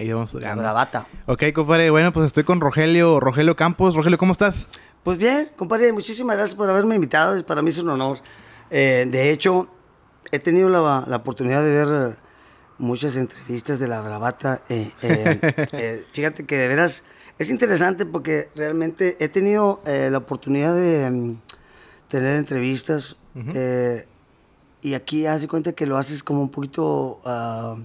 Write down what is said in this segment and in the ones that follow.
Ahí vamos. La grabata. Ok, compadre. Bueno, pues estoy con Rogelio, Rogelio Campos. Rogelio, ¿cómo estás? Pues bien, compadre, muchísimas gracias por haberme invitado. Para mí es un honor. Eh, de hecho, he tenido la, oportunidad de ver muchas entrevistas de la bravata. Eh, eh, fíjate que de veras es interesante porque realmente he tenido la oportunidad de mm, tener entrevistas. y aquí hace cuenta que lo haces como un poquito. Ah,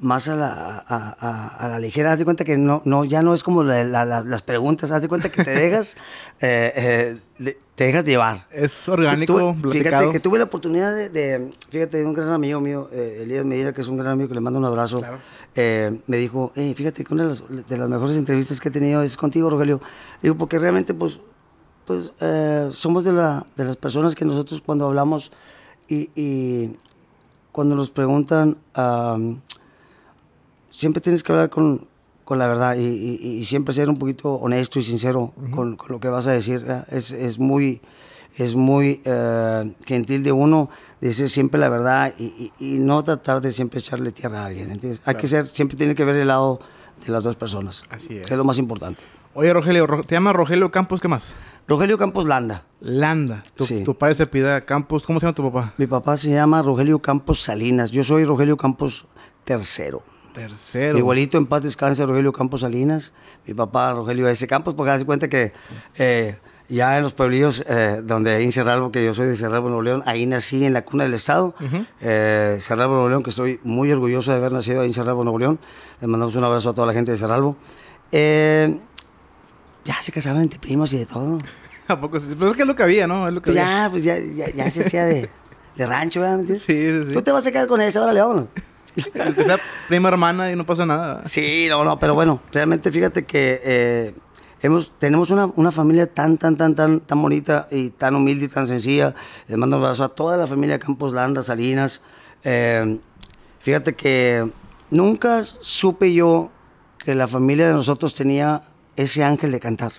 más a la, ligera. Haz de cuenta que no, no, ya no es como las preguntas. Haz de cuenta que te dejas, eh, eh, llevar. Es orgánico, Fíjate que tuve la oportunidad de, fíjate, de un gran amigo mío, eh, Elías Medina, que es un gran amigo que le mando un abrazo. me dijo, fíjate que una de las, mejores entrevistas que he tenido es contigo, Rogelio. Digo, porque realmente, pues, pues somos de, las personas que nosotros cuando hablamos y, cuando nos preguntan siempre tienes que hablar con, la verdad y, siempre ser un poquito honesto y sincero con, lo que vas a decir. Es, muy, es muy eh, gentil de uno decir siempre la verdad y, no tratar de siempre echarle tierra a alguien. entonces Hay que ser, siempre tiene que ver el lado de las dos personas. Así es. es lo más importante. Oye, Rogelio, te llama Rogelio Campos, ¿qué más? Rogelio Campos Landa. Landa. Tu, padre se a Campos, ¿cómo se llama tu papá? Mi papá se llama Rogelio Campos Salinas. Yo soy Rogelio Campos Tercero. Tercero. igualito en paz descansa Rogelio Campos Salinas. Mi papá, Rogelio S. Campos, porque hace cuenta que eh, ya en los pueblillos eh, donde en Cerralbo, que yo soy de Cerralbo, Nuevo León, ahí nací en la cuna del Estado. Uh eh, Cerralbo, Nuevo León, que estoy muy orgulloso de haber nacido ahí en Cerralbo, Nuevo León. Les mandamos un abrazo a toda la gente de Cerralbo. Eh, ya se casaban entre primos y de todo. ¿A poco? Pues es que es lo que había, ¿no? Es lo que pues ya, pues ya, ya, se hacía de, de rancho, ¿verdad? Sí, sí, Tú te vas a quedar con ese ahora león prima hermana y no pasa nada. Sí, no, no, pero bueno, realmente fíjate que eh, hemos, tenemos una, familia tan, tan, tan, tan, tan bonita y tan humilde y tan sencilla. Les mando un abrazo a toda la familia de Campos Landas, Salinas. Eh, fíjate que nunca supe yo que la familia de nosotros tenía ese ángel de cantar.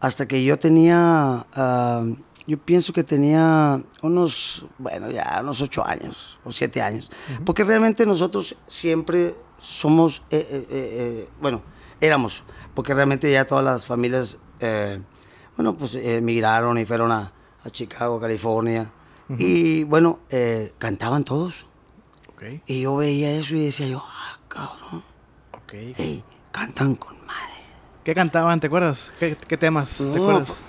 Hasta que yo tenía... Ah, yo pienso que tenía unos, bueno, ya unos ocho años o siete años. Porque realmente nosotros siempre somos, eh, eh, eh, bueno, éramos, porque realmente ya todas las familias, bueno, pues emigraron y fueron a, a Chicago, California. Y bueno, cantaban todos. Y yo veía eso y decía yo, ah, cabrón. Okay. cantan con madre. ¿Qué cantaban? ¿Te acuerdas? ¿Qué, temas? ¿Te acuerdas? Pues,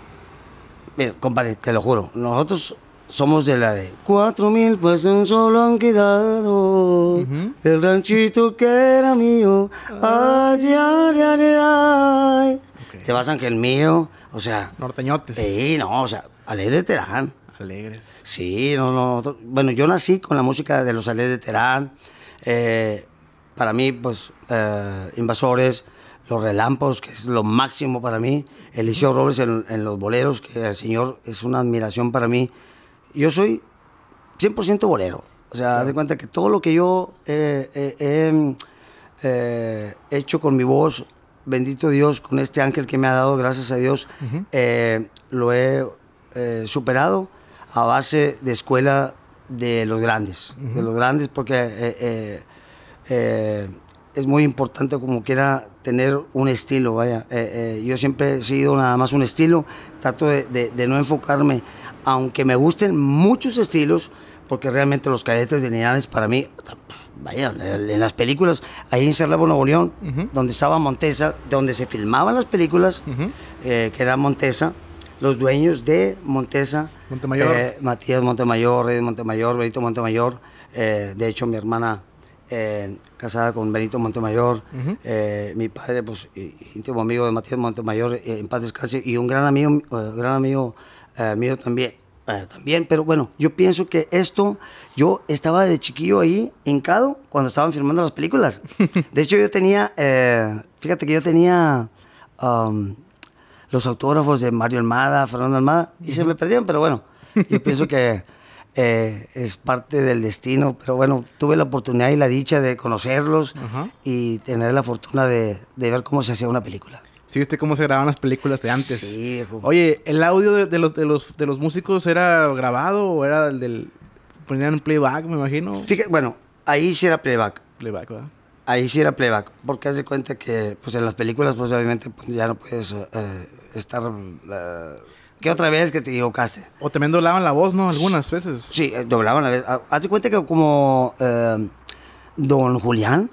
Mira, compadre, te lo juro, nosotros somos de la de cuatro mil pues un solo han quedado el ranchito que era mío ay, ay, ay, ay. te a que el mío o sea norteñotes sí no o sea alegre de Terán alegres sí no no bueno yo nací con la música de los alegres de Terán eh, para mí pues eh, invasores los relámpagos, que es lo máximo para mí, Eliseo Robles en, los boleros, que el señor es una admiración para mí. Yo soy 100% bolero, o sea, de cuenta que todo lo que yo eh, eh, he eh, hecho con mi voz, bendito Dios, con este ángel que me ha dado, gracias a Dios, lo he superado a base de escuela de los grandes, de los grandes, porque es muy importante como quiera tener un estilo, vaya. Eh, eh, yo siempre he sido nada más un estilo, trato de, no enfocarme, aunque me gusten muchos estilos, porque realmente los cadetes de Linares para mí, pues, vaya, en las películas, ahí en Cerrado Nuevo León, donde estaba Montesa, donde se filmaban las películas, eh, que era Montesa, los dueños de Montesa, Matías Montemayor, Rey Montemayor, Benito Montemayor, de hecho mi hermana eh, casada con Benito Montemayor, eh, mi padre, pues íntimo amigo de Matías Montemayor, eh, en paz descanse, y un gran amigo, gran amigo mío también. también, pero bueno, yo pienso que esto, yo estaba de chiquillo ahí, hincado, cuando estaban filmando las películas. De hecho, yo tenía, fíjate que yo tenía um, los autógrafos de Mario Almada, Fernando Almada, y se me perdieron pero bueno, yo pienso que Eh, es parte del destino, pero bueno, tuve la oportunidad y la dicha de conocerlos y tener la fortuna de, ver cómo se hacía una película. ¿Sí viste cómo se grababan las películas de antes? Sí, Oye, ¿el audio de, los, de, los, músicos era grabado o era el del... ponían un playback, me imagino? bueno, ahí sí era playback. Playback, ¿verdad? Ahí sí era playback, porque hace cuenta que pues en las películas pues obviamente pues, ya no puedes eh, estar... Eh, ¿Qué otra vez que te equivocaste. O también doblaban la voz, ¿no? Algunas veces. Sí, eh, doblaban la voz. Ah, Hazte cuenta que como eh, Don Julián,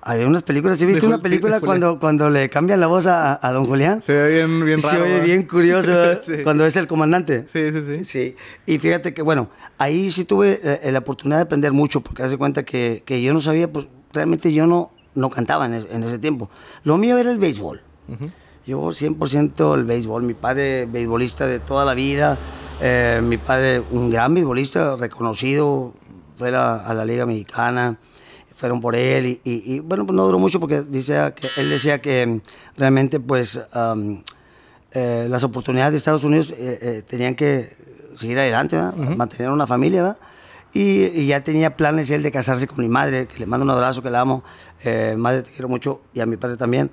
había unas películas. ¿Sí viste una película cuando, cuando le cambian la voz a, Don Julián? Se ve bien, bien raro. Se ve bien curioso cuando es el comandante. Sí, sí, sí. Sí. Y fíjate que, bueno, ahí sí tuve eh, la oportunidad de aprender mucho, porque hace cuenta que, que, yo no sabía, pues realmente yo no, no cantaba en, ese tiempo. Lo mío era el béisbol. Uh yo 100% el béisbol, mi padre beisbolista de toda la vida, eh, mi padre un gran beisbolista reconocido, fue a la Liga Mexicana, fueron por él y, bueno, pues no duró mucho porque dice que, él decía que mm, realmente pues eh, las oportunidades de Estados Unidos eh, tenían que seguir adelante, mantener una familia, Y, y, ya tenía planes él de casarse con mi madre, que le mando un abrazo, que la amo, madre te quiero mucho y a mi padre también.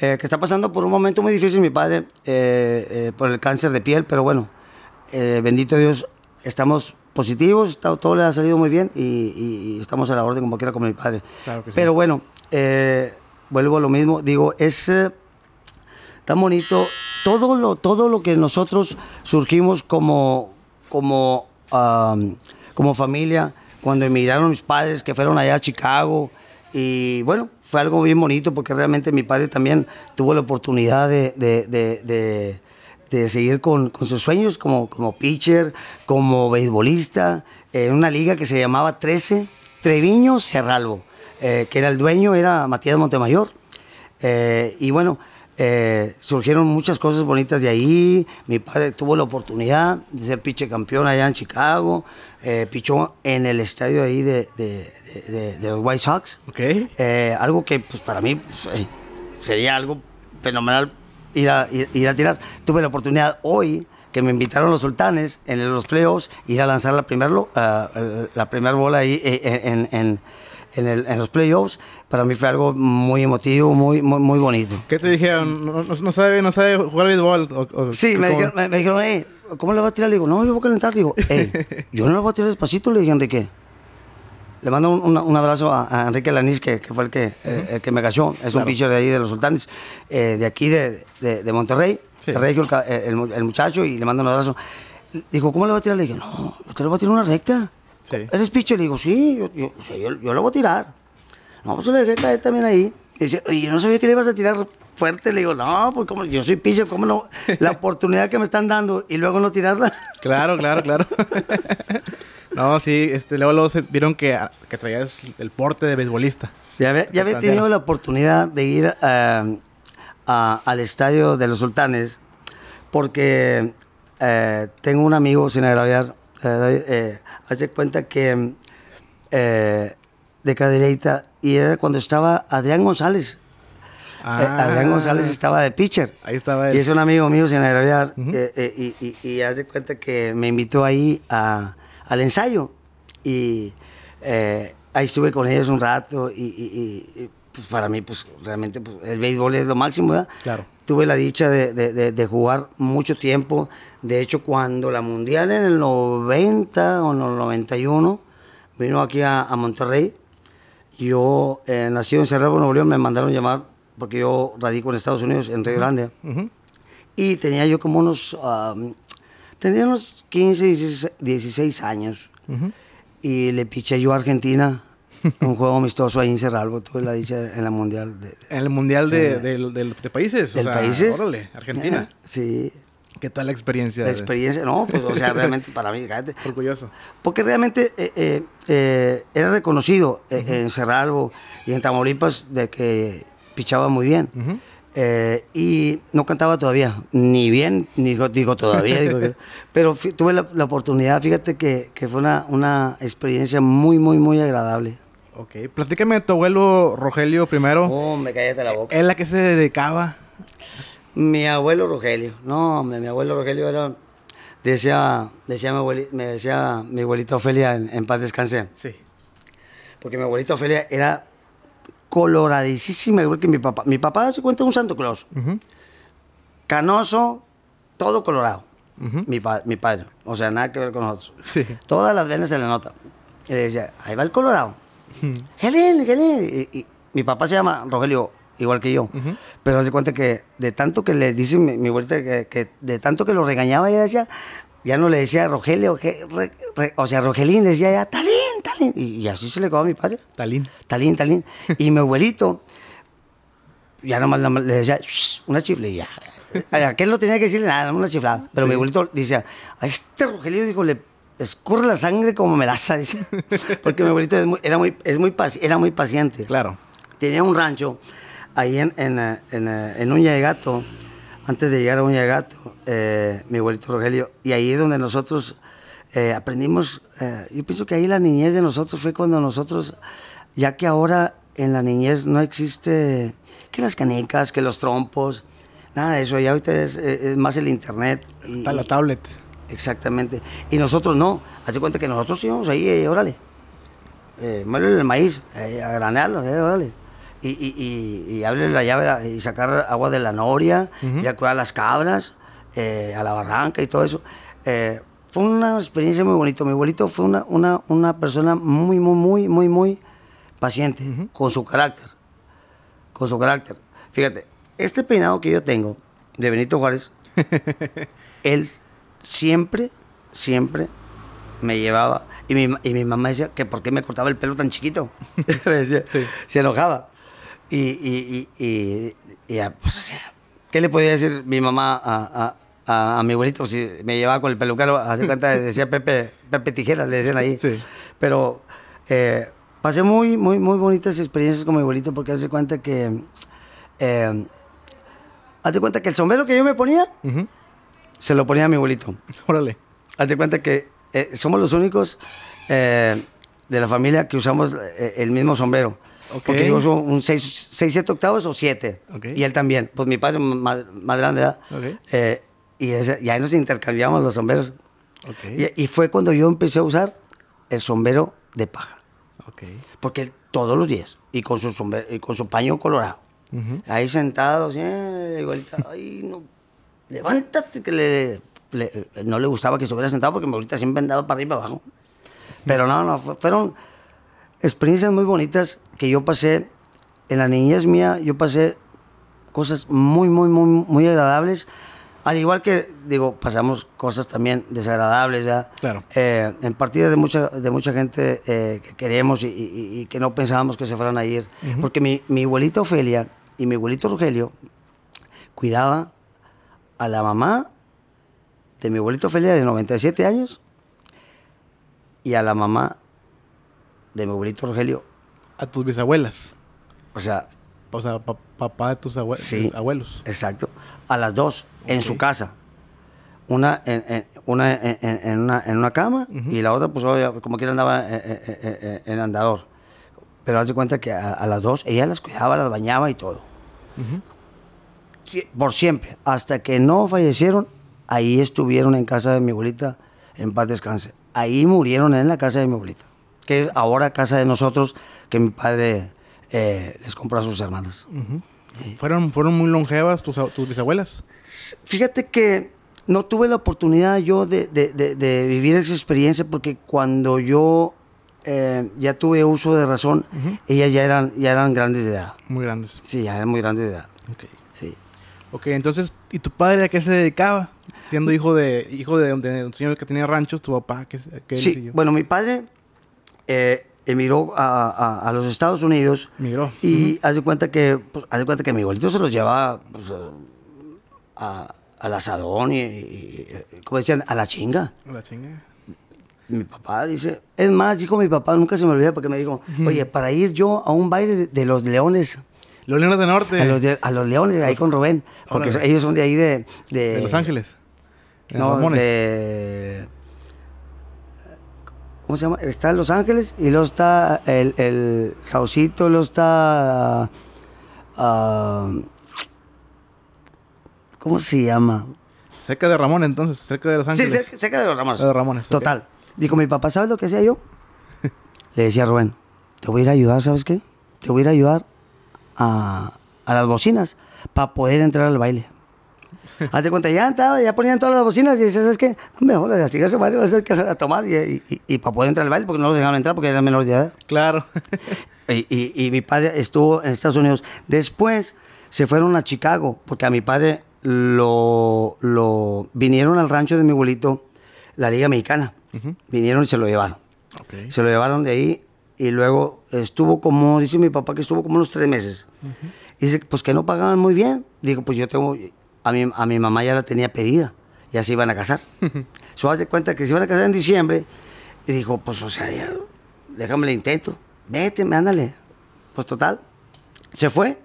Eh, que está pasando por un momento muy difícil mi padre eh, eh, por el cáncer de piel, pero bueno, bendito Dios, estamos positivos, todo le ha salido muy bien y, estamos a la orden como quiera con mi padre. Claro que sí. Pero bueno, vuelvo a lo mismo, digo, es tan bonito todo lo, todo lo que nosotros surgimos como, como, como familia, cuando emigraron mis padres que fueron allá a Chicago y bueno, fue algo bien bonito porque realmente mi padre también tuvo la oportunidad de, seguir con, sus sueños como, pitcher, como beisbolista, eh, en una liga que se llamaba 13, Treviño Cerralvo eh, que era el dueño, era Matías Montemayor. Eh, y bueno, surgieron muchas cosas bonitas de ahí. Mi padre tuvo la oportunidad de ser pitcher campeón allá en Chicago. Eh, pichó en el estadio ahí de, de, de, los White Sox. Eh, algo que pues, para mí pues, eh, sería algo fenomenal ir a, ir, a tirar. Tuve la oportunidad hoy que me invitaron los sultanes en los playoffs, ir a lanzar la primera eh, la primer bola ahí en, en, en, los playoffs. Para mí fue algo muy emotivo, muy muy, muy bonito. ¿Qué te dijeron? ¿No, no sabe, no jugar béisbol? O, sí, me dijeron, me, ¿cómo le va a tirar? Le digo, no, yo voy a calentar. Le digo, hey, yo no le voy a tirar despacito, le dije a Enrique. Le mando un, abrazo a, Enrique Lanís, que, fue el que, eh, que me cachó. Es un pitcher de ahí, de los sultanes, eh, de aquí, de, de, Monterrey. Sí. Eh, el, muchacho, y le mando un abrazo. Digo, ¿cómo le va a tirar? Le digo, no, yo le voy a tirar una recta. Sí. ¿Eres pitcher? Le digo, sí, yo, yo, yo, voy a tirar. No, pues le dejé caer también ahí. Y yo no sabía que le ibas a tirar fuerte. Le digo, no, pues como yo soy pitcher, ¿cómo no? La oportunidad que me están dando y luego no tirarla. Claro, claro, claro. No, sí, este, luego, luego vieron que, ah, que traías el porte de beisbolista. ya, ya había, tenido la oportunidad de ir em, al estadio de los sultanes porque eh, tengo un amigo, sin agraviar, eh, eh, hace cuenta que de derecha y era cuando estaba Adrián González. Eh, ah. Adrián González estaba de pitcher. Ahí estaba él. Y es un amigo mío sin agraviar. Eh, eh, y, hace cuenta que me invitó ahí a, al ensayo. Y ahí estuve con ellos un rato. Y, pues, para mí, pues realmente pues, el béisbol es lo máximo, Claro. Tuve la dicha de, de, jugar mucho tiempo. De hecho, cuando la mundial en el 90 o en el 91 vino aquí a Monterrey yo, eh, nací en Cerrado, Nuevo León, me mandaron llamar porque yo radico en Estados Unidos, en Río Grande. Y tenía yo como unos, tenía unos 15, 16, años. Y le piché yo a Argentina un juego amistoso ahí en Cerralbo, tuve la dicha en la Mundial. De, ¿En el Mundial de, países? Del o sea, países. Órale, Argentina. Sí, ¿Qué tal la experiencia? La experiencia, no, pues, o sea, realmente para mí, cállate. Orgulloso. Porque realmente eh, eh, eh, era reconocido en Cerralbo y en Tamaulipas de que pichaba muy bien. y no cantaba todavía, ni bien, ni digo todavía, pero tuve la, oportunidad, fíjate que, fue una, una experiencia muy, muy, muy agradable. Ok, platícame de tu abuelo Rogelio primero. Oh, me cállate la boca. ¿Es la que se dedicaba? Mi abuelo Rogelio, no, mi, abuelo Rogelio era, decía, decía mi abuelito me decía mi abuelita Ofelia en, paz descanse. Sí. Porque mi abuelita Ofelia era coloradísima, igual que mi papá. Mi papá se cuenta un Santo Claus. Canoso, todo colorado. mi, mi padre, o sea, nada que ver con nosotros. Todas las venas se le nota. Y le decía, ahí va el colorado. Uh -huh. y, mi papá se llama Rogelio igual que yo. Pero hace cuenta que de tanto que le dice mi, abuelito que, de tanto que lo regañaba, y decía, ya no le decía a Rogelio, o sea, Rogelín, decía ya, Talín, Talín. Y, así se le quedó a mi padre. Talín. Talín, Talín. y mi abuelito, ya nomás, más le decía, una ya A él no tenía que decirle nada, una chiflada. Pero mi abuelito decía, a este Rogelio, dijo, le escurre la sangre como melaza, Porque mi abuelito era, muy, es muy, era muy paciente. Claro. Tenía un rancho ahí en, en, eh, eh, en, Uña de Gato, antes de llegar a Uña de Gato, eh, mi abuelito Rogelio, y ahí es donde nosotros aprendimos, yo pienso que ahí la niñez de nosotros fue cuando nosotros, ya que ahora en la niñez no existe que las canicas, que los trompos, nada de eso, ya ahorita es, más el internet. la tablet. Exactamente. Y nosotros no. hace cuenta que nosotros íbamos ahí, órale. Eh, el maíz, a granearlo eh, órale y, y, abrir la llave y sacar agua de la noria y a las cabras, eh, a la barranca y todo eso. Eh, fue una experiencia muy bonita. Mi abuelito fue una, una, persona muy, muy, muy, muy, muy paciente, con su carácter. Con su carácter. Fíjate, este peinado que yo tengo de Benito Juárez, él siempre, siempre me llevaba. Y mi, y mi, mamá decía que por qué me cortaba el pelo tan chiquito. Se enojaba. Y, y, y, y ah, pues, o sea, ¿qué le podía decir mi mamá a, mi abuelito si me llevaba con el pelucaro? Hace cuenta, decía Pepe, Pepe Tijeras, le decían ahí. Pero eh, pasé muy, muy, muy bonitas experiencias con mi abuelito porque hace cuenta que. Eh, hace cuenta que el sombrero que yo me ponía, se lo ponía a mi abuelito. Órale. Hazte cuenta que eh, somos los únicos eh, de la familia que usamos el mismo sombrero. Porque yo uso un 6, 7 octavos o 7. Y él también. Pues mi padre más, grande, eh, y, ahí nos intercambiamos los sombreros. Y, fue cuando yo empecé a usar el sombrero de paja. Porque todos los días. Y con su, sombrero, y con su paño colorado. Ahí sentado, así, eh, no, levántate, que le, no le gustaba que se hubiera sentado porque ahorita siempre andaba para arriba y para abajo. Pero no, no, fueron experiencias muy bonitas que yo pasé en la niñez mía, yo pasé cosas muy, muy, muy, muy agradables. Al igual que, digo, pasamos cosas también desagradables, ya. Claro. Eh, en partida de mucha, de mucha gente eh, que queremos y, que no pensábamos que se fueran a ir. Porque mi, mi abuelita Ofelia y mi abuelito Rogelio cuidaba a la mamá de mi abuelito Ofelia de 97 años y a la mamá de mi abuelito Rogelio. A tus bisabuelas. O sea. O sea, papá de tus abuelos sí, abuelos. Exacto. A las dos, en su casa. Una en, una, en, una, cama y la otra, pues, como quiera, andaba en, eh, eh, eh, andador. Pero haz de cuenta que a, las dos, ella las cuidaba, las bañaba y todo. Por siempre. Hasta que no fallecieron, ahí estuvieron en casa de mi abuelita, en paz descanse. Ahí murieron en la casa de mi abuelita que es ahora casa de nosotros, que mi padre eh, les compró a sus hermanas. ¿Fueron, ¿Fueron muy longevas tus, tus, bisabuelas? Fíjate que no tuve la oportunidad yo de, vivir esa experiencia porque cuando yo eh, ya tuve uso de razón, ellas ya eran, ya eran grandes de edad. Muy grandes. Sí, ya eran muy grandes de edad. Okay. Sí. Ok, entonces, ¿y tu padre a qué se dedicaba? Siendo mm. hijo de hijo de, un señor que tenía ranchos, tu papá, que, sí, bueno, mi padre emigró eh, eh, a, los Estados Unidos. Y hace cuenta que, pues, cuenta que mi abuelito se los llevaba pues, a, al asadón y, como decían, a la chinga. Mi papá dice, es más, dijo mi papá, nunca se me olvida porque me dijo, oye, para ir yo a un baile de, los leones, los Leones de Norte. A los, Leones, ahí con Rubén. Porque ellos son de ahí de, de, Los Ángeles. de. ¿cómo se llama? Está Los Ángeles y luego está el, el Saucito, luego está... Ah, ¿Cómo se llama? Cerca de Ramón, entonces, cerca de Los Ángeles. Sí, cerca, de los Ramones. Total. Digo, mi papá, ¿sabes lo que hacía yo? Le decía a Rubén, te voy a ir a ayudar, ¿sabes qué? Te voy a ir a ayudar a, a las bocinas para poder entrar al baile. Hazte cuenta, ya estaba, ya ponían todas las bocinas y dices, ¿sabes qué? Mejor a chingar su madre, va a ser que a tomar y, para poder entrar al baile, porque no lo dejaban entrar porque eran menor de edad. Claro. y, y, mi padre estuvo en Estados Unidos. Después se fueron a Chicago, porque a mi padre lo, lo vinieron al rancho de mi abuelito, la Liga Mexicana. Vinieron y se lo llevaron. Se lo llevaron de ahí y luego estuvo como, dice mi papá que estuvo como unos tres meses. Dice, pues que no pagaban muy bien. Digo, pues yo tengo, a mi, mamá ya la tenía pedida, ya se iban a casar. Su hace cuenta que se iban a casar en diciembre y dijo, pues o sea, ya, déjame el intento, vete, ándale. Pues total, se fue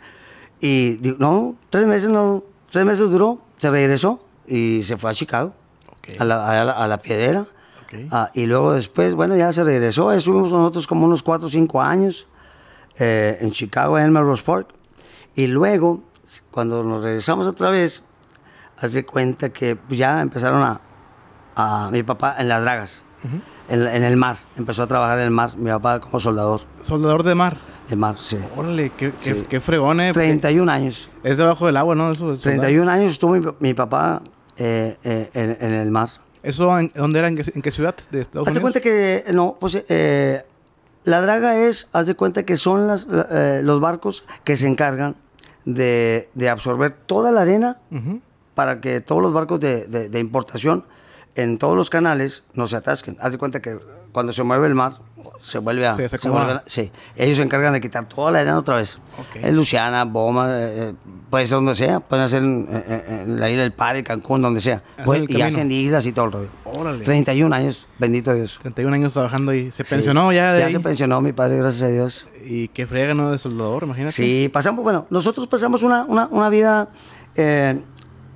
y no, tres meses no, tres meses duró, se regresó y se fue a Chicago, a, la, a, piedera. Ah, y luego después, bueno, ya se regresó, estuvimos nosotros como unos cuatro o cinco años eh, en Chicago, en Melrose Park. Y luego cuando nos regresamos otra vez, hace cuenta que ya empezaron a, mi papá en las dragas, en, el mar, empezó a trabajar en el mar, mi papá como soldador. ¿Soldador de mar? De mar, sí. Órale, qué, 31 eh, años. Es debajo del agua, ¿no? Eso, 31 años estuvo mi, papá eh, eh, en, el mar. ¿Eso en, dónde era? ¿En qué, ciudad de Estados Haz de cuenta que, no, pues... la draga es, haz de cuenta que son los barcos que se encargan de, de absorber toda la arena para que todos los barcos de, de, de, importación en todos los canales no se atasquen. Haz de cuenta que cuando se mueve el mar, se vuelve a. se Ellos se encargan de quitar toda la arena otra vez. Eh, Luciana, Boma, eh, eh, puede ser donde sea, pueden hacer en, la isla del Padre, Cancún, donde sea. y hacen islas y todo el rollo. 31 años, bendito Dios. 31 años trabajando y se pensionó ya de. Ya se pensionó mi padre, gracias a Dios. Y qué friega, ¿no? De soldador, imagínate. Sí, pasamos, bueno, nosotros pasamos una, vida.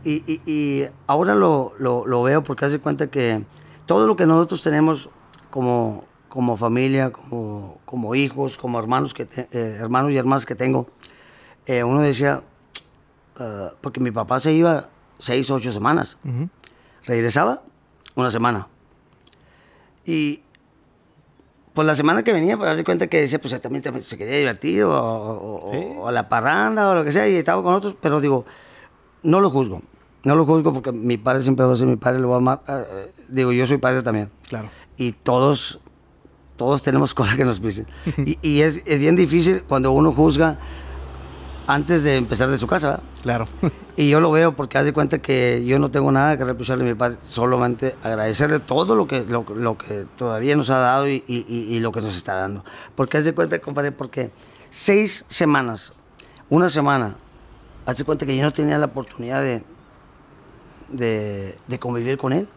y, ahora lo, lo veo porque hace cuenta que todo lo que nosotros tenemos como, como familia, como, como hijos, como hermanos, que eh, hermanos y hermanas que tengo, eh, uno decía, ah, porque mi papá se iba seis o ocho semanas, regresaba una semana. Y pues la semana que venía, pues hace cuenta que decía, pues también se quería divertir o, a la parranda o lo que sea, y estaba con otros, pero digo, no lo juzgo. No lo juzgo porque mi padre siempre va a ser mi padre, lo va a amar. Ah, eh, digo, yo soy padre también. Claro. Y todos todos tenemos cosas que nos pisen. y, es, bien difícil cuando uno juzga antes de empezar de su casa. Claro. y yo lo veo porque hace cuenta que yo no tengo nada que reprocharle a mi padre, solamente agradecerle todo lo que, lo, que todavía nos ha dado y, lo que nos está dando. Porque hace cuenta, compadre, porque seis semanas, una semana, hace cuenta que yo no tenía la oportunidad de, de, convivir con él.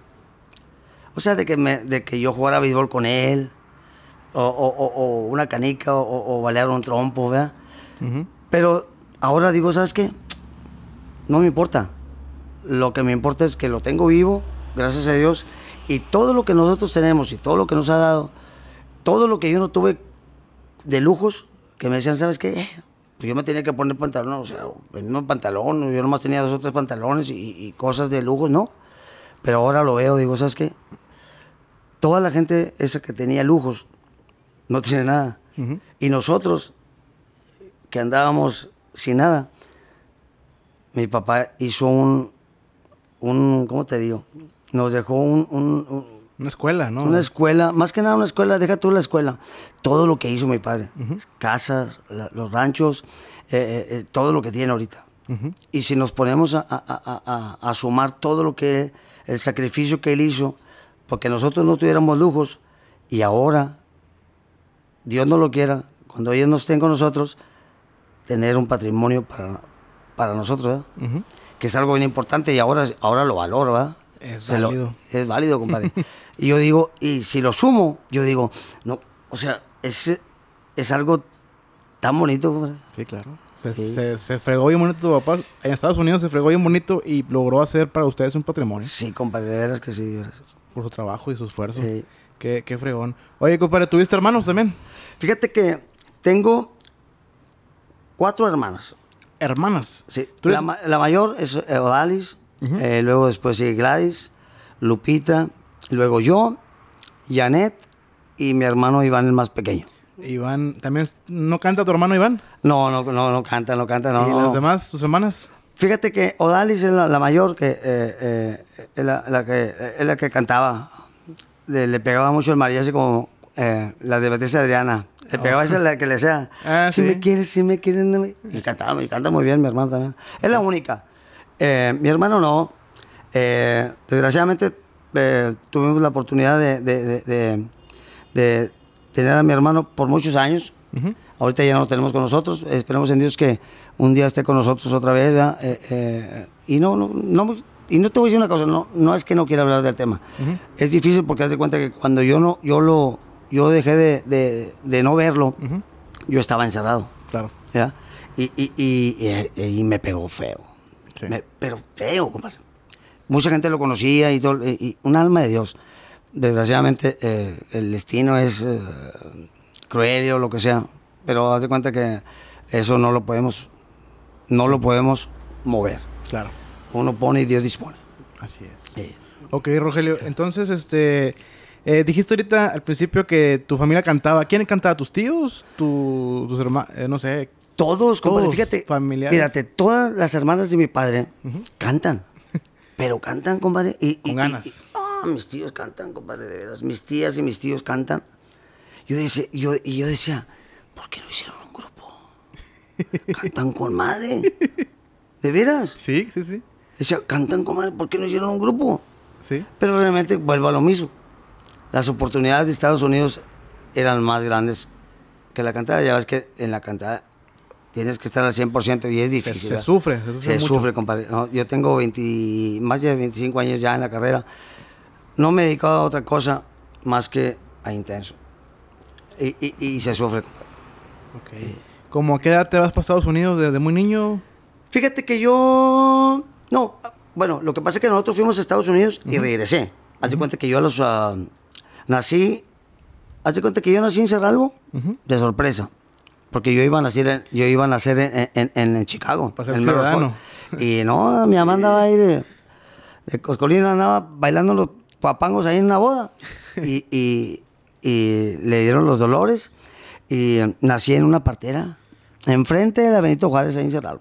O sea, de que, de que yo jugara béisbol con él, o, una canica o, balear un trompo, ¿verdad? Pero ahora digo, ¿sabes qué? No me importa. Lo que me importa es que lo tengo vivo, gracias a Dios, y todo lo que nosotros tenemos y todo lo que nos ha dado, todo lo que yo no tuve de lujos, que me decían, ¿sabes qué? Eh, pues yo me tenía que poner pantalón, o sea, no pantalón, yo nomás tenía dos o tres pantalones y, y cosas de lujos, ¿no? Pero ahora lo veo, digo, ¿sabes qué? Toda la gente esa que tenía lujos no tiene nada. Y nosotros, que andábamos sin nada, mi papá hizo un, un ¿cómo te digo? Nos dejó un, una escuela, ¿no? Una escuela, más que nada una escuela, deja tú la escuela. Todo lo que hizo mi padre, casas, los ranchos, eh, eh, eh, todo lo que tiene ahorita. Y si nos ponemos a, a, sumar todo lo que, el sacrificio que él hizo, porque nosotros no tuviéramos lujos, y ahora Dios no lo quiera, cuando ellos no estén con nosotros, tener un patrimonio para, para nosotros, que es algo bien importante y ahora, ahora lo valoro, ¿eh? Es válido. es válido, compadre. y yo digo, y si lo sumo, yo digo, no, o sea, es, es algo tan bonito, compadre. Sí, claro. Se, fregó bien bonito tu papá. En Estados Unidos se fregó bien bonito y logró hacer para ustedes un patrimonio. Sí, compadre, de veras que sí. Por su trabajo y su esfuerzo. Qué, fregón. Oye, compadre, ¿tuviste hermanos también? Fíjate que tengo cuatro hermanas. ¿Hermanas? Sí. La, la, mayor es eh, Odalis, eh, luego después sigue Gladys, Lupita, luego yo, Janet y mi hermano Iván, el más pequeño. Iván, ¿también no canta tu hermano Iván? No, no, no, canta, no canta, no. ¿Y las demás, tus hermanas? Fíjate que Odalis es la, mayor, que, eh, es la, que cantaba. Le, pegaba mucho el mariachi como, eh, la de Patricia Adriana. Le pegaba a esa la que le sea. si ah, me quieres, si me quieres. me... encanta me encanta muy bien mi hermano también. Es la única. Eh, mi hermano no. Eh, desgraciadamente tuvimos la oportunidad de, tener a mi hermano por muchos años. Ahorita ya no lo tenemos con nosotros. Esperemos en Dios que un día esté con nosotros otra vez. y no, y no te voy a decir una cosa, no, no es que no quiera hablar del tema. Es difícil porque haz de cuenta que cuando yo no, yo lo, yo dejé de, no verlo, yo estaba encerrado. Claro. ¿ya? Y, eh, me pegó feo. pero feo, compadre. Mucha gente lo conocía y, todo, un alma de Dios. Desgraciadamente, eh, el destino es eh, cruel o lo que sea, pero haz de cuenta que eso no lo podemos, no lo podemos mover. Claro. Uno pone y Dios dispone. Así es. ok, Rogelio, entonces este eh, dijiste ahorita al principio que tu familia cantaba. ¿Quién cantaba? ¿Tus tíos? ¿Tus hermanos? Eh, no sé. Todos, compadre. Fíjate. Familiares. Fíjate, todas las hermanas de mi padre cantan. pero cantan, compadre. Con ganas. mis tíos cantan, compadre, de veras. Mis tías y mis tíos cantan. Yo decía, yo, y yo decía, ¿por qué no hicieron un grupo? Cantan con madre. ¿De veras? Sí, sí, sí. Decía, cantan con madre, ¿por qué no hicieron un grupo? Sí. Pero realmente vuelvo a lo mismo las oportunidades de Estados Unidos eran más grandes que la cantada. Ya ves que en la cantada tienes que estar al 100% y es difícil. Se, sufre, se sufre. compadre. yo tengo 20, más de 25 años ya en la carrera. No me he dedicado a otra cosa más que a intenso. Y, y, se sufre, compadre. Okay. ¿Cómo a edad te vas para Estados Unidos desde muy niño? Fíjate que yo. No, bueno, lo que pasa es que nosotros fuimos a Estados Unidos y regresé. Hazte cuenta que yo a los. Ah, Nací, hace cuenta que yo nací en Cerralbo, de sorpresa, porque yo iba a nacer en, yo iba a nacer en, en, en, Chicago, en Y no, mi mamá andaba ahí de, de Coscolina, andaba bailando los papangos ahí en una boda. Y, y, le dieron los dolores y nací en una partera, enfrente de la Benito Juárez, ahí en Cerralbo.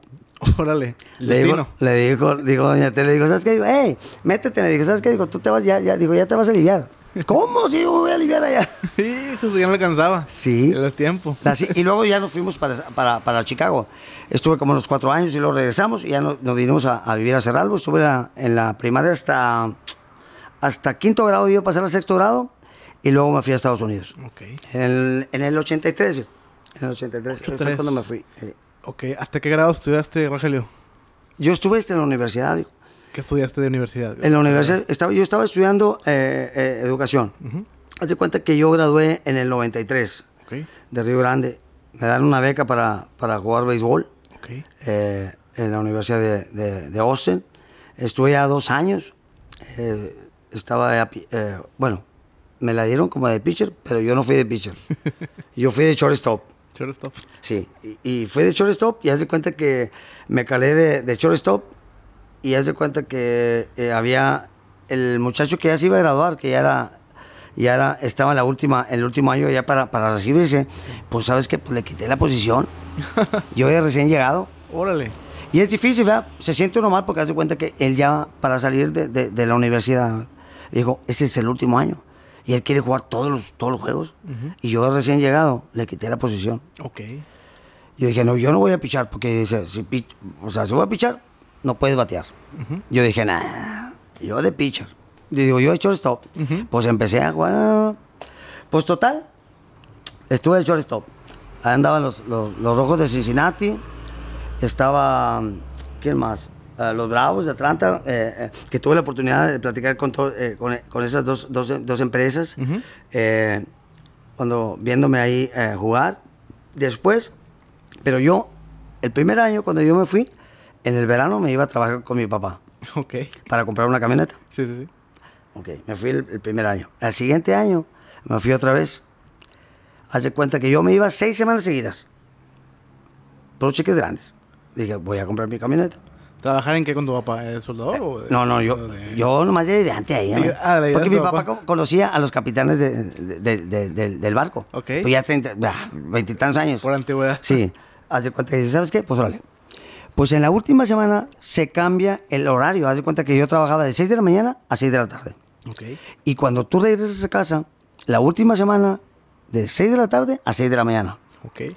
Órale. Le dijo, le dijo, dijo, doña te le dijo, ¿sabes qué? Digo, hey, métete. Le dijo, ¿sabes qué? Digo, tú te vas, ya, ya, digo, ya te vas a aliviar. ¿Cómo? Sí, yo me voy a aliviar allá. Sí, pues ya no cansaba. Sí. Era tiempo. y luego ya nos fuimos para, Chicago. Estuve como unos cuatro años y luego regresamos y ya nos, vinimos a, vivir a Cerralbo. Estuve en la primaria hasta, hasta quinto grado, yo pasé al sexto grado y luego me fui a Estados Unidos. Ok. En, el, en el 83, En el 83, cuando me fui. Ok, ¿hasta qué grado estudiaste, Rogelio? Yo estuve este, en la universidad, digo. ¿Qué estudiaste de universidad? En la universidad, yo estaba estudiando eh, eh, educación. Haz de cuenta que yo gradué en el 93 de Río Grande. Me dan una beca para, jugar béisbol eh, en la Universidad de, Austin. Estuve ya dos años. estaba, bueno, me la dieron como de pitcher, pero yo no fui de pitcher. yo fui de shortstop. Shortstop. Sí, y, fui de shortstop y haz de cuenta que me calé de, de shortstop y hace cuenta que eh, había el muchacho que ya se iba a graduar, que ya era y era estaba en la última, el último año ya para, para recibirse, pues sabes que pues, le quité la posición. Yo he recién llegado. Órale. Y es difícil, ¿verdad? Se siente uno mal porque hace cuenta que él ya para salir de, la universidad, dijo, ese es el último año. Y él quiere jugar todos los, todos los juegos. Y yo recién llegado, le quité la posición. Ok. Yo dije, no, yo no voy a pichar, porque dice, si, o sea, se voy a pichar, no puedes batear. Yo dije, nah, yo de pitcher. Y digo, yo de shortstop. Pues empecé a jugar. Pues total, estuve de shortstop. Ahí andaban los, los, Rojos de Cincinnati. Estaba, ¿quién más? Ah, los Bravos de Atlanta, eh, eh, que tuve la oportunidad de platicar con, eh, esas dos, empresas, cuando viéndome ahí jugar. Después, pero yo, el primer año cuando yo me fui, en el verano me iba a trabajar con mi papá. Ok. Para comprar una camioneta. Sí, sí, sí. Ok, me fui el, primer año. Al siguiente año me fui otra vez. Hace cuenta que yo me iba seis semanas seguidas. Por cheques grandes. Dije, voy a comprar mi camioneta. ¿Trabajar en qué con tu papá? ¿El soldador? Eh, o no, no, yo, yo nomás de antes ahí. Ah, Porque mi papá, conocía a los capitanes de, del barco. Ok. Pues ya 30, veintitantos años. Por antigüedad. Sí. Hace cuenta que dice, ¿sabes qué? Pues órale. Pues en la última semana se cambia el horario. Haz de cuenta que yo trabajaba de 6 de la mañana a 6 de la tarde. Y cuando tú regresas a casa, la última semana, de 6 de la tarde a 6 de la mañana. Okay.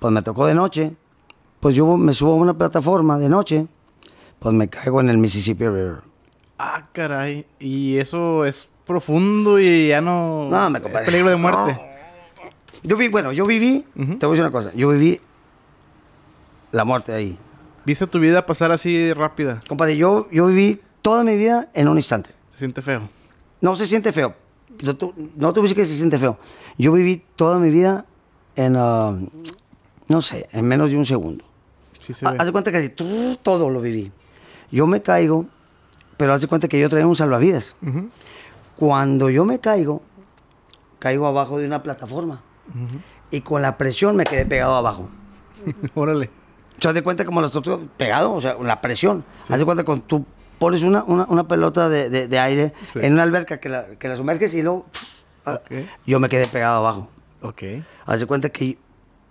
Pues me tocó de noche. Pues yo me subo a una plataforma de noche. Pues me caigo en el Mississippi River. Ah, caray. Y eso es profundo y ya no. No, me Es peligro de muerte. Yo vi, bueno, yo viví. Te voy a decir una cosa. Yo viví la muerte ahí. ¿Viste tu vida pasar así rápida? Compadre, yo, yo viví toda mi vida en un instante. ¿Se siente feo? No se siente feo. No, no te que se siente feo. Yo viví toda mi vida en, ah, no sé, en menos de un segundo. Sí Haz de cuenta que así, todo lo viví. Yo me caigo, pero haz de cuenta que yo traía un salvavidas. Cuando yo me caigo, caigo abajo de una plataforma. Y con la presión me quedé pegado abajo. Órale haz de cuenta como los tortugas pegado, o sea, la presión. Sí. Haz de cuenta con tú pones una, una, pelota de, de, aire en una alberca que la, que la sumerges y luego ah, yo me quedé pegado abajo. Ok. Haz de cuenta que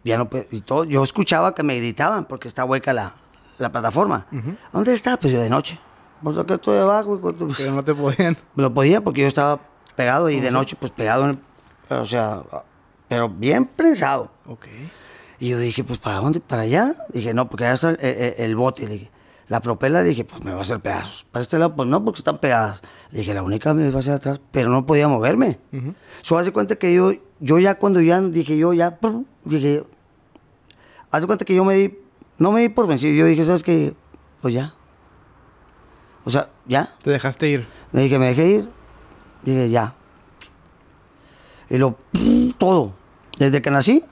ya no y todo, yo escuchaba que me gritaban porque está hueca la, la plataforma. ¿Dónde está? Pues yo de noche. Pues estoy abajo. Pero no te podían. No podía porque yo estaba pegado y de noche pues pegado en o sea, pero bien prensado. Okay. Y yo dije, pues, ¿para dónde? ¿Para allá? Dije, no, porque allá está el, bote. la propela, dije, pues, me va a hacer pedazos. Para este lado, pues, no, porque están pegadas. dije, la única me va a hacer atrás, pero no podía moverme. Uh hace cuenta que yo, yo ya cuando ya, dije, yo ya, dije, hace cuenta que yo me di, no me di por vencido. Yo dije, ¿sabes qué? Pues ya. O sea, ¿ya? ¿Te dejaste ir? Me dije, me dejé ir. Dije, ya. Y lo, todo. Desde que nací,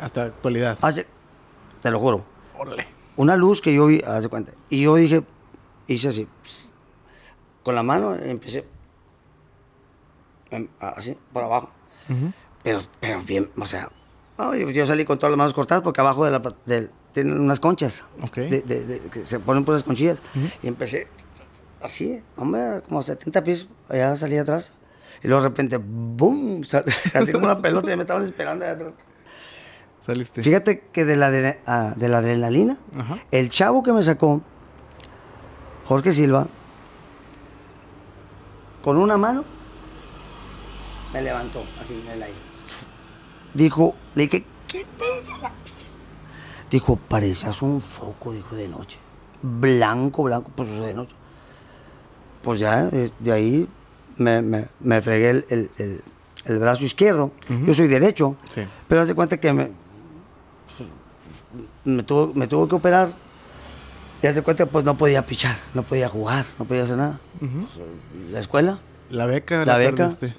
hasta la actualidad. Hace, te lo juro. Órale. Una luz que yo vi, hace cuenta. Y yo dije, hice así. Con la mano empecé. Em, así, por abajo. pero, pero bien, o sea. Yo salí con todas las manos cortadas porque abajo de la, tienen unas conchas. Ok. que se ponen por las conchillas. Y empecé así, hombre, como 70 pies, allá salí atrás. Y luego de repente, ¡boom! salí como una pelota y me estaban esperando allá atrás. Fíjate que de la, ah, de, la adrenalina, el chavo que me sacó, Jorge Silva, con una mano, me levantó, así en el aire. Dijo, le dije, ¿qué te Dijo, parecías un foco, dijo, de noche. Blanco, blanco, pues de noche. Pues ya, eh, de, ahí me, fregué el, brazo izquierdo. Yo soy derecho. Pero haz de cuenta que me, me tuvo, me tuvo que operar. Y hace cuenta, pues no podía pichar, no podía jugar, no podía hacer nada. Pues, la escuela. La beca. La, beca. Perdiste.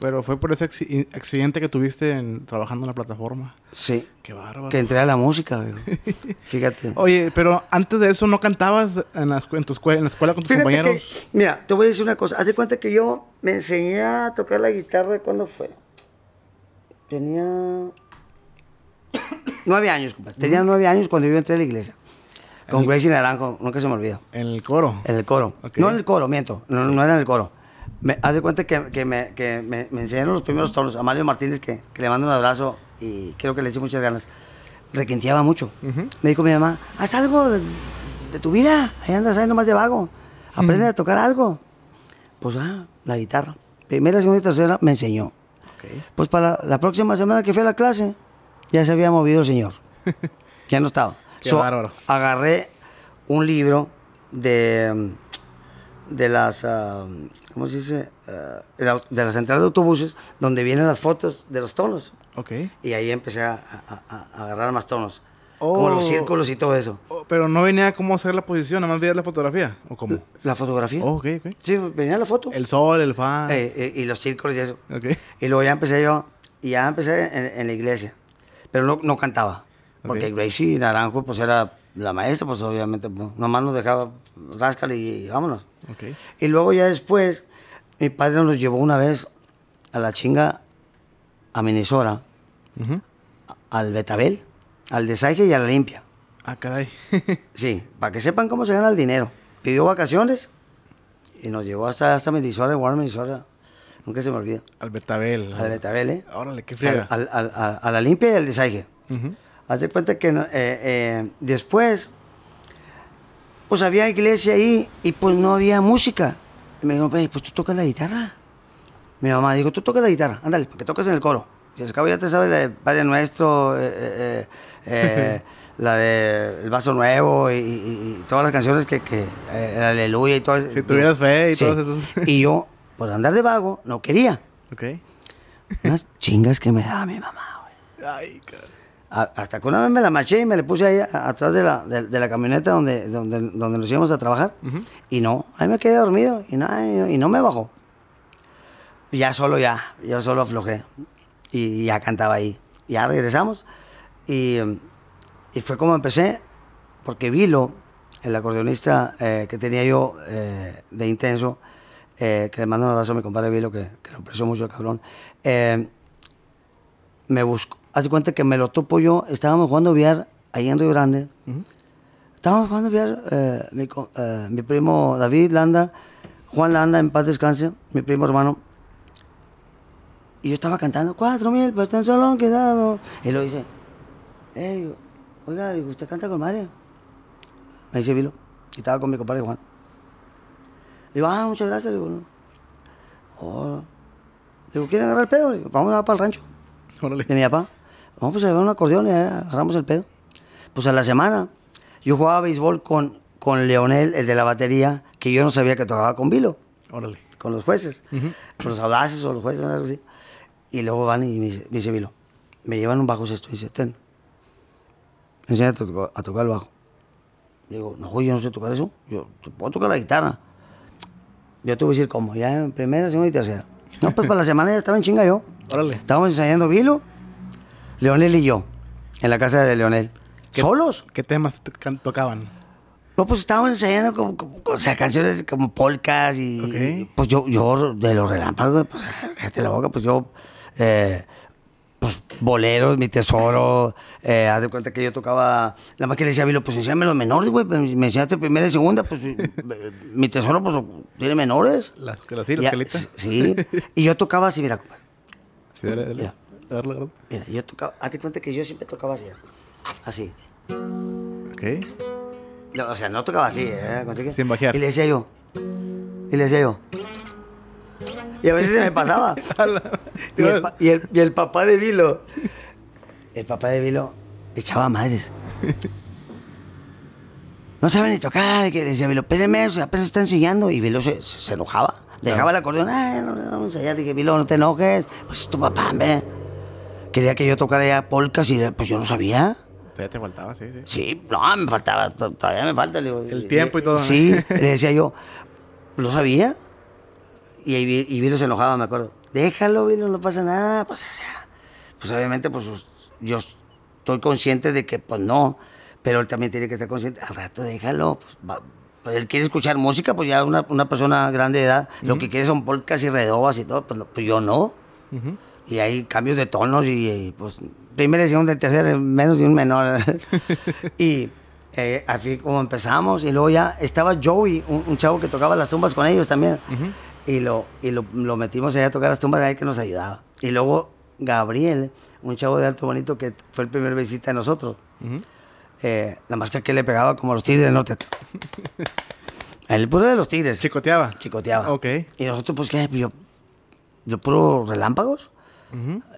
Pero fue por ese accidente que tuviste en, trabajando en la plataforma. Sí. Qué bárbaro. Que entré a la música, Fíjate. Oye, pero antes de eso, ¿no cantabas en la, escuela, en la escuela con tus compañeros? mira, te voy a decir una cosa. Hazte cuenta que yo me enseñé a tocar la guitarra, cuando fue? Tenía... Nueve años, compadre. Tenía nueve años cuando yo entré a la iglesia. Con Gracie Naranjo, nunca se me olvidó. ¿En el coro? En el coro. No en el coro, miento. No, era en el coro. Me, haz de cuenta que, que, me, que me, enseñaron los primeros tonos. Mario Martínez, que, le mando un abrazo y creo que le hice muchas ganas. Requinteaba mucho. Me dijo mi mamá, haz algo de, tu vida. Ahí andas ahí nomás de vago. Aprende a tocar algo. Pues, ah, la guitarra. Primera, segunda y tercera me enseñó. Pues para la próxima semana que fui a la clase, ya se había movido el señor. ya no estaba. agarré un libro de, de las, ah, ¿cómo se dice? Ah, de, la, centrales de autobuses, donde vienen las fotos de los tonos. Ok. Y ahí empecé a, agarrar más tonos. como los oh. círculos y todo eso. Oh, pero no venía cómo hacer la posición, nada más la fotografía, ¿o cómo? La fotografía. Oh, sí, venía la foto. El sol, el fan. Eh, eh, y los círculos y eso. Y luego ya empecé yo, y ya empecé en la iglesia pero no, cantaba. Porque Gracie Naranjo, pues era la maestra, pues obviamente, pues, nomás nos dejaba rascar y, vámonos. Y luego ya después, mi padre nos llevó una vez a la chinga a Minnesota, al Betabel, al Desaje y a la Limpia. Ah, caray. sí, para que sepan cómo se gana el dinero. Pidió vacaciones y nos llevó hasta, hasta Minnesota, Warren, Minnesota, que se me olvida. Al Betabel. Al Betabel, ¿eh? Órale, qué friega. Al, al, a la limpia y al desaire. hace Haz de cuenta que eh, eh, después, pues había iglesia ahí y pues no había música. Y me dijo, pues tú tocas la guitarra. Mi mamá dijo, tú tocas la guitarra, ándale, porque tocas en el coro. Y al cabo ya te sabes la de Padre Nuestro, eh, la de El Vaso Nuevo y, todas las canciones que, que Aleluya y todo eso. Si tuvieras fe y Y yo por andar de vago, no quería. Ok. Unas chingas que me daba mi mamá, güey. Ay, hasta que una vez me la maché y me le puse ahí atrás de la, de, la camioneta donde, donde, donde, nos íbamos a trabajar. Y no, ahí me quedé dormido y no, y no me bajó. ya solo ya, yo solo aflojé. Y ya cantaba ahí. ya regresamos. Y, y, fue como empecé, porque Vilo, el acordeonista eh, que tenía yo eh, de intenso, eh, que le mando un abrazo a mi compadre Vilo, que, lo aprecio mucho, cabrón. Eh, me busco, hace cuenta que me lo topo yo, estábamos jugando viar ahí en Río Grande, estábamos jugando a eh, eh, mi, primo David Landa, Juan Landa, en paz descanse, mi primo hermano, y yo estaba cantando, cuatro mil, pues tan solo han quedado, y lo dice, oiga, ¿usted canta con madre? Me dice Vilo, y estaba con mi compadre Juan digo, ah, muchas gracias. Digo, oh". digo ¿quieren agarrar el pedo? vamos a para el rancho. De mi papá. Vamos pues, a llevar un acordeón y agarramos el pedo. Pues a la semana, yo jugaba béisbol con, con Leonel, el de la batería, que yo no sabía que tocaba con Vilo. Órale. Con los jueces. Con los audaces o los jueces, algo así. Y luego van y me dice, Vilo, me llevan un bajo sexto. Y dice, ten, enséñate a, a tocar el bajo. Digo, no, yo no sé tocar eso. Yo puedo tocar la guitarra. Yo te voy a decir cómo, ya en primera, segunda y tercera. No, pues para la semana ya estaba en chinga yo. Órale. Estábamos ensayando Vilo, Leonel y yo, en la casa de Leonel. ¿Solos? ¿Qué temas tocaban? No, pues estábamos ensayando como, o sea, canciones como polcas y, pues yo, yo de los relámpagos, pues cállate la boca, pues yo eh, boleros, mi tesoro. Eh, haz de cuenta que yo tocaba. La más que le decía a Vilo, pues enséñame los menores, güey. Pues, me enseñaste primera y segunda, pues eh, mi tesoro, pues tiene menores. Las que sí, Sí. Y yo tocaba así, mira, compadre. Sí, dale, dale. Mira. mira, yo tocaba. Hazte cuenta que yo siempre tocaba así. Así. Ok. o sea, no tocaba así, ¿eh? Sin bajear. Y le decía yo. Y le decía yo. Y a veces se me pasaba. y, el, y, el, papá de Vilo, el papá de Vilo echaba madres. No saben ni tocar, que decía Vilo, pédeme o sea, apenas está enseñando. Y Vilo se, enojaba, dejaba el acordeón, ay, no, no, vamos Dije, Vilo, no te enojes, pues es tu papá, me Quería que yo tocara ya polcas y pues yo no sabía todavía te faltaba, sí, sí. Sí, no, me faltaba, todavía me falta. Le el tiempo y todo. Sí, le decía yo, lo sabía. Y, y Vilos enojado, me acuerdo. Déjalo, Vilos, no pasa nada. Pues, pues obviamente, pues yo estoy consciente de que, pues no. Pero él también tiene que estar consciente. Al rato, déjalo. Pues, pues él quiere escuchar música, pues ya una, una persona grande de edad, lo que quiere son polcas y redobas y todo, pues, pues yo no. Y hay cambios de tonos y, pues primera y segunda y tercera, menos de un menor. y eh, así como empezamos y luego ya estaba Joey, un, chavo que tocaba las tumbas con ellos también y lo, metimos allá a tocar las tumbas de ahí que nos ayudaba. Y luego Gabriel, un chavo de alto bonito que fue el primer visita de nosotros. Eh, la máscara que le pegaba como los tigres no te el puro de los tigres. Chicoteaba. Chicoteaba. Ok. Y nosotros, pues, ¿qué? Yo, yo puro relámpagos.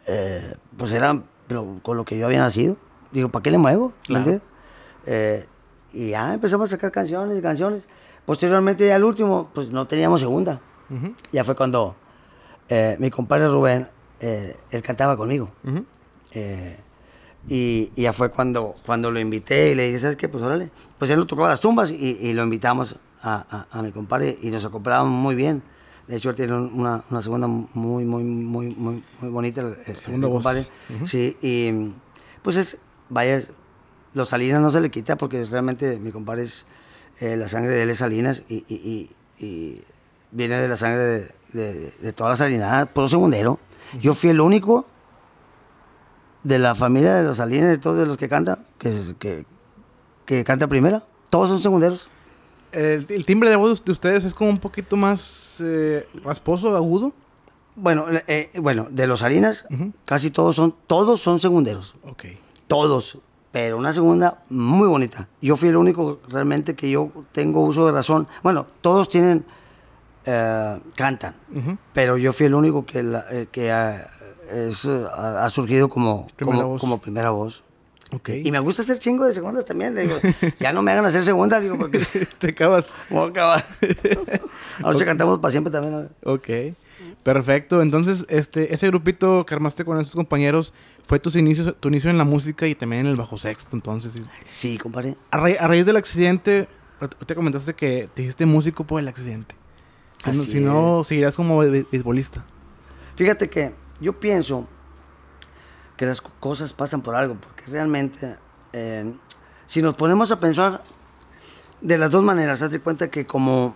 Eh, pues era pero con lo que yo había nacido. Digo, ¿para qué le muevo? Eh, y ya empezamos a sacar canciones y canciones. Posteriormente, ya el último, pues no teníamos segunda. Ya fue cuando eh, mi compadre Rubén, eh, él cantaba conmigo. Eh, y, ya fue cuando, cuando lo invité y le dije, ¿sabes qué? Pues órale. Pues él nos tocaba las tumbas y, lo invitamos a, mi compadre y nos acompañaban muy bien. De hecho, él tiene una, segunda muy, muy, muy, muy, bonita, el, segundo compadre. Sí, y pues es, vaya, los Salinas no se le quita porque realmente mi compadre es, la sangre de él es Salinas y, y viene de la sangre de, de, todas las salinas. por segundero. Yo fui el único de la familia de los salines, de todos los que cantan, que, que, que canta primera. Todos son segunderos. El, timbre de voz de ustedes es como un poquito más eh, rasposo, agudo. Bueno, eh, eh, bueno, de los harinas casi todos son, todos son segunderos. Ok. Todos, pero una segunda muy bonita. Yo fui el único realmente que yo tengo uso de razón. Bueno, todos tienen eh, cantan, pero yo fui el único que, eh, que ha, surgido como primera, como, voz. primera voz. Okay. Y me gusta hacer chingo de segundas también. digo, ya no me hagan hacer segundas, digo, te acabas. a Ahora cantamos para siempre también. Ok. Perfecto. Entonces, este, ese grupito que armaste con esos compañeros fue tus inicios, tu inicio en la música y también en el bajo sexto, entonces. Sí, compadre. A, a raíz del accidente, te comentaste que te hiciste músico por el accidente. Si no, si seguirás como beisbolista. Fíjate que yo pienso que las cosas pasan por algo, porque realmente, eh, si nos ponemos a pensar de las dos maneras, hazte cuenta que como,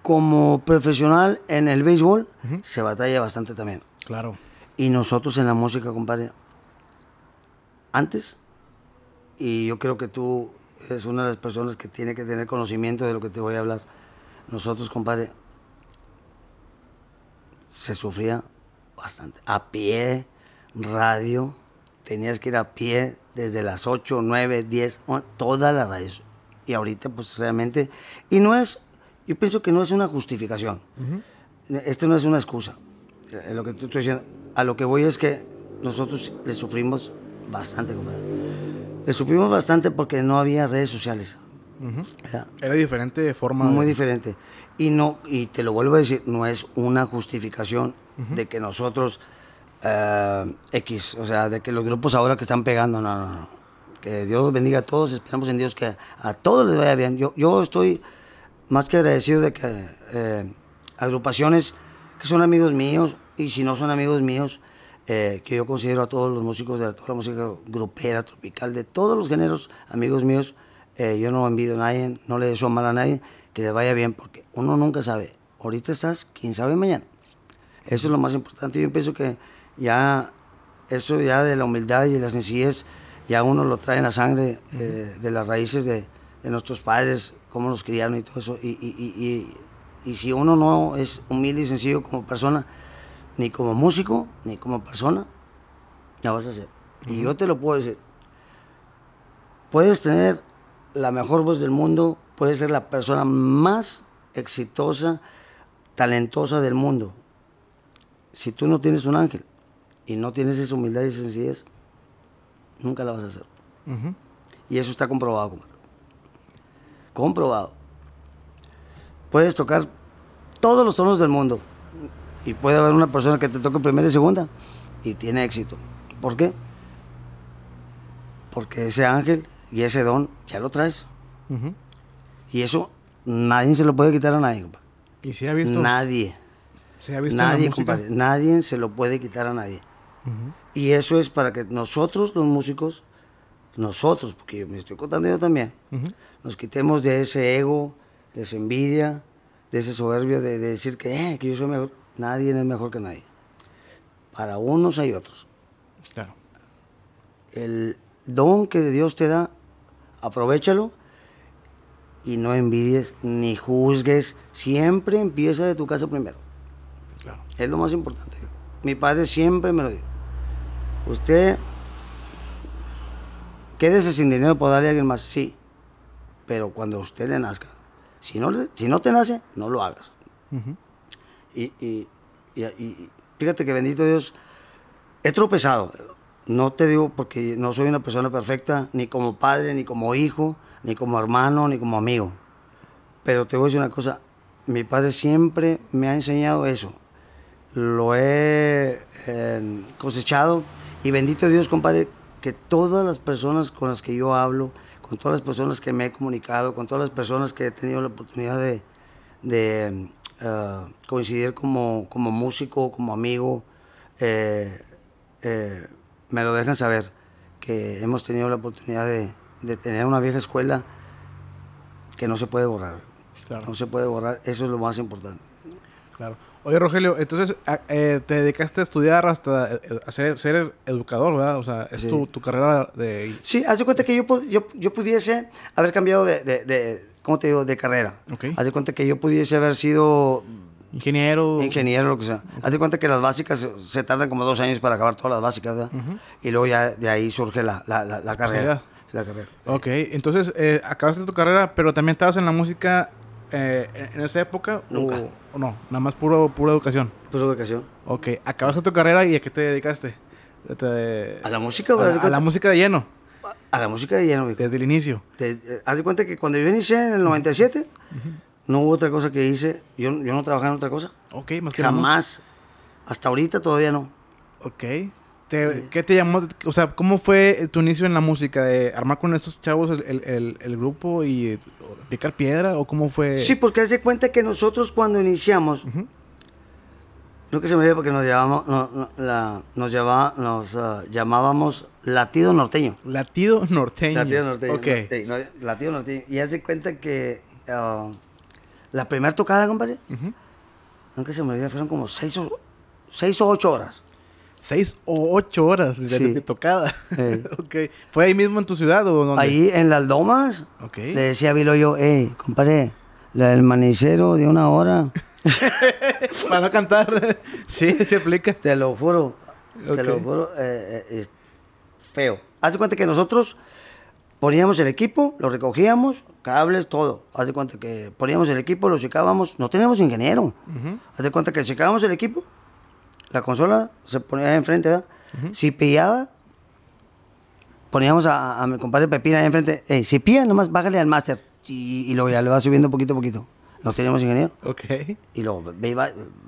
como profesional en el béisbol se batalla bastante también. Claro. Y nosotros en la música, compadre, antes, y yo creo que tú eres una de las personas que tiene que tener conocimiento de lo que te voy a hablar nosotros, compadre, se sufría bastante. A pie, radio, tenías que ir a pie desde las 8, 9, 10, todas las radio. Y ahorita, pues realmente, y no es, yo pienso que no es una justificación. Esto no es una excusa. Lo que tú estoy diciendo, a lo que voy es que nosotros le sufrimos bastante, compadre. Le sufrimos bastante porque no había redes sociales. Era diferente de forma. Muy diferente. Y no, y te lo vuelvo a decir, no es una justificación de que nosotros eh, X, o sea, de que los grupos ahora que están pegando, no, no, no. Que Dios los bendiga a todos, esperamos en Dios que a todos les vaya bien. Yo, yo estoy más que agradecido de que eh, agrupaciones que son amigos míos, y si no son amigos míos, eh, que yo considero a todos los músicos de toda la música grupera, tropical, de todos los géneros, amigos míos, eh, yo no envidio a nadie, no le deseo mal a nadie, que le vaya bien, porque uno nunca sabe. Ahorita estás, quién sabe mañana. Eso es lo más importante. Yo pienso que ya, eso ya de la humildad y de la sencillez, ya uno lo trae en la sangre, eh, de las raíces de, nuestros padres, cómo nos criaron y todo eso. Y, y, si uno no es humilde y sencillo como persona, ni como músico, ni como persona, Ya vas a hacer. Y yo te lo puedo decir. Puedes tener la mejor voz del mundo puede ser la persona más exitosa, talentosa del mundo. Si tú no tienes un ángel y no tienes esa humildad y sencillez, nunca la vas a hacer. Y eso está comprobado, Comprobado. Puedes tocar todos los tonos del mundo y puede haber una persona que te toque primera y segunda y tiene éxito. ¿Por qué? Porque ese ángel y ese don ya lo traes. Y eso nadie se lo puede quitar a nadie, compadre. ¿Y se ha visto? Nadie. ¿Se ha visto nadie, compadre. Nadie se lo puede quitar a nadie. Y eso es para que nosotros, los músicos, nosotros, porque me estoy contando yo también, nos quitemos de ese ego, de esa envidia, de ese soberbio de, decir que, eh, que yo soy mejor. Nadie es mejor que nadie. Para unos hay otros. Claro. El don que Dios te da aprovechalo y no envidies ni juzgues. Siempre empieza de tu casa primero. Es lo más importante. Mi padre siempre me lo dijo. Usted quédese sin dinero por darle a alguien más, sí. Pero cuando usted le nazca. Si no, si no te nace, no lo hagas. y, y fíjate que bendito Dios, he tropezado no te digo porque no soy una persona perfecta, ni como padre, ni como hijo, ni como hermano, ni como amigo. Pero te voy a decir una cosa, mi padre siempre me ha enseñado eso. Lo he em, cosechado y bendito Dios, compadre, que todas las personas con las que yo hablo, con todas las personas que me he comunicado, con todas las personas que he tenido la oportunidad de, em, ah, coincidir como, como músico, como amigo, eh, eh me lo dejan saber, que hemos tenido la oportunidad de, tener una vieja escuela que no se puede borrar. No se puede borrar, eso es lo más importante. Claro. Oye, Rogelio, entonces ah, eh, te dedicaste a estudiar hasta eh, eh, a ser, educador, ¿verdad? O sea, es tu, carrera de... Sí, haz de cuenta que yo, yo, pudiese haber cambiado de, ¿cómo te digo?, de carrera. Okay. Haz de cuenta que yo pudiese haber sido Ingeniero. Ingeniero, lo sea. Haz cuenta que las básicas se tardan como dos años para acabar todas las básicas, ¿verdad? Y luego ya de ahí surge la, la, pues carrera. La carrera. Ok, entonces eh, acabaste tu carrera, pero también estabas en la música eh, en esa época. Nunca. O, no, nada más puro, pura educación. Pura educación. Ok, acabaste tu carrera y a qué te dedicaste? a la música, a, a la música de lleno. A la música de lleno, Desde el inicio. Te, eh, haz cuenta que cuando yo inicié en el 97, no hubo otra cosa que hice. Yo, no trabajé en otra cosa. Ok, más Jamás. Hasta ahorita todavía no. Ok. ¿Qué te llamó? O sea, ¿cómo fue tu inicio en la música? ¿De armar con estos chavos el, grupo y picar piedra? ¿O cómo fue? Sí, porque hace cuenta que nosotros cuando iniciamos, lo que se me olvida porque nos, llamamos no, nos, nos ah, llamábamos Latido Norteño. Latido Norteño. Latido Norteño. Ok. latido Norteño. Y hace cuenta que... Ah, la primera tocada, compadre, aunque se me olvidó. fueron como seis o, seis o ocho horas. Seis o ocho horas de, tocada. ¿Fue ahí mismo en tu ciudad o dónde? Ahí en las domas. Okay. Le decía a Vilo yo, hey, compadre, el del manicero de una hora. Para a cantar. sí, se aplica. Te lo juro. Te lo juro. Eh, eh, feo. Hazte cuenta que nosotros poníamos el equipo, lo recogíamos, cables, todo. Haz de cuenta que poníamos el equipo, lo checábamos, no teníamos ingeniero. Hace Haz de cuenta que checábamos el equipo, la consola se ponía enfrente, Si pillaba, poníamos a, mi compadre Pepina ahí enfrente, si pilla, nomás bájale al máster. Y, y, luego ya le va subiendo poquito a poquito. No teníamos ingeniero. Ok. Y luego, ve,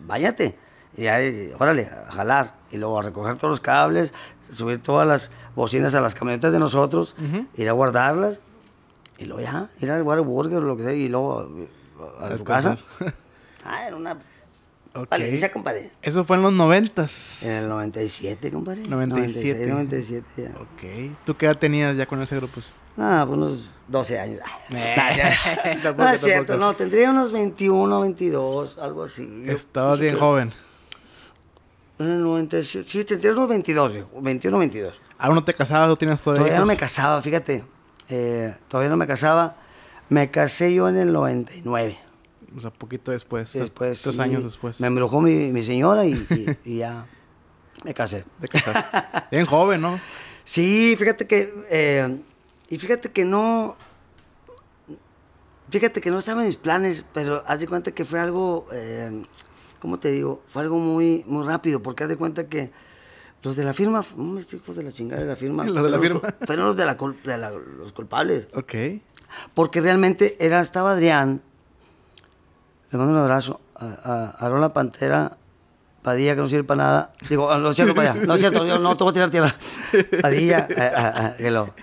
váyate. Y ahí, órale, a jalar y luego a recoger todos los cables, subir todas las bocinas a las camionetas de nosotros, ir a guardarlas y luego ya, ir al burger o lo que sea y luego a, la casa. ah, era una Okay. compadre. Eso fue en los noventas. En el 97, compadre. 97. 96, 97, ya. Ok. ¿Tú qué edad tenías ya con ese grupo? Ah, pues unos 12 años. Ah, eh. no es cierto, no, tendría unos 21, 22, algo así. Estabas bien joven. En el 97, sí, 22, 21 22. ¿Aún no te casabas o tienes todavía? Todavía no me casaba, fíjate. Eh, todavía no me casaba. Me casé yo en el 99. O sea, poquito después. después dos años después. Me embrujó mi, señora y, ya me casé. Me casaste. Bien joven, ¿no? Sí, fíjate que. Eh, y fíjate que no. Fíjate que no estaban mis planes, pero haz de cuenta que fue algo. Eh, ¿cómo te digo? Fue algo muy, muy rápido, porque haz de cuenta que los de la firma, mm, hijos de la chingada de la firma. ¿Los de la firma? fueron los de, la, los culpables. Ok. Porque realmente era, estaba Adrián, le mando un abrazo, a, a, Pantera, Padilla, que no sirve para nada. Digo, ah, no es cierto, para allá. No es cierto, yo no te voy a tirar tierra. Padilla, eh, eh, eh, que lo.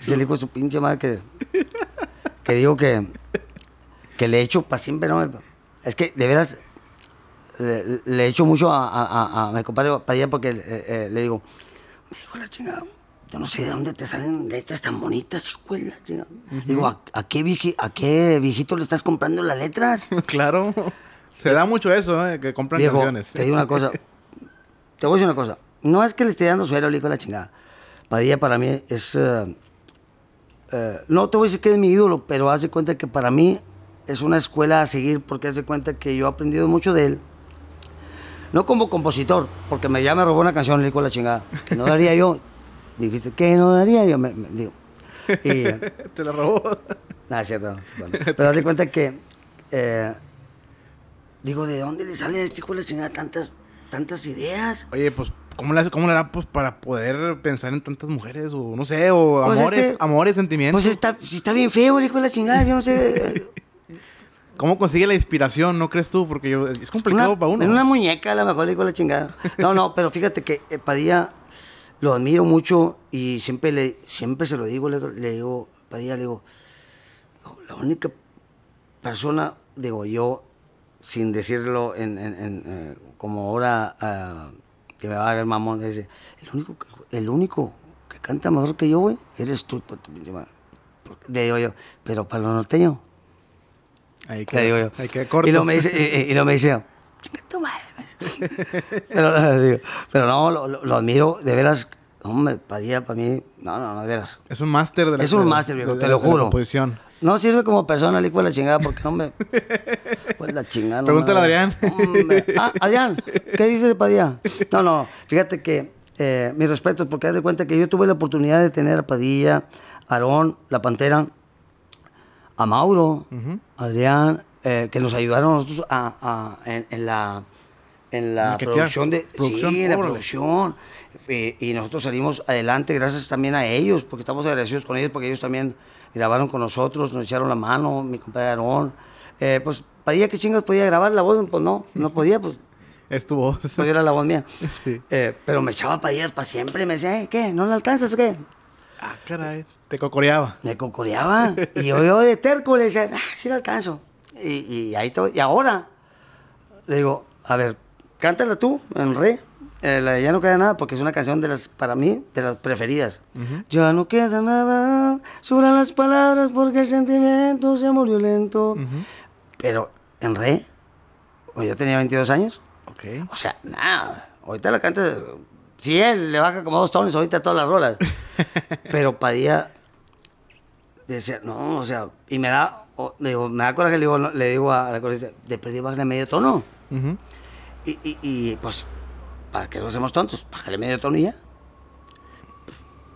Se le dijo su pinche madre que. Que digo que. Que le hecho para siempre, ¿no? Es que, de veras, le, echo mucho a, mi compadre Padilla porque eh, eh, le digo, hijo la chingada, yo no sé de dónde te salen letras tan bonitas, Digo, ¿a, qué ¿a qué viejito le estás comprando las letras? claro, se da mucho eso, ¿eh? que compran canciones. Te digo una cosa, te voy a decir una cosa, no es que le esté dando suero al hijo la chingada. Padilla para mí es... no te voy a decir que es mi ídolo, pero hace cuenta que para mí es una escuela a seguir porque hace cuenta que yo he aprendido mucho de él no como compositor, porque me, ya me robó una canción, le la chingada. Que no daría yo. Dijiste, ¿qué no daría yo? Me, digo. Y, ¿Te la robó? Nada, es cierto. Pero hazte cuenta que. Eh, digo, ¿de dónde le sale a este hijo de la chingada tantas, tantas ideas? Oye, pues ¿Cómo le, ¿Cómo le, hará pues, para poder pensar en tantas mujeres? O no sé, o pues amores, amores, sentimientos. Pues está, si está bien feo el hijo de la chingada, yo no sé. ¿Cómo consigue la inspiración? ¿No crees tú? Porque yo, es complicado para uno. En una muñeca, a lo mejor le digo la chingada. No, no, pero fíjate que eh, Padilla lo admiro mucho y siempre, le, siempre se lo digo, le, digo, Padilla, le digo, la única persona, digo yo, sin decirlo en, eh, como ahora ah, que me va a ver mamón, dice, el único, el único que canta mejor que yo, güey, eres tú, yo, pero para los norteños, Ahí le digo yo. Y lo me dice, eh, eh, y, lo me dice, eh, pero, no, lo, admiro, de veras. Hombre, Padilla, para mí, no, no, no, de veras. Es un máster de la Es un máster, te lo juro. No sirve como persona, le la chingada, porque no me. Pues la chingada. Pregúntale a Adrián. Ah, Adrián, ¿qué dices de Padilla? No, no, fíjate que eh, mis respetos, porque haz de cuenta que yo tuve la oportunidad de tener a Padilla, Aarón, La Pantera, a Mauro, Adrián, eh, que nos ayudaron nosotros a, a, en, la, en la producción de... Sí, en la producción. y nosotros salimos adelante gracias también a ellos, porque estamos agradecidos con ellos, porque ellos también grabaron con nosotros, nos echaron la mano, mi compadre Aarón. Eh, pues, ¿Padilla qué chingas podía grabar la voz? Pues no, no podía, pues... estuvo tu voz. Pues era la voz mía. Sí. Eh, pero me echaba Padilla para siempre, me decía, ¿qué? ¿No la alcanzas o qué? Ah, caray. Te cocoreaba. Me cocoreaba. Y yo, de terco decía, ah, le alcanzo. Y, ahí todo. Y ahora le digo, a ver, cántala tú en re. Eh, la de Ya no queda nada, porque es una canción de las, para mí, de las preferidas. Ya no queda nada, sobran las palabras porque el sentimiento se murió lento. Pero en re, pues, yo tenía 22 años. Okay. O sea, nada, ahorita la canta, si él le baja como dos tonos ahorita todas las rolas. Pero Padilla no, o sea, y me da, me, digo, me da coraje, le digo, le digo a la corista, de perdido bájale medio tono. y, pues, para que no hacemos tontos, bájale medio tono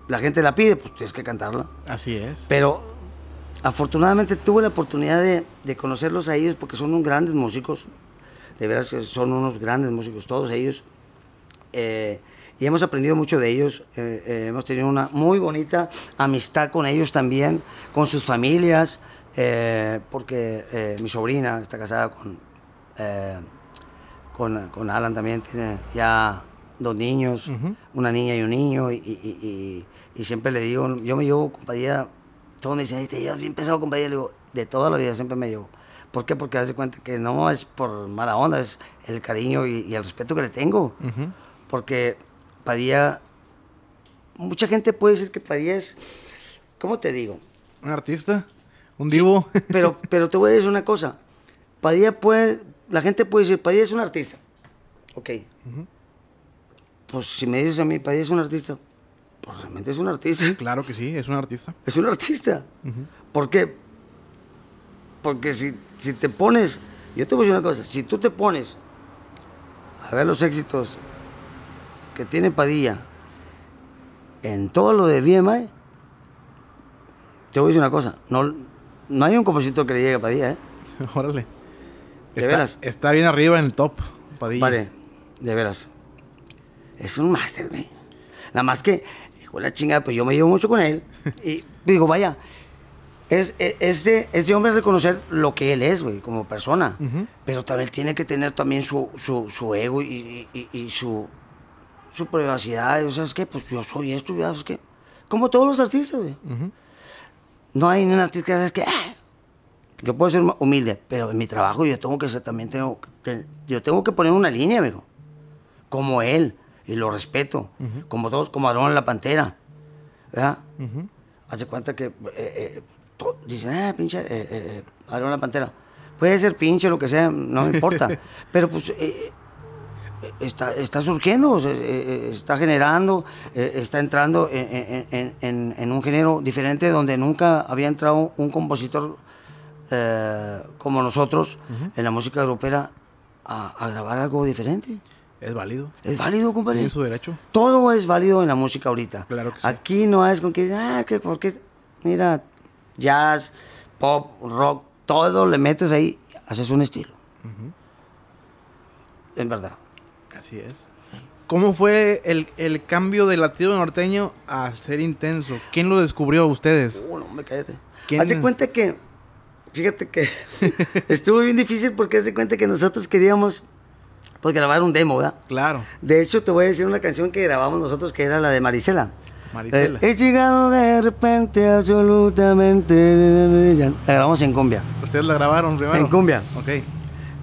La gente la pide, pues tienes que cantarla. Así es. Pero afortunadamente tuve la oportunidad de, de conocerlos a ellos porque son unos grandes músicos. De veras que son unos grandes músicos, todos ellos. Eh, y hemos aprendido mucho de ellos. Eh, eh, hemos tenido una muy bonita amistad con ellos también, con sus familias, eh, porque mi sobrina está casada con, con, con, Alan también, tiene ya dos niños, una niña y un niño, y, y, y, siempre le digo, yo me llevo compañía todos me dicen, te llevas bien pesado compadía, le digo, de toda la vida siempre me llevo. ¿Por qué? Porque hace cuenta que no es por mala onda, es el cariño y, el respeto que le tengo. Porque Padilla, mucha gente puede decir que Padilla es, ¿cómo te digo? Un artista, un divo. pero, pero te voy a decir una cosa, Padilla puede, la gente puede decir, Padilla es un artista, ok. Pues si me dices a mí, Padilla es un artista, pues realmente es un artista. Claro que sí, es un artista. Es un artista. ¿Por qué? Porque si, si te pones, yo te voy a decir una cosa, si tú te pones a ver los éxitos que tiene Padilla en todo lo de Viema, te voy a decir una cosa, no, no hay un compositor que le llegue a Padilla, ¿eh? Órale. De está, veras. Está bien arriba en el top, Padilla. Vale, de veras. Es un máster, güey. Nada más que, con la chingada, pues yo me llevo mucho con él. Y digo, vaya, es, ese, ese hombre es reconocer lo que él es, güey, como persona. Pero también tiene que tener también su, ego y su su privacidad, O sea, es que Pues yo soy esto, es que Como todos los artistas, No hay un artista que es que, ¡Ah! Yo puedo ser humilde, pero en mi trabajo yo tengo que ser, también tengo, yo tengo que poner una línea, amigo. Como él, y lo respeto. Como todos, como Aarón la Pantera, ¿verdad? Hace cuenta que eh, eh, ah, pinche eh, eh, eh la Pantera. Puede ser pinche, lo que sea, no me importa. pero pues eh, está, está surgiendo, eh, eh, está generando, eh, está entrando en, un género diferente donde nunca había entrado un compositor como nosotros en la música europea a, grabar algo diferente. Es válido. Es válido, compadre. su derecho. Todo es válido en la música ahorita. Claro que sí. Aquí no es con que, ah, que qué mira, jazz, pop, rock, todo le metes ahí, haces un estilo. Es verdad. Así es. ¿Cómo fue el, cambio del latido norteño a ser intenso? ¿Quién lo descubrió a ustedes? Bueno, uh, me cállate. Hace cuenta que, fíjate que estuvo bien difícil porque hace cuenta que nosotros queríamos pues grabar un demo, ¿verdad? Claro. De hecho, te voy a decir una canción que grabamos nosotros que era la de Marisela. Maricela. Eh, he llegado de repente absolutamente. la grabamos en cumbia. ¿Ustedes la grabaron primero? En cumbia. Ok.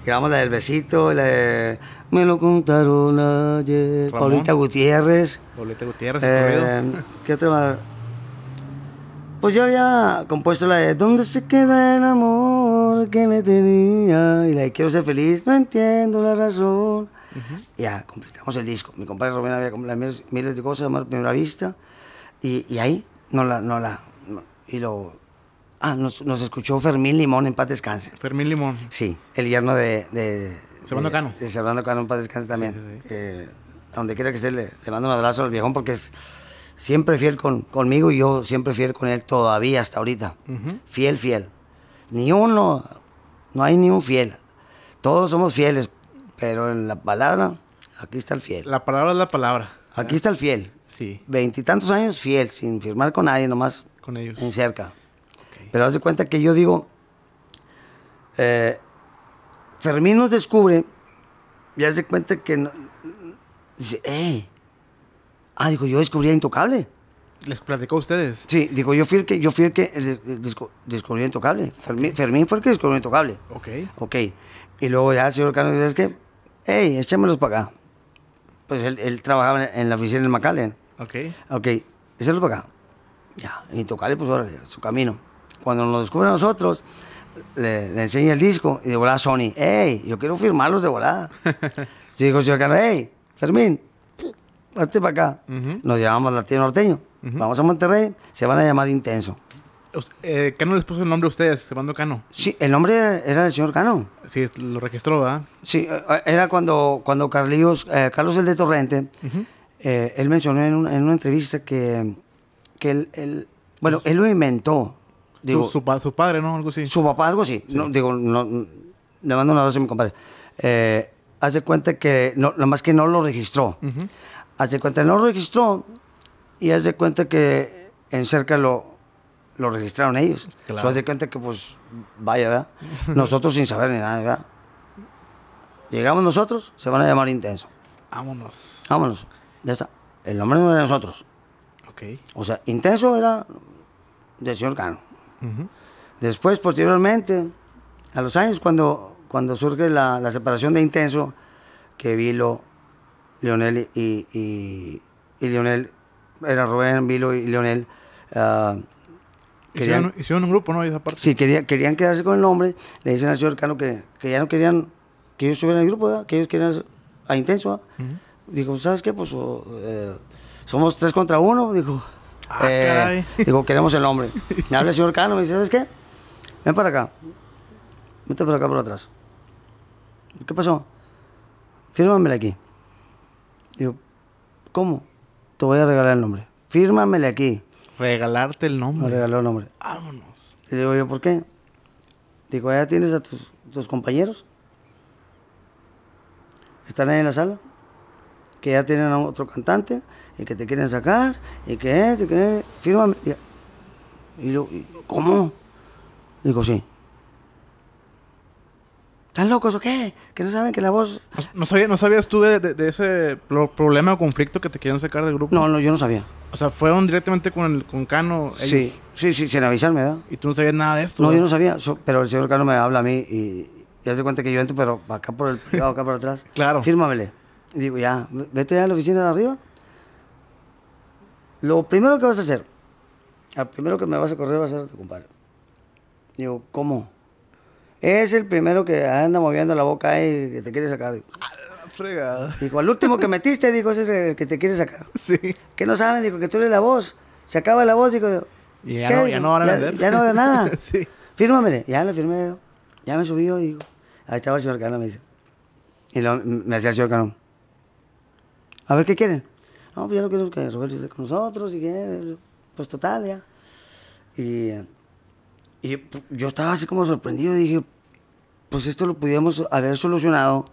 Grabamos la del besito, la de me lo contaron ayer. Paulita Gutiérrez. Paulita Gutiérrez, eh, ¿qué otra Pues yo había compuesto la de ¿Dónde se queda el amor que me tenía? Y la de Quiero ser feliz, no entiendo la razón. Ya, completamos el disco. Mi compadre Romero había comprado miles, de cosas, más primera vista. Y, ahí, no la, no la, y lo, ah, nos, escuchó Fermín Limón en paz descanse. Fermín Limón. Sí, el yerno de Segundo Cano. Sí, Cano, un descanse también. Eh, donde quiera que esté, le, mando un abrazo al viejón porque es siempre fiel conmigo y yo siempre fiel con él todavía hasta ahorita. Fiel, fiel. Ni uno, no hay ni un fiel. Todos somos fieles, pero en la palabra, aquí está el fiel. La palabra es la palabra. Aquí está el fiel. Sí. Veintitantos años fiel, sin firmar con nadie, nomás. Con ellos. En cerca. Pero haz de cuenta que yo digo, eh, Fermín nos descubre y hace cuenta que. No, dice, ¡eh! Ah, digo, yo descubrí a Intocable. ¿Les platicó a ustedes? Sí, digo, yo fui el que, yo fui el que eh, Intocable. Fermín, Fermín, fue el que descubrió a Intocable. Ok. Ok. Y luego ya el señor Cano dice, es que, ¡hey, échamelos para acá! Pues él, trabajaba en la oficina del Macalen. Ok. Ok, échamelos para acá. Ya, Intocable, pues órale, su camino. Cuando nos descubren a nosotros, le, enseña el disco y de volada Sony, hey, yo quiero firmarlos de volada. y dijo yo hey, Fermín, hazte para acá. Nos llevamos Latino Norteño. Vamos a Monterrey, se van a llamar Intenso. Eh, ¿Cano les puso el nombre a ustedes, Mando Cano? Sí, el nombre era el señor Cano. Sí, lo registró, ¿verdad? Sí, eh, eh, era cuando, cuando Carlos, Carlos el de Torrente, él mencionó en, una entrevista que, él, bueno, él lo inventó, su, padre, ¿no? Algo así. Su papá, algo así. Sí. No, digo, no, le mando un abrazo a mi compadre. Eh, hace cuenta que, no, nada más que no lo registró. Hace cuenta que no lo registró y hace cuenta que en cerca lo, lo registraron ellos. Claro. hace cuenta que, pues, vaya, ¿verdad? Nosotros sin saber ni nada, ¿verdad? Llegamos nosotros, se van a llamar intenso. Vámonos. Vámonos. Ya está. El nombre no era de nosotros. Ok. O sea, intenso era de señor Cano. Después, posteriormente, a los años, cuando, cuando surge la, separación de Intenso, que Vilo, Leonel y, y, Leonel, era Rubén, Vilo y Leonel. hicieron, hicieron, un grupo, ¿no? Esa Sí, querían, querían quedarse con el nombre. Le dicen al señor Cano que, ya no querían que ellos subieran al el grupo, que ellos querían a Intenso. Dijo, ¿sabes qué? Pues oh, eh, somos tres contra uno. Dijo, Ah, eh, digo, queremos el nombre. Me habla el señor Cano, me dice, ¿sabes qué? Ven para acá. Vete para acá por atrás. ¿Qué pasó? Fírmamele aquí. Digo, ¿cómo? Te voy a regalar el nombre. Fírmamele aquí. Regalarte el nombre. Me regaló el nombre. Vámonos. Y digo yo, ¿por qué? Digo, ya tienes a tus, tus compañeros. ¿Están ahí en la sala? que ya tienen a otro cantante y que te quieren sacar y que es, y que fírmame. Y, yo, ¿cómo? Digo, sí. ¿Están locos o qué? Que no saben que la voz... ¿No, sabía, no sabías tú de, de, ese problema o conflicto que te quieren sacar del grupo? No, no, yo no sabía. O sea, fueron directamente con, el, con Cano. Sí, sí, sí, sin avisarme, ¿verdad? ¿Y tú no sabías nada de esto? No, yo no sabía, pero el señor Cano me habla a mí y, ya se cuenta que yo entro, pero acá por el privado, acá por atrás. claro. Fírmamele digo, ya, vete ya a la oficina de arriba. Lo primero que vas a hacer, al primero que me vas a correr va a ser tu compadre. Digo, ¿cómo? Es el primero que anda moviendo la boca y que te quiere sacar. Digo, fregada. Digo, al último que metiste, digo, ese es el que te quiere sacar. Sí. Que no saben, digo, que tú eres la voz. Se acaba la voz, digo. yo. ya, no, ya no, van a ya, no nada. sí. Fírmamele. Ya lo firmé. Ya me subió y digo, ahí estaba el señor Cano, me dice. Y me hacía el señor Canón. A ver qué quieren. No, pues ya no quiero que Rogelio esté con nosotros y pues total, ya. Y, yo estaba así como sorprendido, dije, pues esto lo pudiéramos haber solucionado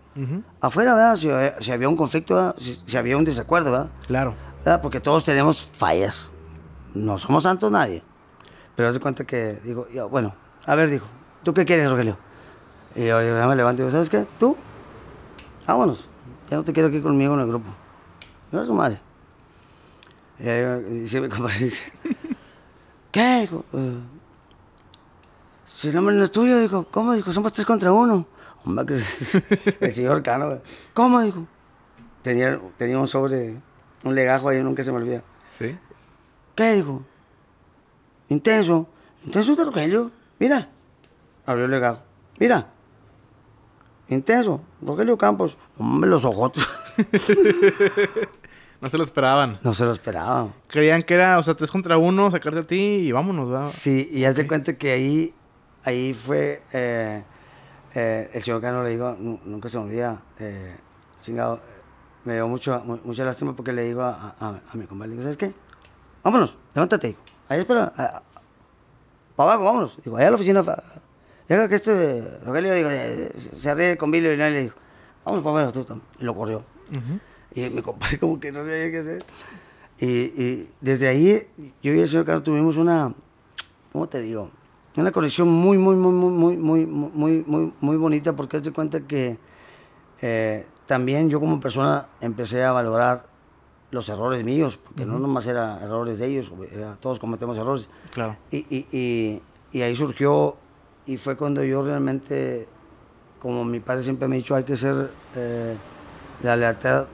afuera, ¿verdad? Si, había un conflicto, si, había un desacuerdo, ¿verdad? Claro. Porque todos tenemos fallas. No somos santos nadie. Pero hace cuenta que, digo, bueno, a ver, dijo, ¿tú qué quieres, Rogelio? Y yo, me levanto y digo, ¿sabes qué? ¿Tú? Vámonos. Ya no te quiero aquí conmigo en el grupo. ¿no es su madre? Y ahí dice mi compadre, ¿qué? Dijo, eh, si el nombre no es tuyo, dijo, ¿cómo? Dijo, somos tres contra uno. Hombre, que el señor Cano, ¿cómo? Dijo, tenía, un sobre, un legajo ahí, nunca se me olvida. ¿Sí? ¿Qué? Dijo, intenso, intenso de Rogelio, mira, abrió el legajo, mira, intenso, Rogelio Campos, hombre, los ojos. No se lo esperaban. No se lo esperaban. Creían que era, o sea, tres contra uno, sacarte a ti y vámonos, ¿verdad? Sí, y ya se cuenta que ahí, ahí fue, eh, eh, el señor Cano le digo, nunca se me olvida, eh, eh me dio mucho, mucha lástima porque le digo a, a, mi compadre, le digo, ¿sabes qué? Vámonos, levántate, ahí espera, para abajo, vámonos. Digo, allá a la oficina, ya que esto, Rogelio, digo, se, arriesga con Billy y le digo, vamos para abajo tú también. Y lo corrió. Y me compadre como que no sabía qué hacer. Y, desde ahí, yo y el señor Carlos tuvimos una, ¿cómo te digo? Una conexión muy, muy, muy, muy, muy, muy, muy, muy, bonita porque hace cuenta que eh, también yo como persona empecé a valorar los errores míos, porque no nomás eran errores de ellos, todos cometemos errores. Claro. Y, ahí surgió, y fue cuando yo realmente, como mi padre siempre me ha dicho, hay que ser, eh, la lealtad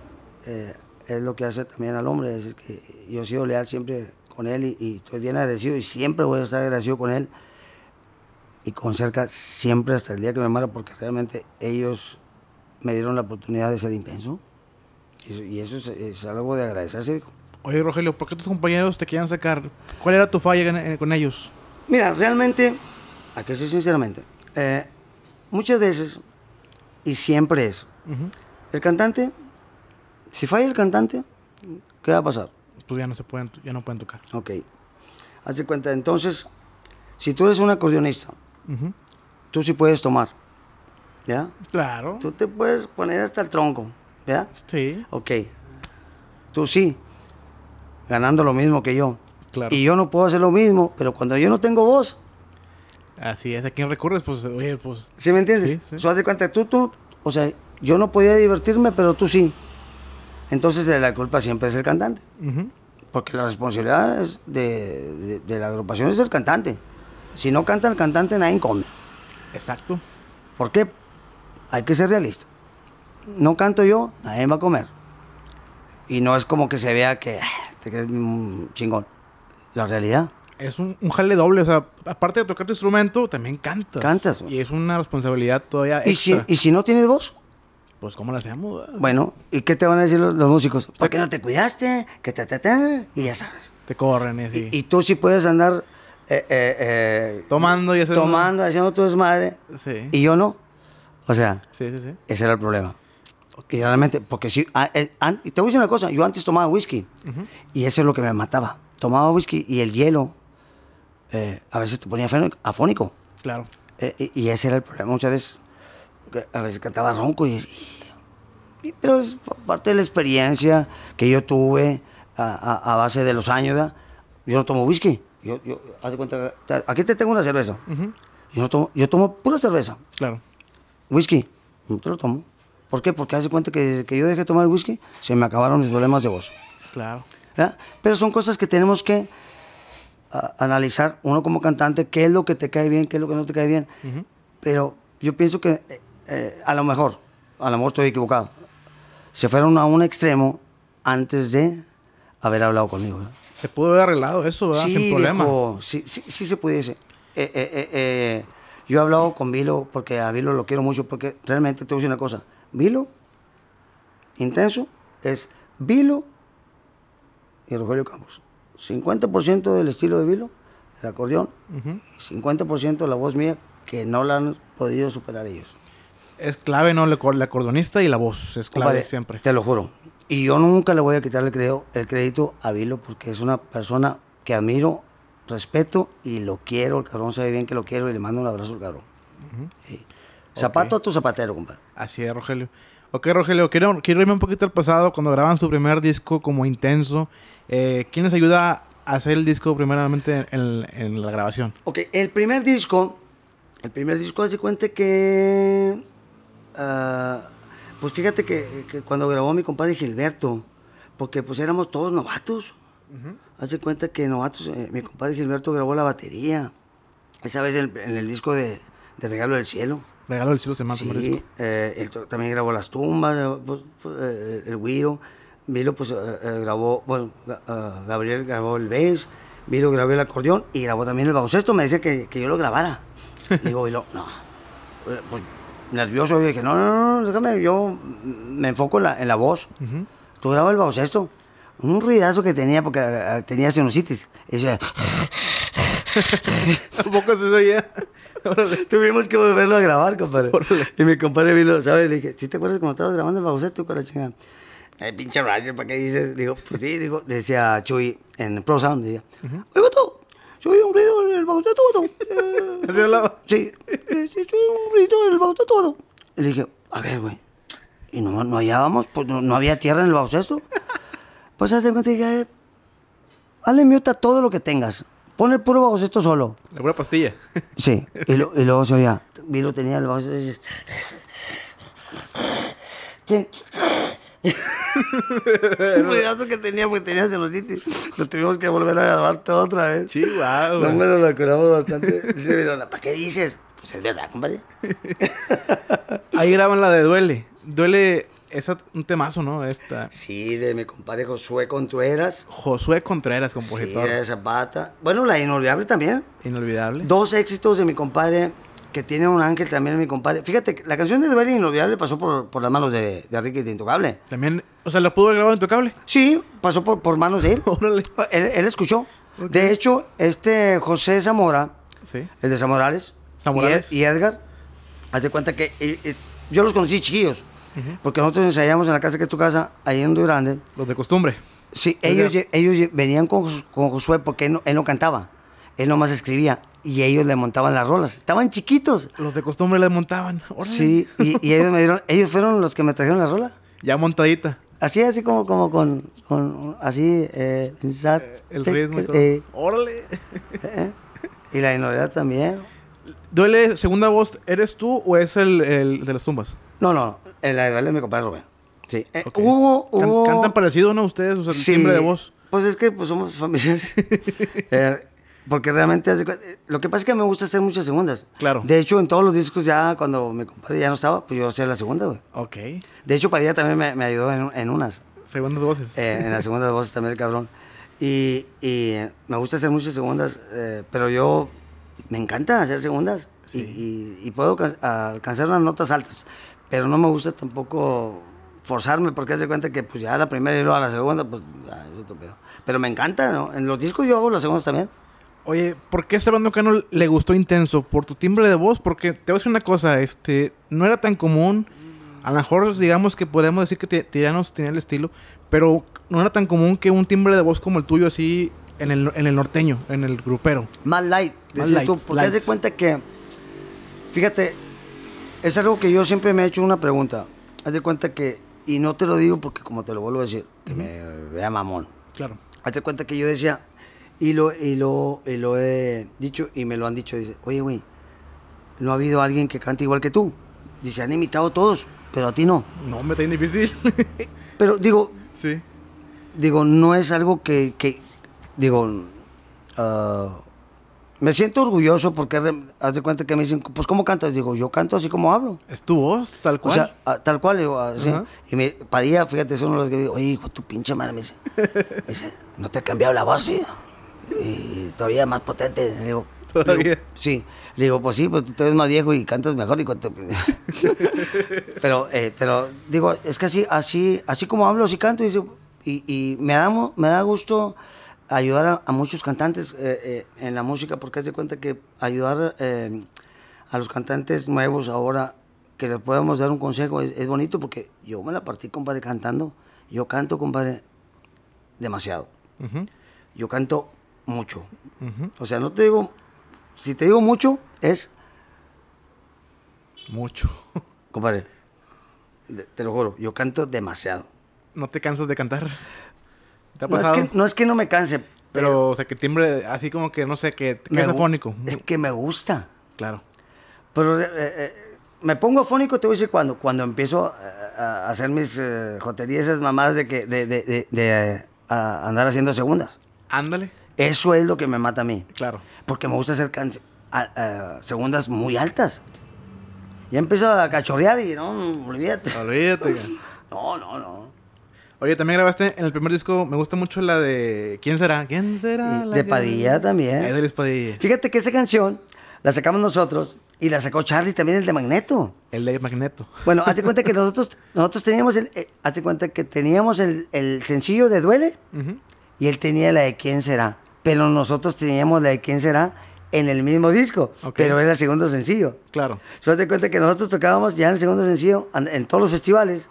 eh, es lo que hace también al hombre. Es que yo he sido leal siempre con él y, estoy bien agradecido y siempre voy a estar agradecido con él y con cerca siempre hasta el día que me muera porque realmente ellos me dieron la oportunidad de ser intenso y, eso es, algo de agradecer Oye Rogelio, ¿por qué tus compañeros te querían sacar? ¿Cuál era tu falla con ellos? Mira, realmente, aquí soy sinceramente, eh, muchas veces y siempre es, el cantante si falla el cantante, ¿qué va a pasar? Pues ya no se pueden, ya no pueden tocar. Ok. Hazte cuenta, entonces, si tú eres un acordeonista, tú sí puedes tomar. ¿Ya? Claro. Tú te puedes poner hasta el tronco. ¿Ya? Sí. Ok. Tú sí. Ganando lo mismo que yo. Claro. Y yo no puedo hacer lo mismo, pero cuando yo no tengo voz. Así es, ¿a quién recurres? Pues, oye, pues. ¿Sí me entiendes? haz de cuenta, tú, tú, o sea, yo no podía divertirme, pero tú sí. Entonces, la culpa siempre es el cantante. Porque la responsabilidad de, la agrupación es el cantante. Si no canta el cantante, nadie come. Exacto. ¿Por qué? Hay que ser realista. No canto yo, nadie va a comer. Y no es como que se vea que te chingón. La realidad. Es un, jale doble, o sea, aparte de tocar tu instrumento, también cantas. Cantas. Y es una responsabilidad todavía ¿Y Si, y si no tienes voz, pues ¿cómo la hacemos? Bueno, ¿y qué te van a decir los, músicos? ¿Por qué no te cuidaste? Que te, te, te, y ya sabes. Te corren eh, y así. Y, tú sí puedes andar eh, eh, tomando y haciendo... Tomando, haciendo tu desmadre. Sí. Y yo no. O sea, sí, sí, sí. ese era el problema. Y realmente, porque si... Ah, te voy a decir una cosa, yo antes tomaba whisky y eso es lo que me mataba. Tomaba whisky y el hielo a veces te ponía afónico. Claro. y ese era el problema. Muchas veces a veces cantaba ronco y, pero es parte de la experiencia que yo tuve a, base de los años, Yo no tomo whisky. aquí te tengo una cerveza. Yo tomo, yo tomo pura cerveza. Claro. Whisky, no te lo tomo. ¿Por qué? Porque hace cuenta que, desde que yo dejé de tomar whisky, se me acabaron mis problemas de voz. Claro. Pero son cosas que tenemos que analizar uno como cantante, qué es lo que te cae bien, qué es lo que no te cae bien. Pero yo pienso que eh, eh, a lo mejor, a lo mejor estoy equivocado, se fueron a un extremo antes de haber hablado conmigo. ¿eh? Se pudo haber arreglado eso, ¿verdad? Sí, Sin problema. sí, se pudiese. Eh, yo he hablado con Vilo porque a Vilo lo quiero mucho, porque realmente te voy a decir una cosa. Vilo, intenso, es Vilo y Rogelio Campos. 50% del estilo de Vilo, el acordeón, 50% de la voz mía, que no la han podido superar ellos es clave, ¿no? La cordonista y la voz es clave siempre. Te lo juro. Y yo nunca le voy a quitar el crédito, a Vilo porque es una persona que admiro, respeto y lo quiero. El cabrón sabe bien que lo quiero y le mando un abrazo al cabrón. Zapato a tu zapatero, compadre. Así es, Rogelio. Ok, Rogelio, quiero, quiero, irme un poquito al pasado cuando graban su primer disco como intenso. Eh, ¿Quién les ayuda a hacer el disco primeramente en, en la grabación? Ok, el primer disco, el primer disco hace cuenta que Ah, pues fíjate que, cuando grabó mi compadre Gilberto, porque pues éramos todos novatos. Hace cuenta que novatos, eh, mi compadre Gilberto grabó la batería. Esa vez en, el disco de, Regalo del Cielo. Regalo del Cielo se llama. Sí, él eh, también grabó Las Tumbas, eh, pues, pues, el Guiro. Milo pues grabó, bueno, Gabriel grabó el bass, Milo grabó el acordeón y grabó también el sexto Me decía que, yo lo grabara. Digo, Milo, no. Pues, nervioso. Y dije, no, no, no, déjame, yo me enfoco en la, en la voz. Tú grabas el baloncesto. Un ruidazo que tenía porque eh, eh, tenía sinusitis. Y decía... ¿Tampoco se oía. Tuvimos que volverlo a grabar, compadre. Y mi compadre vino, ¿sabes? Le dije, ¿sí te acuerdas cómo estabas grabando el baloncesto con la chingada? El eh, pinche Roger, ¿para qué dices? Digo, pues sí, digo, decía Chuy en Pro Sound, decía, uh -huh soy un ruido en el todo. Eh, ¿Así hablaba? Eh, sí. Eh, sí, soy un ruido el de todo. Y le dije, a ver, güey. Y no, no hallábamos, pues no, había tierra en el baloncesto. Pues hace cuenta que hazle miota todo lo que tengas. Pon el puro baloncesto solo. La pura pastilla. Sí. Y, luego se oía. Vino, tenía el baloncesto y el pedazo que tenía, porque tenía sitios. Lo tuvimos que volver a grabar todo otra vez. Chihuahua. No, me lo curamos bastante. Dice ¿para qué dices? Pues es verdad, compadre. Ahí graban la de Duele. Duele es un temazo, ¿no? Esta. Sí, de mi compadre Josué Contreras. Josué Contreras, compositor. Sí, de Zapata. Bueno, la Inolvidable también. Inolvidable. Dos éxitos de mi compadre que tiene un ángel también mi compadre. Fíjate, la canción de Duele Inolvidable pasó por, por las manos de, de de Intocable. También, o sea, ¿la pudo grabar Intocable? Sí, pasó por, por manos de él. Él, escuchó. De hecho, este José Zamora, el de Zamorales, Zamorales. Y, Edgar. Edgar, hace cuenta que yo los conocí chiquillos, porque nosotros ensayamos en la casa que es tu casa, ahí en Durande. Los de costumbre. Sí, ellos, ellos venían con, Josué porque él no cantaba él nomás escribía y ellos le montaban las rolas. Estaban chiquitos. Los de costumbre le montaban. Sí, y, ellos me dieron, ellos fueron los que me trajeron la rola. Ya montadita. Así, así como, como con, con así, eh, eh el ritmo. Y eh, Órale. Eh, y la novedad también. Duele, segunda voz, ¿eres tú o es el, el de las tumbas? No, no, la de Duele es mi compadre Rubén. Sí. hubo, hubo... ¿Cantan parecido, no, ustedes? O sea, de voz. Pues es que pues, somos familiares. Porque realmente lo que pasa es que me gusta hacer muchas segundas. Claro. De hecho, en todos los discos ya, cuando mi compadre ya no estaba, pues yo hacía la segunda, güey. Ok. De hecho, Padilla también me, ayudó en, unas. Segundas voces. Eh, en las segundas voces también, el cabrón. Y, y, me gusta hacer muchas segundas, eh, pero yo me encanta hacer segundas y, puedo alcanzar unas notas altas, pero no me gusta tampoco forzarme porque hace cuenta que pues ya la primera y luego a la segunda, pues ya, eso Pero me encanta, ¿no? En los discos yo hago las segundas también. Oye, ¿por qué a bando Cano le gustó Intenso? ¿Por tu timbre de voz? Porque te voy a decir una cosa, este, no era tan común. A lo mejor digamos que podemos decir que Tiranos tenía el estilo, pero no era tan común que un timbre de voz como el tuyo así en el, en el norteño, en el grupero. Más light, Más tú, porque de cuenta que, fíjate, es algo que yo siempre me he hecho una pregunta. Haz de cuenta que, y no te lo digo porque como te lo vuelvo a decir, que me vea mamón. Claro. Haz de cuenta que yo decía, y lo, y lo, he dicho y me lo han dicho. Dice, oye, güey, no ha habido alguien que cante igual que tú. Dice, han imitado todos, pero a ti no. No, me está difícil. Eh, pero digo, sí. Digo, no es algo que, digo, ah, me siento orgulloso porque haz de cuenta que me dicen, pues ¿cómo cantas? Digo, yo canto así como hablo. ¿Es tu voz, tal cual? O sea, ah, tal cual, Y me, paría fíjate, es uno de los que digo, oye, tu pinche madre, me dice, ¿no te ha cambiado la voz? Sí? y todavía más potente. digo, ¿Todavía? sí. Le digo, pues sí, pues tú eres más viejo y cantas mejor. pero, eh, pero digo, es que así, así, así como hablo, y canto. Y, me, da, me da gusto ayudar a, muchos cantantes eh, eh, en la música, porque hace cuenta que ayudar a los cantantes nuevos ahora, que les podamos dar un consejo, es, bonito, porque yo me la partí, compadre, cantando. Yo canto, compadre, demasiado. Yo canto mucho. O sea, no te digo, si te digo mucho, es... Mucho. Compadre, te lo juro, yo canto demasiado. ¿No te cansas de cantar? No, es que, no me canse, pero... o sea, que timbre así como que, no sé, que es afónico. Es que me gusta. Claro. Pero eh, eh, me pongo afónico, te voy a decir cuando, cuando empiezo a, hacer mis eh, joterías, esas mamadas de que de, de, de, de andar haciendo segundas. Ándale. Eso es lo que me mata a mí. Claro. Porque me gusta hacer canciones segundas muy altas. Ya empiezo a cachorrear y no, olvídate. Olvídate. no, no, no. Oye, también grabaste en el primer disco, me gusta mucho la de ¿Quién será? ¿Quién será? de Padilla también. Ahí de Padilla. Fíjate que esa canción la sacamos nosotros y la sacó Charlie también el de Magneto. El de Magneto. Bueno, hace cuenta que nosotros nosotros teníamos el eh, cuenta que teníamos el, sencillo de Duele y él tenía la de ¿Quién será? pero nosotros teníamos la de quién será en el mismo disco, pero era el segundo sencillo. Claro. Solo te cuenta que nosotros tocábamos ya el segundo sencillo, en todos los festivales,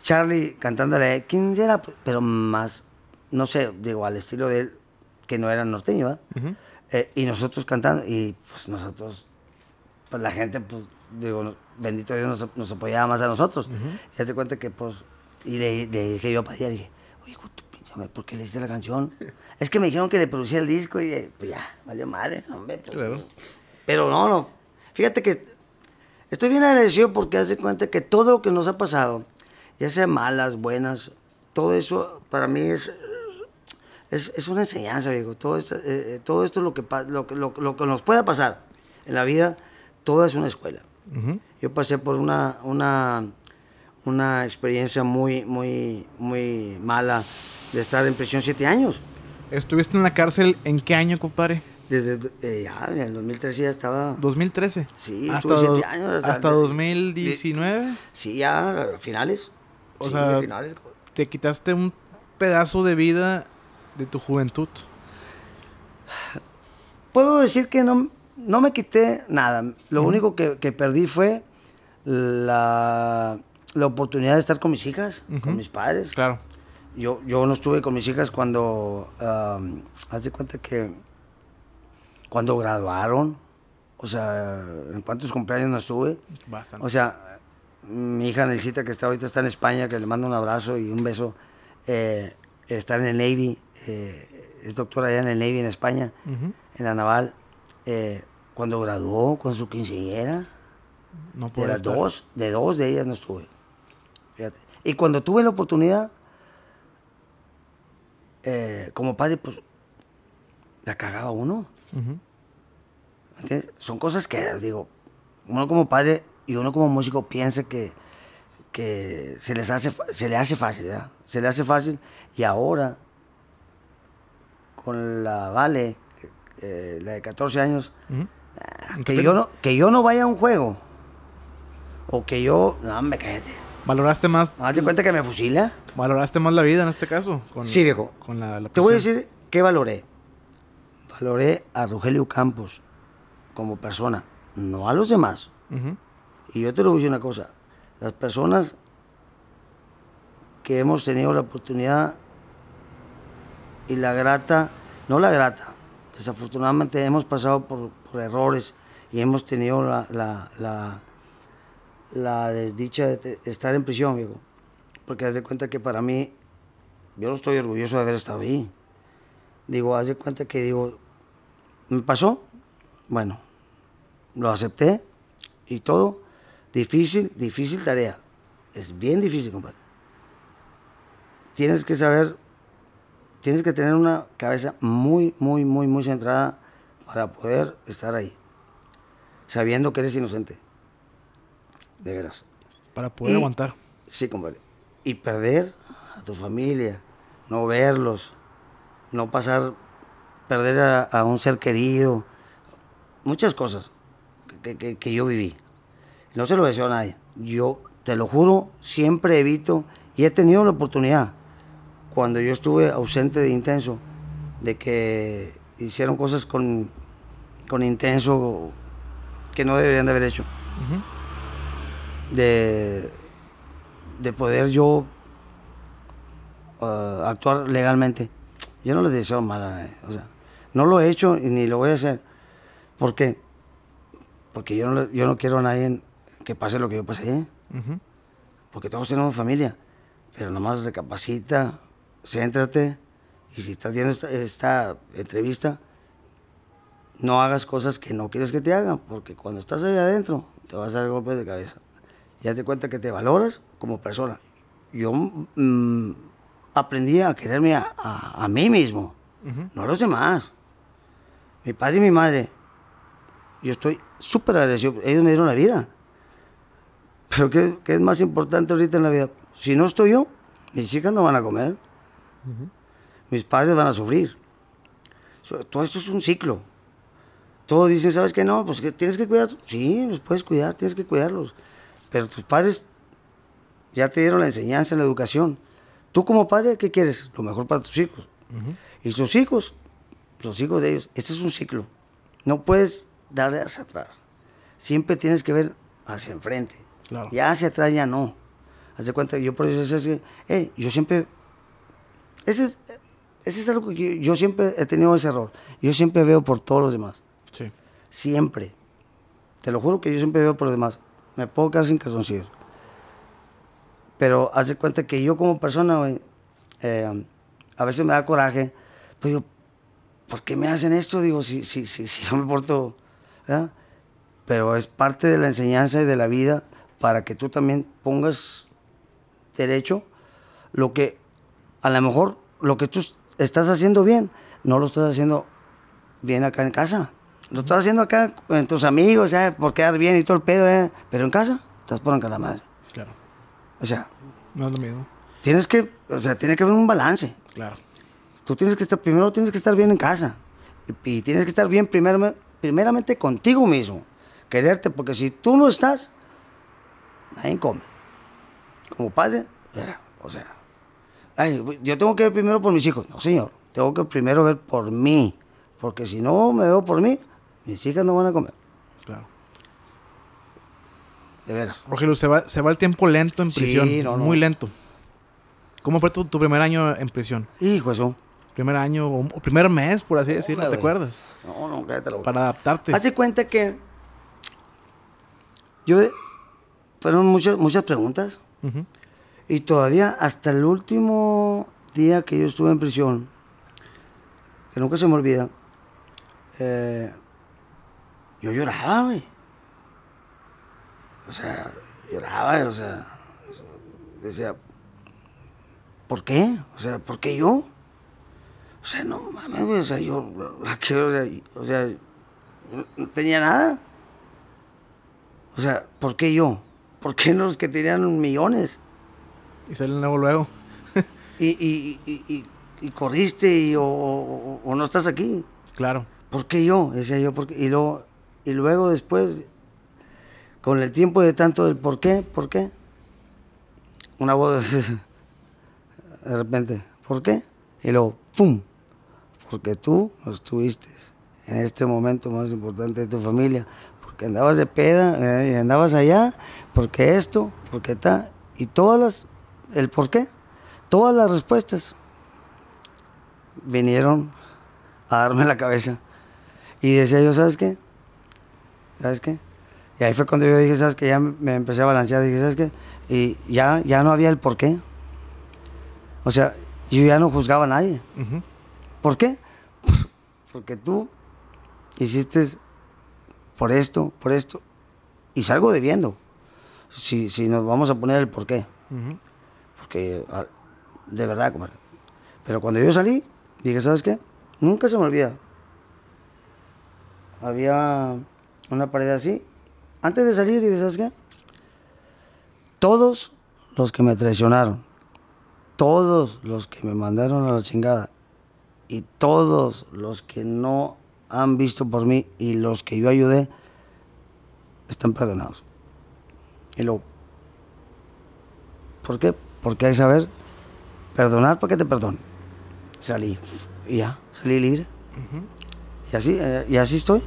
Charlie cantándole de quién será, pues, pero más, no sé, digo, al estilo de él, que no era norteño, ¿eh? y nosotros cantando, y pues nosotros, pues la gente, pues, digo, bendito Dios nos, apoyaba más a nosotros. hace Ya cuenta que, pues, y le, dije yo a Padilla, dije, oye, porque ¿por qué le hice la canción? Es que me dijeron que le producía el disco y eh, pues ya, valió madre, hombre. Pues, pero no, no. Fíjate que estoy bien agradecido porque hace cuenta que todo lo que nos ha pasado, ya sea malas, buenas, todo eso para mí es, es, una enseñanza, viejo. Todo, eh, eh, todo esto, lo que, lo, que nos pueda pasar en la vida, toda es una escuela. Yo pasé por una, una una experiencia muy, muy, muy mala de estar en prisión siete años. ¿Estuviste en la cárcel en qué año, compadre? Desde eh, ya, en el 2013 ya estaba. ¿2013? Sí, hasta, estuve años. ¿Hasta, 2019? sí, ya, finales. O sea, te quitaste un pedazo de vida de tu juventud. Puedo decir que no, no me quité nada. Lo único que, perdí fue la la oportunidad de estar con mis hijas, con mis padres. Claro. Yo, yo no estuve con mis hijas cuando, haz de cuenta que cuando graduaron, o sea, en cuántos cumpleaños no estuve. Bastante. O sea, mi hija Nelsita, que está ahorita está en España, que le mando un abrazo y un beso, eh, está en el Navy, eh, es doctora allá en el Navy en España, en la Naval. Eh, cuando graduó con su quinceañera, no de las dos, de dos de ellas no estuve. Y cuando tuve la oportunidad, eh, como padre, pues la cagaba uno. Son cosas que, digo, uno como padre y uno como músico piensa que, se, les hace, se le hace fácil, Se le hace fácil. Y ahora, con la Vale, eh, la de 14 años, ah, que, yo no, que yo no vaya a un juego, o que yo, no, me cállate Valoraste más. cuenta que me fusila. Valoraste más la vida en este caso. Con, sí, viejo. Te voy a decir qué valoré. Valoré a Rogelio Campos como persona, no a los demás. Y yo te lo voy a decir una cosa. Las personas que hemos tenido la oportunidad y la grata, no la grata, desafortunadamente hemos pasado por, por errores y hemos tenido la la desdicha de estar en prisión, Porque haz de cuenta que para mí, yo no estoy orgulloso de haber estado ahí. Digo, haz de cuenta que digo, me pasó, bueno, lo acepté y todo. Difícil, difícil tarea. Es bien difícil, compadre. Tienes que saber, tienes que tener una cabeza muy, muy, muy, muy centrada para poder estar ahí, sabiendo que eres inocente de veras. Para poder aguantar. Sí, compadre. Y perder a tu familia, no verlos, no pasar, perder a, un ser querido, muchas cosas que, yo viví. No se lo deseo a nadie. Yo, te lo juro, siempre evito y he tenido la oportunidad, cuando yo estuve ausente de Intenso, de que hicieron cosas con, con Intenso que no deberían de haber hecho de, poder yo uh, actuar legalmente. Yo no les deseo mal a nadie. sea, no lo he hecho y ni lo voy a hacer. ¿Por qué? Porque yo no, yo no quiero a nadie que pase lo que yo pasé. Porque todos tenemos familia. Pero nomás recapacita, céntrate. Y si estás viendo esta, entrevista, no hagas cosas que no quieres que te hagan. Porque cuando estás ahí adentro, te vas a dar golpe de cabeza ya te cuenta que te valoras como persona. Yo mm, aprendí a quererme a, a, mí mismo, no a los demás. Mi padre y mi madre, yo estoy súper agradecido, ellos me dieron la vida. Pero ¿qué, ¿qué, es más importante ahorita en la vida? Si no estoy yo, mis chicas no van a comer, mis padres van a sufrir. Todo esto es un ciclo. Todos dicen, ¿sabes qué? No, pues que tienes que cuidar. Sí, los puedes cuidar, tienes que cuidarlos. Pero tus padres ya te dieron la enseñanza, la educación. Tú como padre, ¿qué quieres? Lo mejor para tus hijos. Y sus hijos, los hijos de ellos, este es un ciclo. No puedes darle hacia atrás. Siempre tienes que ver hacia enfrente. Claro. Ya hacia atrás ya no. Hace cuenta, yo por eso es yo siempre... Ese es, es algo que yo, yo, siempre he tenido ese error. Yo siempre veo por todos los demás. Sí. Siempre. Te lo juro que yo siempre veo por los demás me puedo quedar sin calzoncillos. Pero hace cuenta que yo como persona, eh, a veces me da coraje, pues yo, ¿por qué me hacen esto? Digo, si, si, si, si yo me porto, Pero es parte de la enseñanza y de la vida para que tú también pongas derecho lo que, a lo mejor, lo que tú estás haciendo bien, no lo estás haciendo bien acá en casa. Lo estás haciendo acá con tus amigos, ya, por quedar bien y todo el pedo, pero en casa estás por acá la madre. Claro. O sea. No es lo mismo. Tienes que, o sea, tiene que haber un balance. Claro. Tú tienes que estar, primero tienes que estar bien en casa. Y, tienes que estar bien primero, primeramente contigo mismo. Quererte, porque si tú no estás, nadie come. Como padre, o sea, yo tengo que ver primero por mis hijos. No, señor. Tengo que primero ver por mí. Porque si no me veo por mí, mis hijas no van a comer. Claro. De veras. Rogelio, se va, se va el tiempo lento en prisión. Sí, no, no. Muy lento. ¿Cómo fue tu, primer año en prisión? Hijo, eso. Primer año o, primer mes, por así decirlo, ¿te acuerdas? No, no, cállate Para adaptarte. Hace cuenta que yo fueron muchas, muchas preguntas y todavía hasta el último día que yo estuve en prisión, que nunca se me olvida, eh, yo lloraba, güey. O sea, lloraba, o sea, decía, ¿por qué? O sea, ¿por qué yo? O sea, no mames, güey, o sea, yo la quiero, o sea, o sea, no tenía nada. O sea, ¿por qué yo? ¿Por qué los que tenían millones? Y el nuevo luego. y, y, y, y, y corriste y, o, o, no estás aquí. Claro. ¿Por qué yo? Decía yo, porque, y luego y luego después, con el tiempo de tanto del por qué, por qué, una voz de repente, ¿por qué? Y luego, ¡pum! Porque tú no estuviste en este momento más importante de tu familia, porque andabas de peda, eh, y andabas allá, porque esto, porque tal, y todas las, el por qué, todas las respuestas vinieron a darme la cabeza. Y decía yo, ¿sabes qué? ¿sabes qué? Y ahí fue cuando yo dije, ¿sabes qué? Ya me empecé a balancear, dije, ¿sabes qué? Y ya, ya no había el porqué O sea, yo ya no juzgaba a nadie. ¿Por qué? Porque tú hiciste por esto, por esto, y salgo debiendo. Si, si nos vamos a poner el porqué qué. Porque, ah, de verdad, Pero cuando yo salí, dije, ¿sabes qué? Nunca se me olvida. Había una pared así. Antes de salir, dije, ¿sabes qué? Todos los que me traicionaron, todos los que me mandaron a la chingada y todos los que no han visto por mí y los que yo ayudé, están perdonados. Y luego, ¿por qué? Porque hay que saber perdonar para que te perdone. Salí, y ya, salí libre. y, así, eh, y así estoy.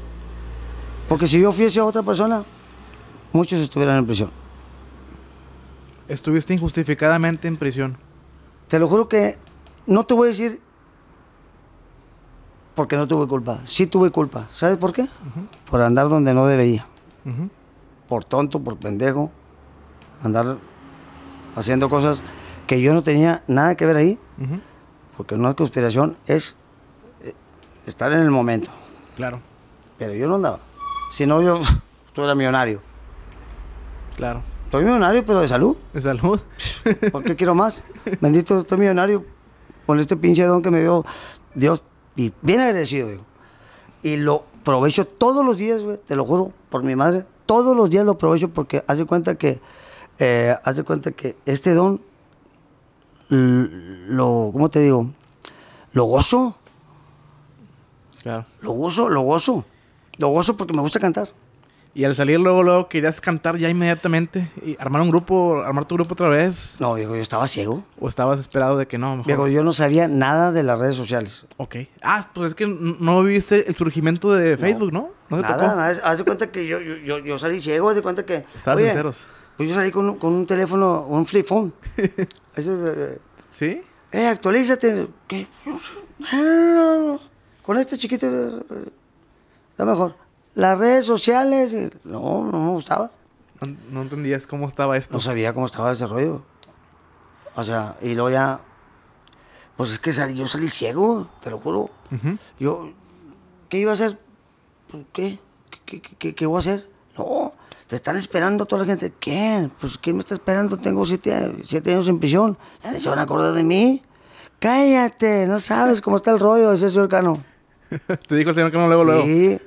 Porque si yo fuese a otra persona, muchos estuvieran en prisión. Estuviste injustificadamente en prisión. Te lo juro que no te voy a decir porque no tuve culpa. Sí tuve culpa. ¿Sabes por qué? Por andar donde no debería. Por tonto, por pendejo. Andar haciendo cosas que yo no tenía nada que ver ahí. Porque una conspiración es eh, estar en el momento. Claro. Pero yo no andaba. Si no, yo, tú eras millonario. Claro. Estoy millonario, pero de salud. De salud. ¿Por qué quiero más? Bendito, estoy millonario con este pinche don que me dio Dios. Y bien agradecido, digo. Y lo aprovecho todos los días, güey, te lo juro, por mi madre. Todos los días lo aprovecho porque hace cuenta que, eh, hace cuenta que este don, lo, ¿cómo te digo? Lo gozo. Claro. Lo gozo, lo gozo. Lo gozo porque me gusta cantar. Y al salir luego, luego querías cantar ya inmediatamente y armar un grupo, armar tu grupo otra vez. No, viejo, yo estaba ciego. O estabas esperado de que no, mejor. yo no sabía nada de las redes sociales. Ok. Ah, pues es que no viste el surgimiento de Facebook, ¿no? No, ¿No te tocó? nada. Haz de cuenta que yo, yo, salí ciego, haz de cuenta que. Estabas sinceros. Pues yo salí con, un teléfono, un flip phone. ¿Sí? Eh, actualízate. Pues, con este chiquito. Está mejor. Las redes sociales, eh, no, no me gustaba. No, entendías cómo estaba esto. No sabía cómo estaba ese rollo. O sea, y luego ya. Pues es que salí, yo salí ciego, te lo juro. Yo, ¿qué iba a hacer? Pues, ¿Qué? ¿Qué, qué, voy a hacer? No, te están esperando toda la gente. ¿Quién? Pues ¿quién me está esperando? Tengo siete, siete años en prisión. se van a acordar de mí. Cállate, no sabes cómo está el rollo, ese cercano. Te dijo el señor Cano luego, luego. Sí.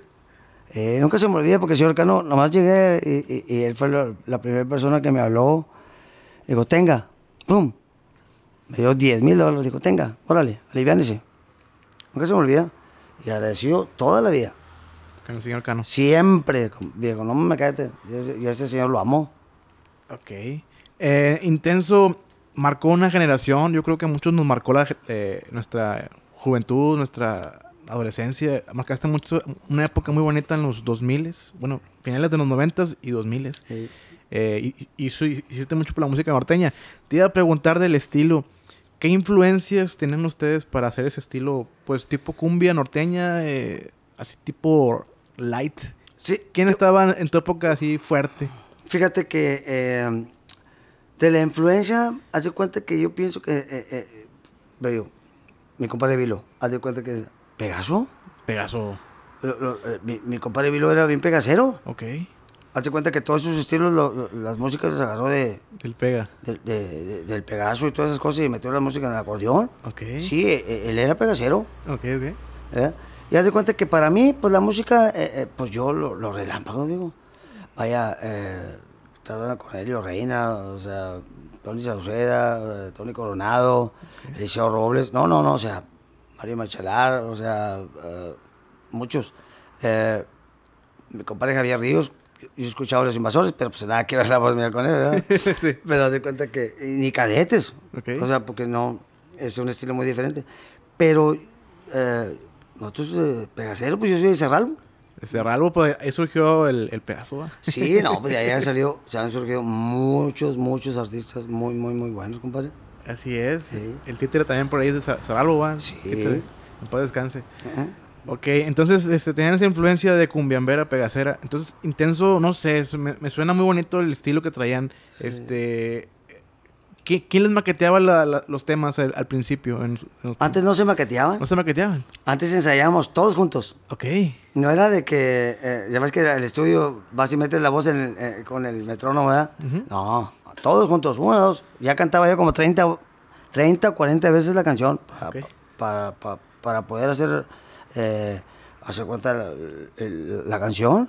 Eh, nunca se me olvida porque el señor Cano, nomás llegué y, él fue la, primera persona que me habló. Digo, tenga, pum. Me dio 10 mil dólares. Digo, tenga, órale, alivianese Nunca se me olvida. Y agradecido toda la vida. Con el señor Cano. Siempre. Digo, no me cállate. Este, yo ese señor lo amo. Ok. Eh, intenso marcó una generación. Yo creo que muchos nos marcó la, eh, nuestra juventud, nuestra adolescencia, marcaste mucho una época muy bonita en los 2000, bueno, finales de los 90 y 2000. s eh, y, hiciste mucho por la música norteña. Te iba a preguntar del estilo. ¿Qué influencias tienen ustedes para hacer ese estilo, pues tipo cumbia norteña, eh, así tipo light? ¿Quién estaba en tu época así fuerte? Fíjate que eh, de la influencia, hace cuenta que yo pienso que, veo, mi compadre Vilo, hace cuenta que ¿Pegaso? Pegaso. Eh, mi, compadre Vilo era bien Pegasero... Ok. Hazte cuenta que todos esos estilos, las músicas se agarró de... Del pega. del pegaso y todas esas cosas y metió la música en el acordeón. Ok. Sí, e, e, él, era Pegasero... Ok, ok. ¿Eh? Y hace cuenta que para mí, pues la música, eh, eh, pues yo lo, relámpago, digo. Vaya, eh, Tadona Cornelio Reina, o sea, Tony Salceda... Tony Coronado, Eliseo Robles. No, no, no, o sea, Mario Machalar, o sea, eh, muchos. Eh, mi compadre Javier Ríos, yo escuchado a los invasores, pero pues nada quiero ver con él, ¿verdad? sí. Pero de cuenta que ni cadetes, o sea, porque no, es un estilo muy diferente. Pero eh, nosotros, eh, Pegacero, pues yo soy de Cerralbo. De Cerralbo, pues ahí surgió el, pedazo, ¿verdad? Sí, no, pues ahí han salido, se han surgido muchos, muchos artistas muy, muy, muy buenos, compadre. Así es. El títere también por ahí es de Saraloba. Sí. descanse. Ok, entonces este, tenían esa influencia de cumbiambera, pegacera. Entonces, intenso, no sé, me, suena muy bonito el estilo que traían. Este. ¿Quién les maqueteaba los temas al, principio? Antes no se maqueteaban. No se maqueteaban. Antes ensayábamos todos juntos. Ok. No era de que, eh, ya ves que el estudio vas y metes la voz en eh, con el metrónomo, ¿verdad? No todos juntos, uno, dos. Ya cantaba yo como 30, 30 40 veces la canción para, poder hacer, eh, hacer cuenta la, canción.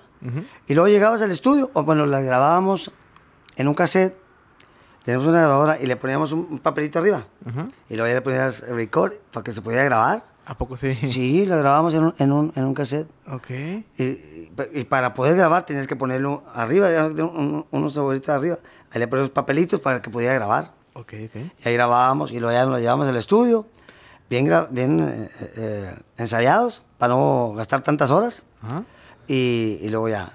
Y luego llegabas al estudio, o cuando la grabábamos en un cassette. tenemos una grabadora y le poníamos un, papelito arriba. Y luego ya le ponías record para que se pudiera grabar. ¿A poco sí? Sí, lo grabamos en un, en cassette. Ok. Y, para poder grabar tenías que ponerlo arriba, unos favoritos arriba. Ahí le los papelitos para que pudiera grabar. Ok, ok. Y ahí grabábamos y lo ya nos llevábamos al estudio, bien, bien eh, eh, ensayados, para no gastar tantas horas. Ajá. y, y, luego ya.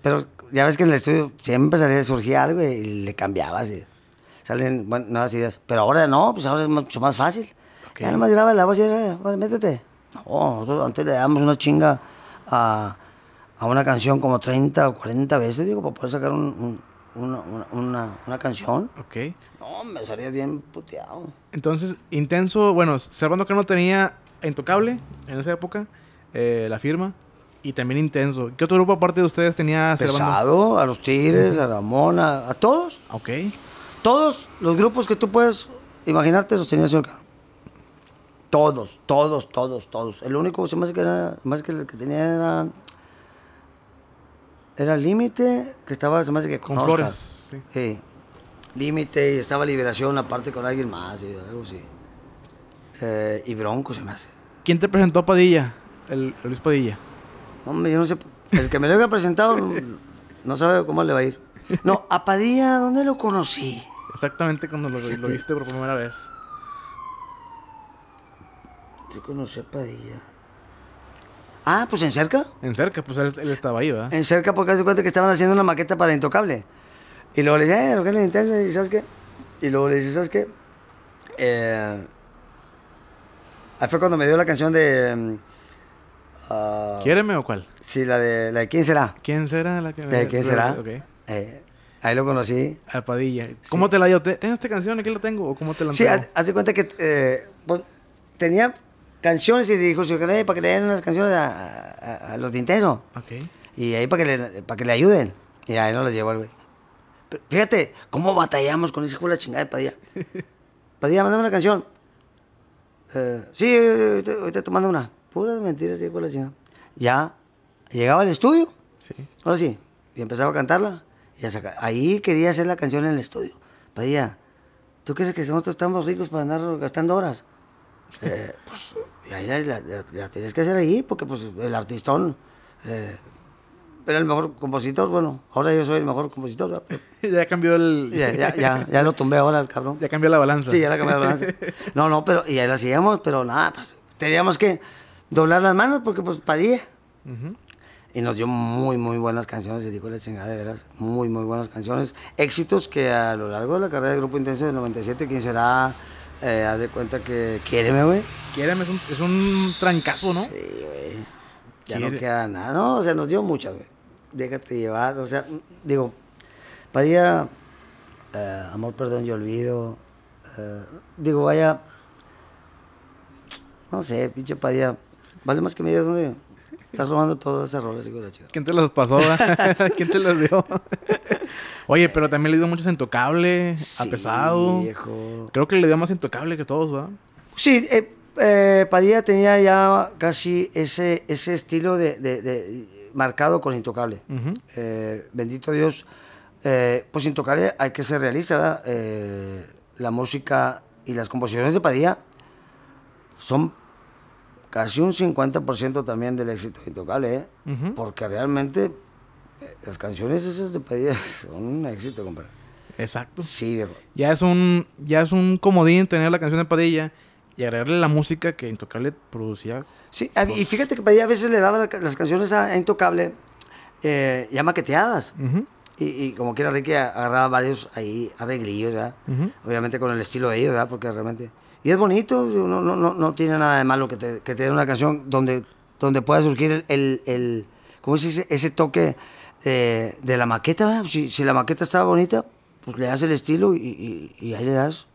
pero ya ves que en el estudio siempre salía, surgía algo y le cambiaba así. Salen nuevas ideas. Pero ahora no, pues ahora es mucho más fácil ¿Qué? la voz y métete. No, antes le damos una chinga a, una canción como 30 o 40 veces, digo, para poder sacar una, canción. Ok. No, me salía bien puteado. Entonces, intenso, bueno, Servando que no tenía Intocable en esa época, eh, la firma, y también intenso. ¿Qué otro grupo aparte de ustedes tenía Servando? Pesado, a los Tigres, a Ramón, a, todos. Ok. Todos los grupos que tú puedes imaginarte los tenía Señor todos, todos, todos, todos. El único que más que, era, más que el que tenía era. Límite, que estaba, se que con, Flores. Sí. Límite y estaba Liberación aparte con alguien más y algo así. Eh, y Bronco se me hace. ¿Quién te presentó a Padilla? El, Luis Padilla. Hombre, yo no sé. El que me lo haya presentado no sabe cómo le va a ir. No, a Padilla, ¿dónde lo conocí? Exactamente cuando lo viste por primera vez. Sí, conocí a Padilla. Ah, pues en cerca. En cerca, pues él, estaba ahí, ¿verdad? En cerca, porque hace cuenta que estaban haciendo una maqueta para Intocable. Y luego le dije, eh, lo que es y ¿sabes qué? Y luego le dije, ¿sabes qué? Eh, ahí fue cuando me dio la canción de. Uh, ¿Quiéreme o cuál? Sí, la de, la ¿Quién será? ¿Quién será la de ¿Quién será? Eh, ahí lo conocí. A Padilla. ¿Cómo te la dio? ¿Tienes esta canción? Aquí la tengo. ¿O cómo te la Sí, haz, de cuenta que eh, pues, tenía canciones y dijo, para que le den unas canciones a, los de Intenso. Y ahí para que, le, para que le ayuden. Y ahí no las llevó el güey. fíjate cómo batallamos con ese hijo de la chingada de Padilla. Padilla, mándame una canción. Eh, sí, ahorita, te mando una. Puras mentiras, hijo de la chingada. Ya llegaba al estudio. Sí. Ahora sí. Y empezaba a cantarla. Y Ahí quería hacer la canción en el estudio. Padilla, ¿tú crees que nosotros estamos ricos para andar gastando horas? eh, pues ya la, tienes que hacer ahí, porque pues el artistón eh, era el mejor compositor, bueno, ahora yo soy el mejor compositor. ya cambió el... ya, ya, ya, lo tumbé ahora el cabrón. Ya cambió la balanza. Sí, ya la cambió la balanza. No, no, pero y ahí la seguíamos, pero nada, pues teníamos que doblar las manos porque pues padilla. Y nos dio muy, muy buenas canciones, y dijo las chingada muy, muy buenas canciones. Éxitos que a lo largo de la carrera de Grupo Intenso del 97, quien será eh, haz de cuenta que quiereme, güey. Quiéreme, es un, es un trancazo, ¿no? Sí, güey. Ya no queda nada. No, o sea, nos dio muchas, güey. Déjate llevar, o sea, digo, Padilla, eh, amor, perdón yo olvido. Eh, digo, vaya, no sé, pinche Padilla, vale más que me digas dónde Estás robando todos los errores, hijo de ¿Quién te los pasó? ¿Quién te los dio? Oye, pero también le dio muchos intocables a pesado. Viejo. Creo que le dio más Intocable que todos, ¿verdad? Sí, eh, eh, Padilla tenía ya casi ese, ese estilo de, marcado con Intocable. Eh, bendito Dios. pues Intocable hay que ser realista, ¿verdad? la música y las composiciones de Padilla son casi un 50% también del éxito de Intocable, ¿eh? porque realmente eh, las canciones esas de Padilla son un éxito, compadre. Exacto. Sí, Ya es un, ya es un comodín tener la canción de Padilla y agregarle la música que Intocable producía. Sí, y fíjate que Padilla a veces le daba las canciones a Intocable eh, ya maqueteadas. y, y, como quiera Ricky agarraba varios ahí arreglillos, ¿verdad? Obviamente con el estilo de ellos, ¿verdad? Porque realmente... Y es bonito, no, no, no, no tiene nada de malo que te, que una canción donde, donde pueda surgir el, el, Ese toque eh, de la maqueta. Si, si, la maqueta estaba bonita, pues le das el estilo y, ahí le das.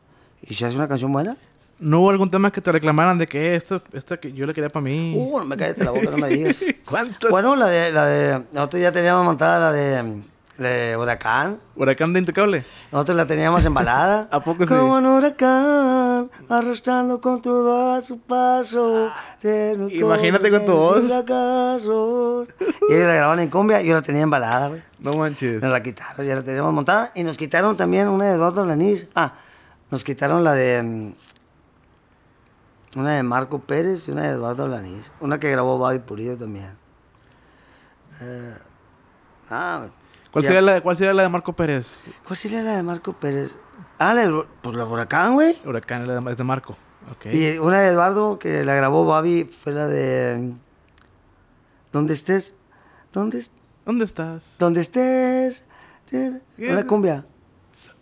Y se hace una canción buena. ¿No hubo algún tema que te reclamaran de que esto esta que yo le quería para mí? Uh, no me de la boca, no me digas. Bueno, la de, la de, nosotros ya teníamos montada la de de Huracán. ¿Huracán de Intocable? Nosotros la teníamos embalada. ¿A poco sí? Como un huracán, arrastrando con todo a su paso. Ah. Imagínate con tu voz. Y ellos la grabaron en cumbia, yo la tenía embalada, güey. No manches. Nos la quitaron, ya la teníamos montada. Y nos quitaron también una de Eduardo Lanís. Ah, nos quitaron la de... Mm, una de Marco Pérez y una de Eduardo Lanís. Una que grabó Bobby Purido también. Eh, ah, ¿Cuál, sería la, de, ¿Cuál sería la de Marco Pérez? ¿Cuál sería la de Marco Pérez? Ah, la de, pues la Huracán, güey. Huracán es de, Marco. Okay. Y una de Eduardo que la grabó Babi fue la de. ¿Dónde estés? ¿Dónde, ¿Dónde estás? ¿Dónde estés? Una cumbia.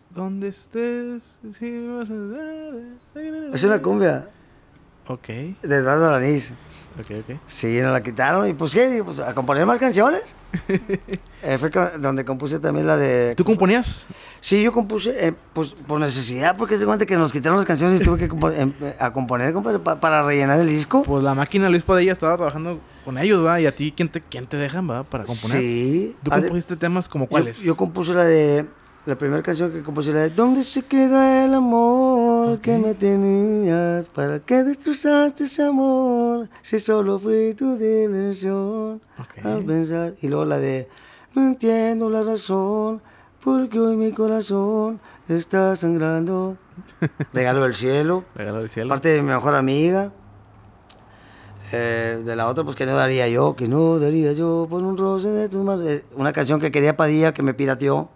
¿Dónde estés? Sí, vas a... Es una cumbia. Ok. De Eduardo Lanís. Okay, okay. Sí, nos la quitaron. ¿Y pues qué? Pues, ¿A componer más canciones? Eh, fue donde compuse también la de... ¿Tú componías? Sí, yo compuse eh, pues por necesidad, porque se cuenta que nos quitaron las canciones y tuve que em, eh, a componer para rellenar el disco. Pues la máquina Luis Padilla estaba trabajando con ellos, ¿va? Y a ti, ¿quién te, quién te dejan, va? Para componer. Sí. ¿Tú compusiste temas como cuáles? yo compuse la de la primera canción que compuse era ¿Dónde se queda el amor que me tenías? ¿Para qué destrozaste ese amor si solo fui tu diversión? Al pensar. Y luego la de No entiendo la razón porque hoy mi corazón está sangrando. Regalo del cielo. Regalo del cielo. Parte de mi mejor amiga. Eh, de la otra, pues que no daría yo, que no daría yo por un roce de tus manos. Eh, una canción que quería Padilla que me pirateó.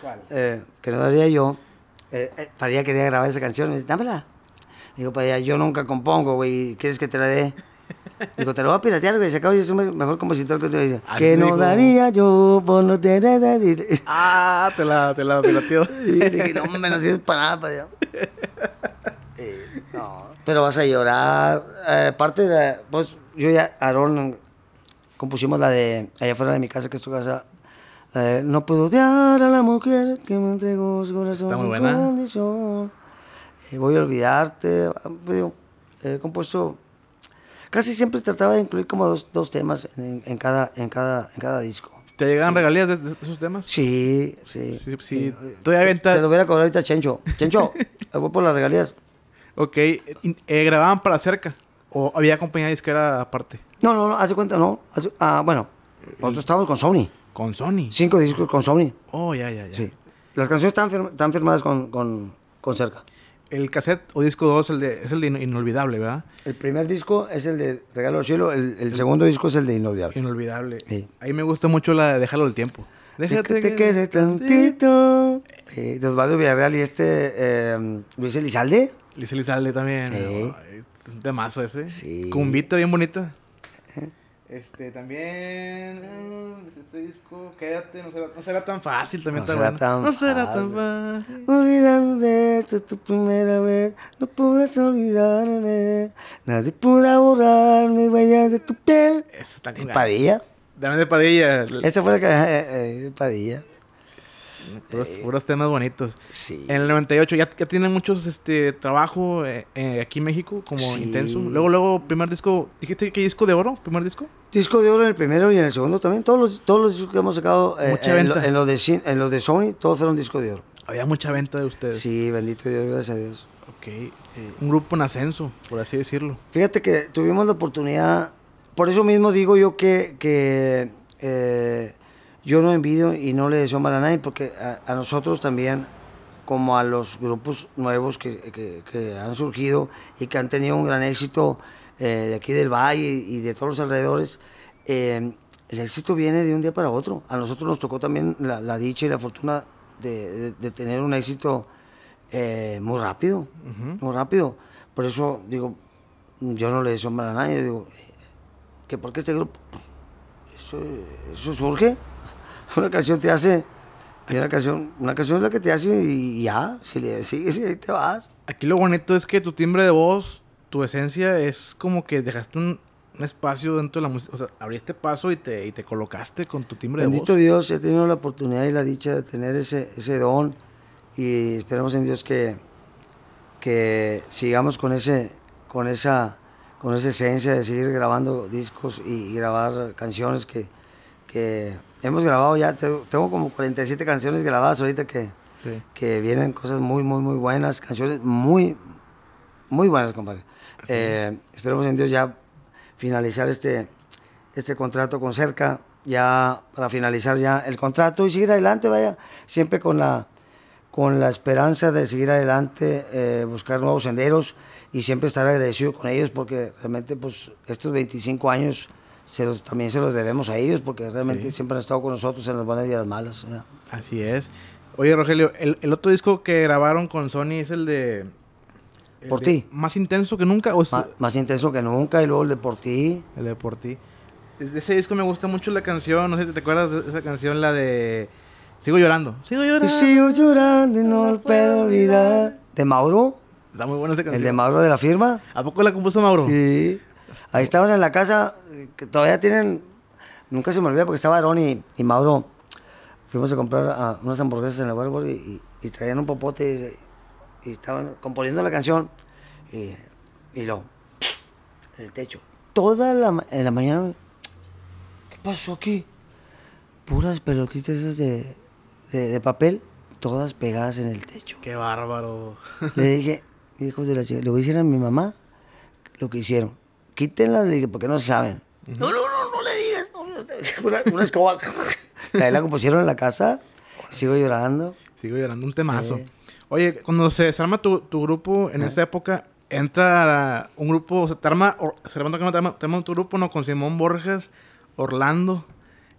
¿Cuál? Eh, que no daría yo. Eh, eh, Padilla quería grabar esa canción. Me dice, dámela. Digo, Padilla, yo nunca compongo, güey. ¿Quieres que te la dé? Digo, te lo voy a piratear, güey. Se acabó, yo soy mejor compositor que tú. Dice, que no daría yo por no tener. Ah, te la, te la pirateó. Y dije, no me lo tienes para nada, Padilla. no, pero vas a llorar. Aparte de. Pues yo ya, Aaron, compusimos la de allá afuera de mi casa, que es tu casa, eh, no puedo odiar a la mujer que me entregó su corazón Está muy buena. condición. Eh, voy a olvidarte. Eh, he compuesto. Casi siempre trataba de incluir como dos, dos temas en, cada, en, cada, en cada disco. ¿Te llegaban regalías de, esos temas? Sí, sí. sí, te, lo voy a cobrar ahorita a Chencho. Chencho, voy por las regalías. Ok. ¿Grababan para cerca? ¿O había compañía disquera aparte? No, no, no. Hace cuenta, no. ah, bueno, nosotros estábamos con Sony. ¿Con Sony? Cinco discos con Sony. Oh, ya, ya, ya. Sí. Las canciones están, firmadas con, Cerca. El cassette o disco 2 es, el de Inolvidable, ¿verdad? El primer disco es el de Regalo al Cielo, el, segundo disco es el de Inolvidable. Inolvidable. Sí. Ahí me gusta mucho la de Déjalo el Tiempo. Déjate que te quede tantito. Sí, de Osvaldo Villarreal y este em, Luis Elizalde. Luis Elizalde también. Sí. Es un temazo ese. Sí. Cumbita bien bonita. Este, también. Ah, este disco, quédate, no será, tan fácil también. No será tan tan No será tan fácil. Olvidarme, esto es tu primera vez. No puedes olvidarme. Nadie podrá borrar mis huellas de tu piel. Eso está ¿De Padilla? de Padilla. Ese fue el que. Eh, eh, de Padilla. Eh, puros, temas bonitos. Sí. En el 98 ya, ya tiene muchos este trabajo eh, eh, aquí en México, como intenso. Luego, luego, primer disco, ¿dijiste que disco de oro? ¿Primer disco? Disco de oro en el primero y en el segundo también. Todos los, todos los discos que hemos sacado en, los de, en de Sony, todos fueron disco de oro. Había mucha venta de ustedes. Sí, bendito Dios, gracias a Dios. Ok. Un grupo en ascenso, por así decirlo. Fíjate que tuvimos la oportunidad, por eso mismo digo yo que, que yo no envidio y no le deseo mal a nadie, porque a, nosotros también, como a los grupos nuevos que, han surgido y que han tenido un gran éxito eh, de aquí del Valle y de todos los alrededores, eh, el éxito viene de un día para otro. A nosotros nos tocó también la, dicha y la fortuna de, tener un éxito eh, muy rápido, muy rápido. Por eso digo, yo no le deseo mal a nadie, digo, que porque este grupo, pues, eso surge una canción te hace. una canción, una canción es la que te hace y ya, si le sigues y ahí te vas. Aquí lo bonito es que tu timbre de voz, tu esencia es como que dejaste un, espacio dentro de la música, o sea, abriste paso y te, te colocaste con tu timbre de voz. Bendito Dios, he tenido la oportunidad y la dicha de tener ese, ese don y esperemos en Dios que, que sigamos con, ese, con, esa, con esa esencia de seguir grabando discos y, grabar canciones que hemos grabado ya, tengo como 47 canciones grabadas ahorita que, que vienen cosas muy, muy, muy buenas, canciones muy, muy buenas, compadre. Eh, esperemos en Dios ya finalizar este, este contrato con Cerca, ya para finalizar ya el contrato y seguir adelante, vaya, siempre con la, con la esperanza de seguir adelante, eh, buscar nuevos senderos y siempre estar agradecido con ellos porque realmente pues estos 25 años también se los debemos a ellos porque realmente siempre han estado con nosotros en las buenas y las malas. Así es. Oye, Rogelio, el, el, otro disco que grabaron con Sony es el de... por ti. Más intenso que nunca. más, intenso que nunca y luego el de por ti. El de por ti. De ese disco me gusta mucho la canción, no sé si te acuerdas de esa canción, la de... Sigo llorando. Sigo llorando. sigo llorando y no lo puedo olvidar. ¿De Mauro? Está muy buena esa canción. ¿El de Mauro de la firma? ¿A poco la compuso Mauro? Sí. Ahí estaban en la casa, que todavía tienen, nunca se me olvida porque estaba Aaron y, Mauro, fuimos a comprar ah, unas hamburguesas en el árbol y, traían un popote y, estaban componiendo la canción y, luego lo, el techo. Toda la, en la mañana, ¿qué pasó aquí? Puras pelotitas esas de, de, papel, todas pegadas en el techo. Qué bárbaro. Le dije, hijos de la chica, le voy a a mi mamá lo que hicieron. Quítenlas, le dije, porque no saben. No, no, no, no le digas. Una, escoba. Ahí la compusieron en la casa. Sigo llorando. Sigo llorando, un temazo. Oye, cuando se desarma tu, tu grupo en esa época, entra un grupo, O sea, te arma, ¿Cervando Cano te, arma tu grupo, ¿no? Con Simón Borges, Orlando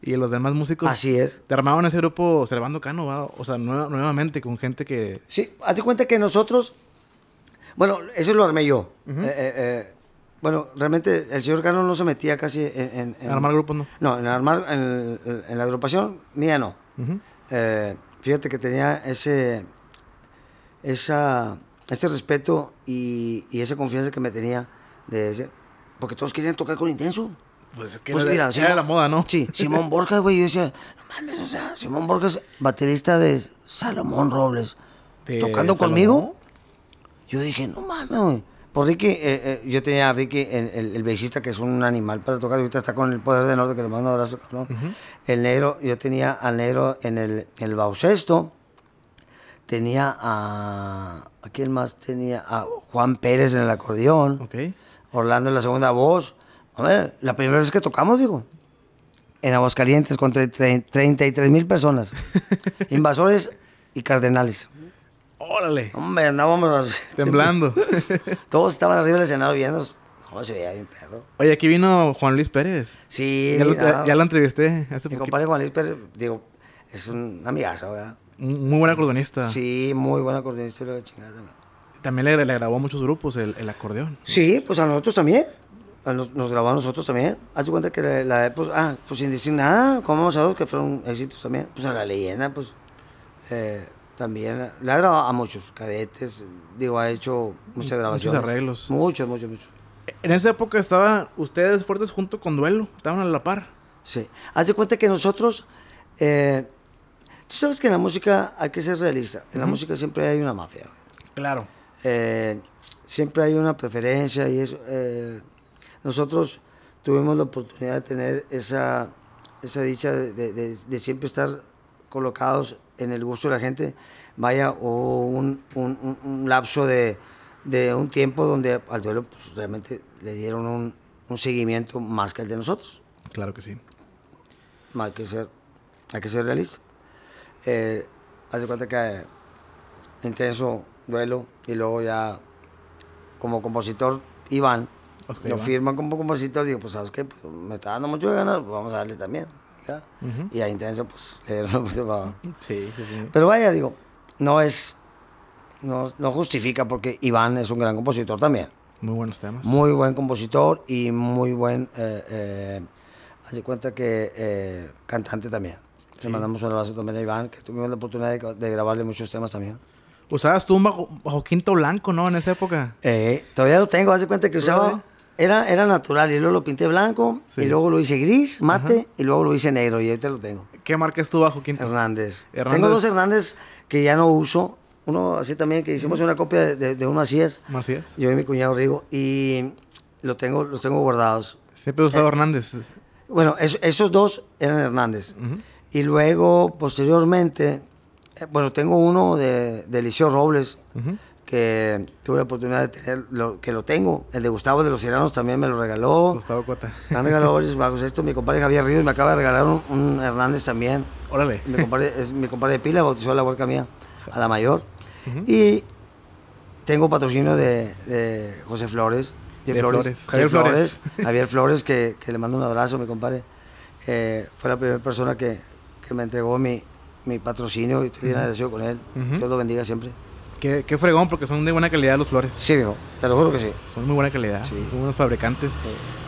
y los demás músicos. Así es. Te armaban ese grupo Cervando Cano, o sea, nuevamente con gente que... Sí, hazte cuenta que nosotros, bueno, eso lo armé yo. eh, eh, eh bueno, realmente el señor Carlos no se metía casi en... En, armar grupos, ¿no? No, en armar, en, la agrupación mía no. Eh, fíjate que tenía ese, esa, ese respeto y, esa confianza que me tenía de ese, porque todos querían tocar con intenso. Pues, pues era, mira, la moda, ¿no? Sí, Simón Borges, güey, yo decía, no mames, o sea, Simón Borges, baterista de Salomón Robles, tocando conmigo. Yo dije, no mames, güey. Pues Ricky, eh, eh, yo tenía a Ricky, el, el, que es un animal para tocar, ahorita está con el Poder de Norte, que le mando un abrazo, El negro, yo tenía al negro en el, el Baucesto, tenía a... ¿A quién más tenía? A Juan Pérez en el acordeón, Orlando en la segunda voz. A la primera vez que tocamos, digo, en Aguascalientes con 33 mil personas, invasores y cardenales. Órale. Hombre, andábamos temblando. Todos estaban arriba del escenario viendo... No, se veía bien perro. Oye, aquí vino Juan Luis Pérez. Sí. Ya lo, ya ah. lo entrevisté hace Mi compadre Juan Luis Pérez, digo, es un amigazo, ¿verdad? Muy buen acordeonista. Sí, muy buen acordeonista la chingada también. También le, grabó a muchos grupos el, acordeón. Sí, pues a nosotros también. nos, grabó a nosotros también. Hazte cuenta que la, de pues, ah, pues sin decir nada, como vamos a dos que fueron éxitos también. Pues a la leyenda, pues. Eh, también le ha grabado a muchos cadetes, digo, ha hecho muchas grabaciones. Muchos arreglos. Muchos, muchos, muchos. En esa época estaban ustedes fuertes junto con Duelo, estaban a la par. Sí. Haz de cuenta que nosotros, eh, tú sabes que en la música hay que ser realista, en la música siempre hay una mafia. Claro. Eh, siempre hay una preferencia y eso. Eh, nosotros tuvimos la oportunidad de tener esa, esa dicha de siempre estar colocados en el gusto de la gente, vaya, o un, lapso de, un tiempo donde al duelo pues, realmente le dieron un, seguimiento más que el de nosotros. Claro que sí. Hay que ser, hay que realista. Eh, hace cuenta que intenso duelo y luego ya como compositor Iván, lo firman como compositor, digo, pues sabes qué, pues, me está dando mucho de ganas, vamos a darle también. Y a intenso, pues, le dieron sí, Pero vaya, digo, no es. No, justifica porque Iván es un gran compositor también. Muy buenos temas. Muy buen compositor y muy buen. Eh, eh, hace cuenta que eh, cantante también. Le mandamos una abrazo también a Iván, que tuvimos la oportunidad de, grabarle muchos temas también. Usabas tú un bajo, bajo, quinto blanco, ¿no? En esa época. Eh, todavía lo tengo, hace cuenta que usaba. Era, natural y luego lo pinté blanco y luego lo hice gris, mate y luego lo hice negro y ahorita lo tengo. ¿Qué marca tú bajo quinto? Hernández. Tengo dos Hernández que ya no uso. Uno así también que hicimos una copia de, de, uno Macías. Yo y mi cuñado Rigo y lo tengo, los tengo guardados. Siempre he usado eh, Hernández. Bueno, esos dos eran Hernández. Y luego, posteriormente, eh, bueno, tengo uno de, de Robles, que tuve la oportunidad de tener, lo, que lo tengo. El de Gustavo de los Ciranos también me lo regaló. Gustavo Cota. Me han varios Esto, mi compadre Javier Ríos me acaba de regalar un, Hernández también. Órale. Mi compadre, mi compadre de Pila bautizó a la huerca mía, a la mayor. Y tengo patrocinio de, José Flores. Flores, Javier Flores. Javier Flores, que, le mando un abrazo, mi compadre. Eh, fue la primera persona que, que me entregó mi, mi patrocinio y estoy bien agradecido con él. que Dios lo bendiga siempre. Qué, fregón, porque son de buena calidad los flores. Sí, te lo juro que sí. Son muy buena calidad. Son unos fabricantes.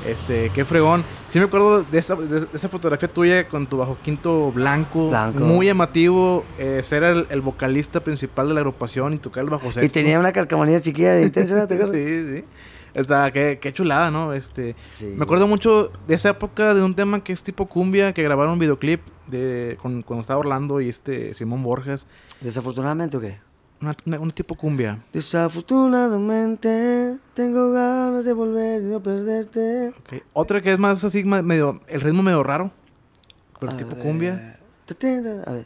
Este, qué fregón. Sí me acuerdo de esa, de esa fotografía tuya con tu bajo quinto blanco. Muy llamativo. Eh, ser el, vocalista principal de la agrupación y tocar el bajo sexto. Y tenía una calcamonía chiquilla de intención. sí, sí. qué, qué, chulada, ¿no? Este, Me acuerdo mucho de esa época de un tema que es tipo cumbia, que grabaron un videoclip de, con, cuando estaba Orlando y este Simón Borges. ¿Desafortunadamente o qué? Un tipo cumbia. Desafortunadamente, tengo ganas de volver y no perderte. Otra que es más así, medio, el ritmo medio raro. Pero tipo cumbia. A ver.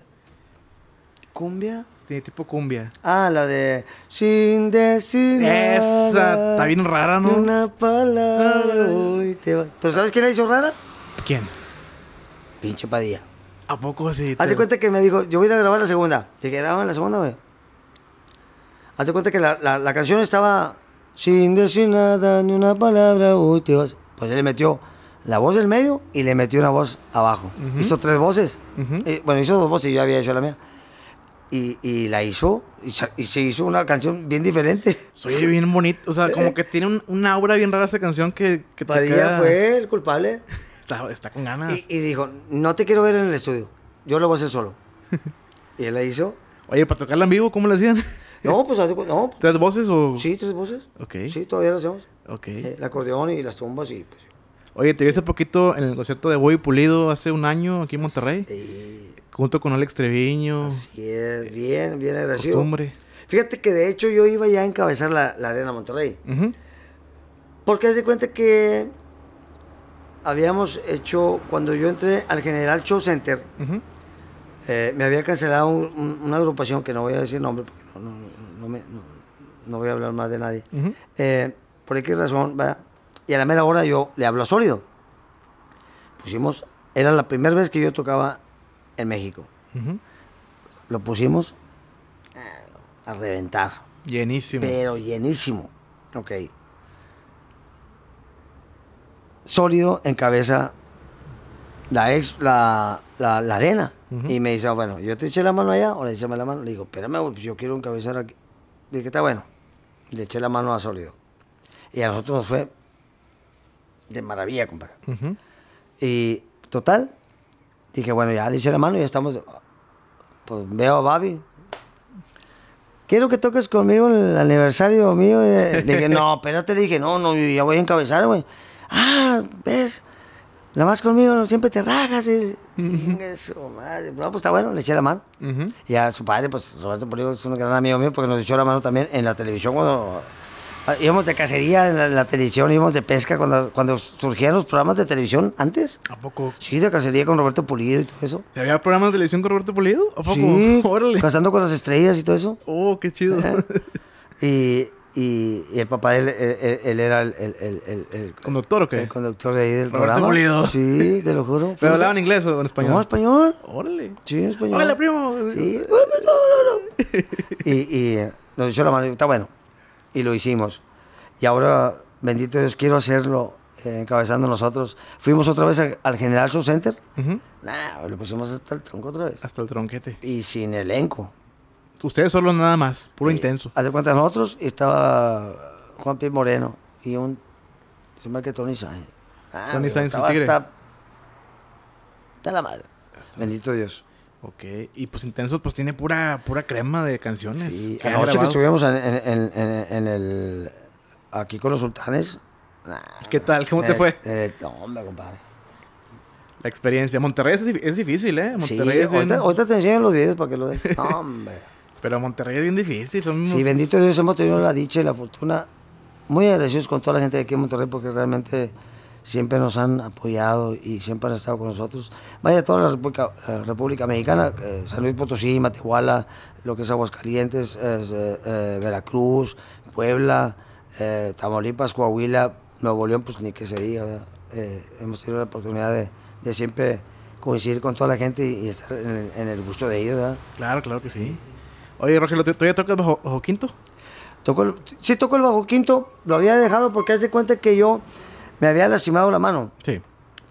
¿Cumbia? sí, tipo cumbia. Ah, la de sin decir Esa, está bien rara, ¿no? Una palabra ah. ¿Pero sabes quién la hizo rara? ¿Quién? Pinche Padilla. ¿A poco sí? Hace cuenta que me dijo, yo voy a grabar la segunda. ¿Te graban la segunda, güey? Hazte cuenta que la, la, canción estaba sin decir nada, ni una palabra, útil. Pues él le metió la voz del medio y le metió una voz abajo. Hizo tres voces. Eh, bueno, hizo dos voces, y yo había hecho la mía. Y, y, la hizo y, se hizo una canción bien diferente. Soy bien bonito. O sea, como que tiene un, una obra bien rara esta canción que, que Padilla fue el culpable. está, está, con ganas. Y, y, dijo, no te quiero ver en el estudio. Yo lo voy a hacer solo. y él la hizo. Oye, para tocarla en vivo, ¿cómo la hacían? No, pues no. ¿Tres voces o...? Sí, tres voces. Ok. Sí, todavía lo hacemos. Ok. el acordeón y las tumbas y pues, Oye, te vi hace poquito en el concierto de Boy Pulido hace un año aquí en Monterrey. Sí. Junto con Alex Treviño. Así es, bien, bien agradecido. Costumbre. Fíjate que de hecho yo iba ya a encabezar la, Arena Monterrey. Porque haz cuenta que habíamos hecho, cuando yo entré al General Show Center, eh, me había cancelado una agrupación que no voy a decir nombre porque no, voy a hablar más de nadie. Eh, por qué razón, Y a la mera hora yo le hablo a Sólido. Pusimos, era la primera vez que yo tocaba en México. Lo pusimos eh, a reventar. Llenísimo. Pero llenísimo. Ok. Sólido encabeza la, ex, la, la arena. Y me dice, ah, bueno, yo te eché la mano allá o le eché la mano. Le digo, espérame, pues yo quiero encabezar aquí. Le dije, está bueno. Le eché la mano a Sólido. Y a nosotros fue de maravilla, compadre. Y total, dije, bueno, ya le eché la mano y ya estamos. Pues veo a Babi. Quiero que toques conmigo el aniversario mío. Eh. Le dije, no, espérate, le dije, no, no, ya voy a encabezar, güey. Ah, ves, la más conmigo, siempre te rajas. Y, eso, madre. No, pues está bueno, le eché la mano. Y a su padre, pues Roberto Pulido es un gran amigo mío porque nos echó la mano también en la televisión cuando ah, íbamos de cacería en la, televisión, íbamos de pesca cuando, cuando surgían los programas de televisión antes. ¿A poco? Sí, de cacería con Roberto Pulido y todo eso. ¿Y ¿Había programas de televisión con Roberto Pulido? ¿A poco? Sí, con las estrellas y todo eso. Oh, qué chido. y y, el papá de él, era el, conductor o qué? El conductor de ahí del Roberto programa. Sí, te lo juro. ¿Pero hablaba en inglés o en español? No, español. Órale. Sí, español. Hola, primo. Sí. y, y nos echó la mano y está bueno. Y lo hicimos. Y ahora, bendito Dios, quiero hacerlo eh, encabezando nosotros. Fuimos otra vez al General Show Center. Uh le pusimos hasta el tronco otra vez. Hasta el tronquete. Y sin elenco ustedes solo nada más, puro intenso. Hace cuenta, nosotros estaba Juan P. Moreno y un. Se llama que Tony Sainz Ah, Tony Sáenz, el tigre. Está la madre. Bendito Dios. Ok, y pues Intenso pues tiene pura pura crema de canciones. Sí, que que estuvimos en, el, aquí con los sultanes. ¿Qué tal? ¿Cómo te eh, fue? El, eh, no, compadre. La experiencia. Monterrey es, difícil, ¿eh? Monterrey sí, es ahorita, ahorita, te enseñan los videos para que lo des. No, hombre. Pero Monterrey es bien difícil. Somos... Sí, bendito Dios, hemos tenido la dicha y la fortuna. Muy agradecidos con toda la gente de aquí en Monterrey porque realmente siempre nos han apoyado y siempre han estado con nosotros. Vaya, toda la República, eh, Mexicana, eh, San Luis Potosí, Matehuala, lo que es Aguascalientes, eh, Veracruz, Puebla, Tamaulipas, Coahuila, Nuevo León, pues ni que se diga. hemos tenido la oportunidad de, siempre coincidir con toda la gente y estar en el, gusto de ellos. Claro, claro que sí. Oye, Rogelio, ¿tú, ya tocas bajo, quinto? Toco el, sí, toco el bajo quinto. Lo había dejado porque hace cuenta que yo me había lastimado la mano. Sí.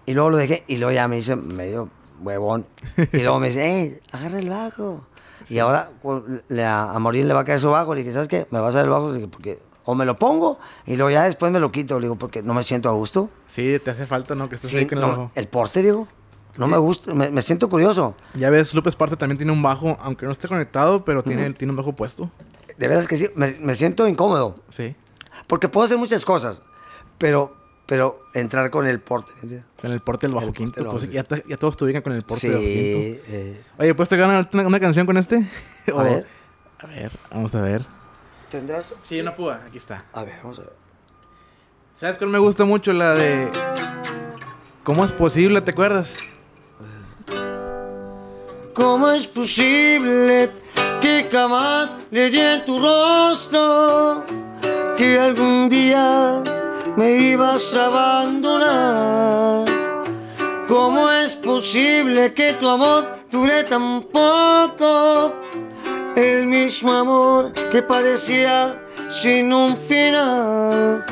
Y luego lo dejé y luego ya me hice medio huevón. Y luego me dice, eh, agarra el bajo. Y ahora a, a le va a caer su bajo. Le dije, ¿sabes qué? Me va a salir el bajo. Le porque o me lo pongo y luego ya después me lo quito. digo, porque no me siento a gusto. Sí, te hace falta, ¿no? Que estés ahí con el bajo. El porte, digo. No me gusta, me, siento curioso. Ya ves, López parte también tiene un bajo, aunque no esté conectado, pero tiene, tiene un bajo puesto. De es que sí, me, siento incómodo. Sí. Porque puedo hacer muchas cosas, pero, pero entrar con el porte. Con el porte del bajo quinto. Pues, ya, todos te con el porte del bajo quinto. Eh. Oye, ¿puedes tocar una, canción con este? A ver. A ver, vamos a ver. ¿Tendrás? Sí, una púa, aquí está. A ver, vamos a ver. ¿Sabes cuál me gusta mucho? La de. ¿Cómo es posible? ¿Te acuerdas? ¿Cómo es posible que jamás le en tu rostro que algún día me ibas a abandonar? ¿Cómo es posible que tu amor dure tan poco? El mismo amor que parecía sin un final,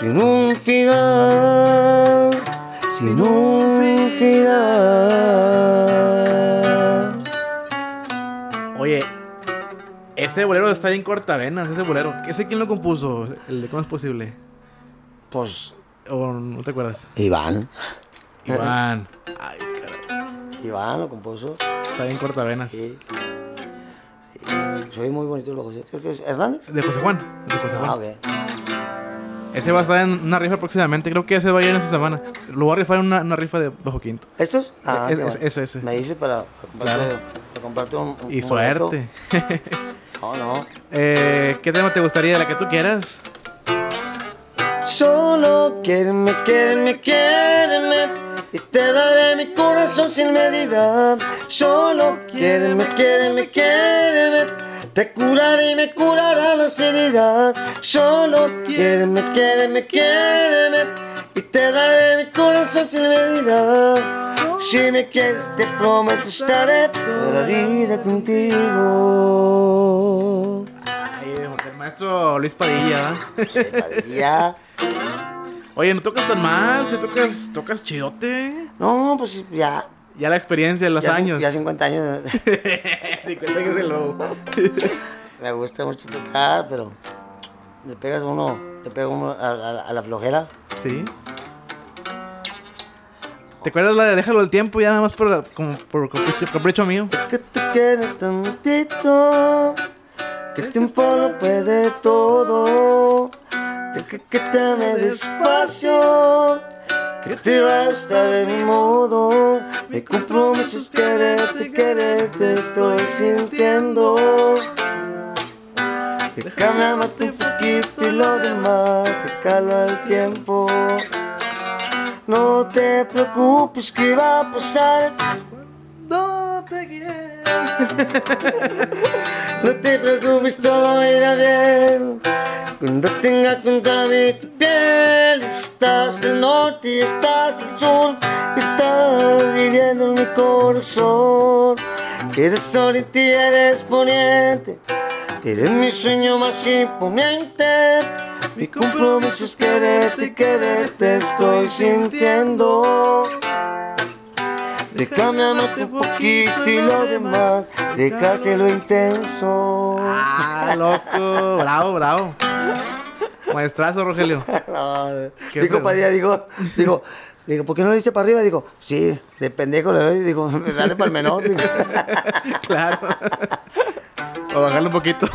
sin un final, sin un final. Ese bolero está bien cortavenas, ese bolero. ¿Ese quién lo compuso? ¿El de cómo es posible? Pues. ¿O no te acuerdas? Iván. Iván. Eh. Ay, Iván lo compuso. Está bien cortavenas. Sí. sí. Soy muy bonito lo José. ¿Hernández? De José Juan. De José Juan. Ah, ok. Ese va a estar en una rifa próximamente. Creo que ese va a ir en esta semana. Lo va a rifar en una, rifa de bajo quinto. ¿Estos? Ah, es, Ah, ese, ese. Me dices para, para, claro. comprarte un, un, Y suerte. no. Eh, ¿Qué tema te gustaría? ¿La que tú quieras? Solo quiereme, me quiereme Y te daré mi corazón sin medida Solo quiereme, quiereme, quiereme Te curaré y me curará la heridas Solo quiereme, me quiereme y te daré mi corazón sin medida. Si me quieres, te prometo estaré toda la vida contigo. Ay, el maestro Luis Padilla. Padilla. Oye, no tocas tan mal, si tocas, tocas chidote. No, pues ya. Ya la experiencia, los años. Ya 50 años. 50 años de lobo. Me gusta mucho tocar, pero le pegas uno te pego a, la flojera. Sí. ¿Te acuerdas la de Déjalo el tiempo ya nada más por, como, por capricho, mío? Que te quiere tantito, que el tiempo lo puede todo, que, te ame despacio, que te va a gustar en mi modo. Mi compromiso es quererte, quererte, estoy sintiendo. Déjame amarte y lo demás te cala el tiempo. No te preocupes que va a pasar no te quiero. No te preocupes, todo irá bien. Cuando tenga contable tu piel, estás del norte y estás el sur, estás viviendo en mi corazón. Eres sol y eres poniente, eres mi sueño más imponente. Mi compromiso es quererte y quererte estoy sintiendo. Déjame amarte un poquito y lo demás, déjase lo intenso. Ah, loco, bravo, bravo. Maestrazo, Rogelio. digo, padilla, digo, digo, Digo, ¿por qué no le diste para arriba? Digo, sí, de pendejo le doy. Digo, dale para el menor. Digo. claro. O bajarle un poquito.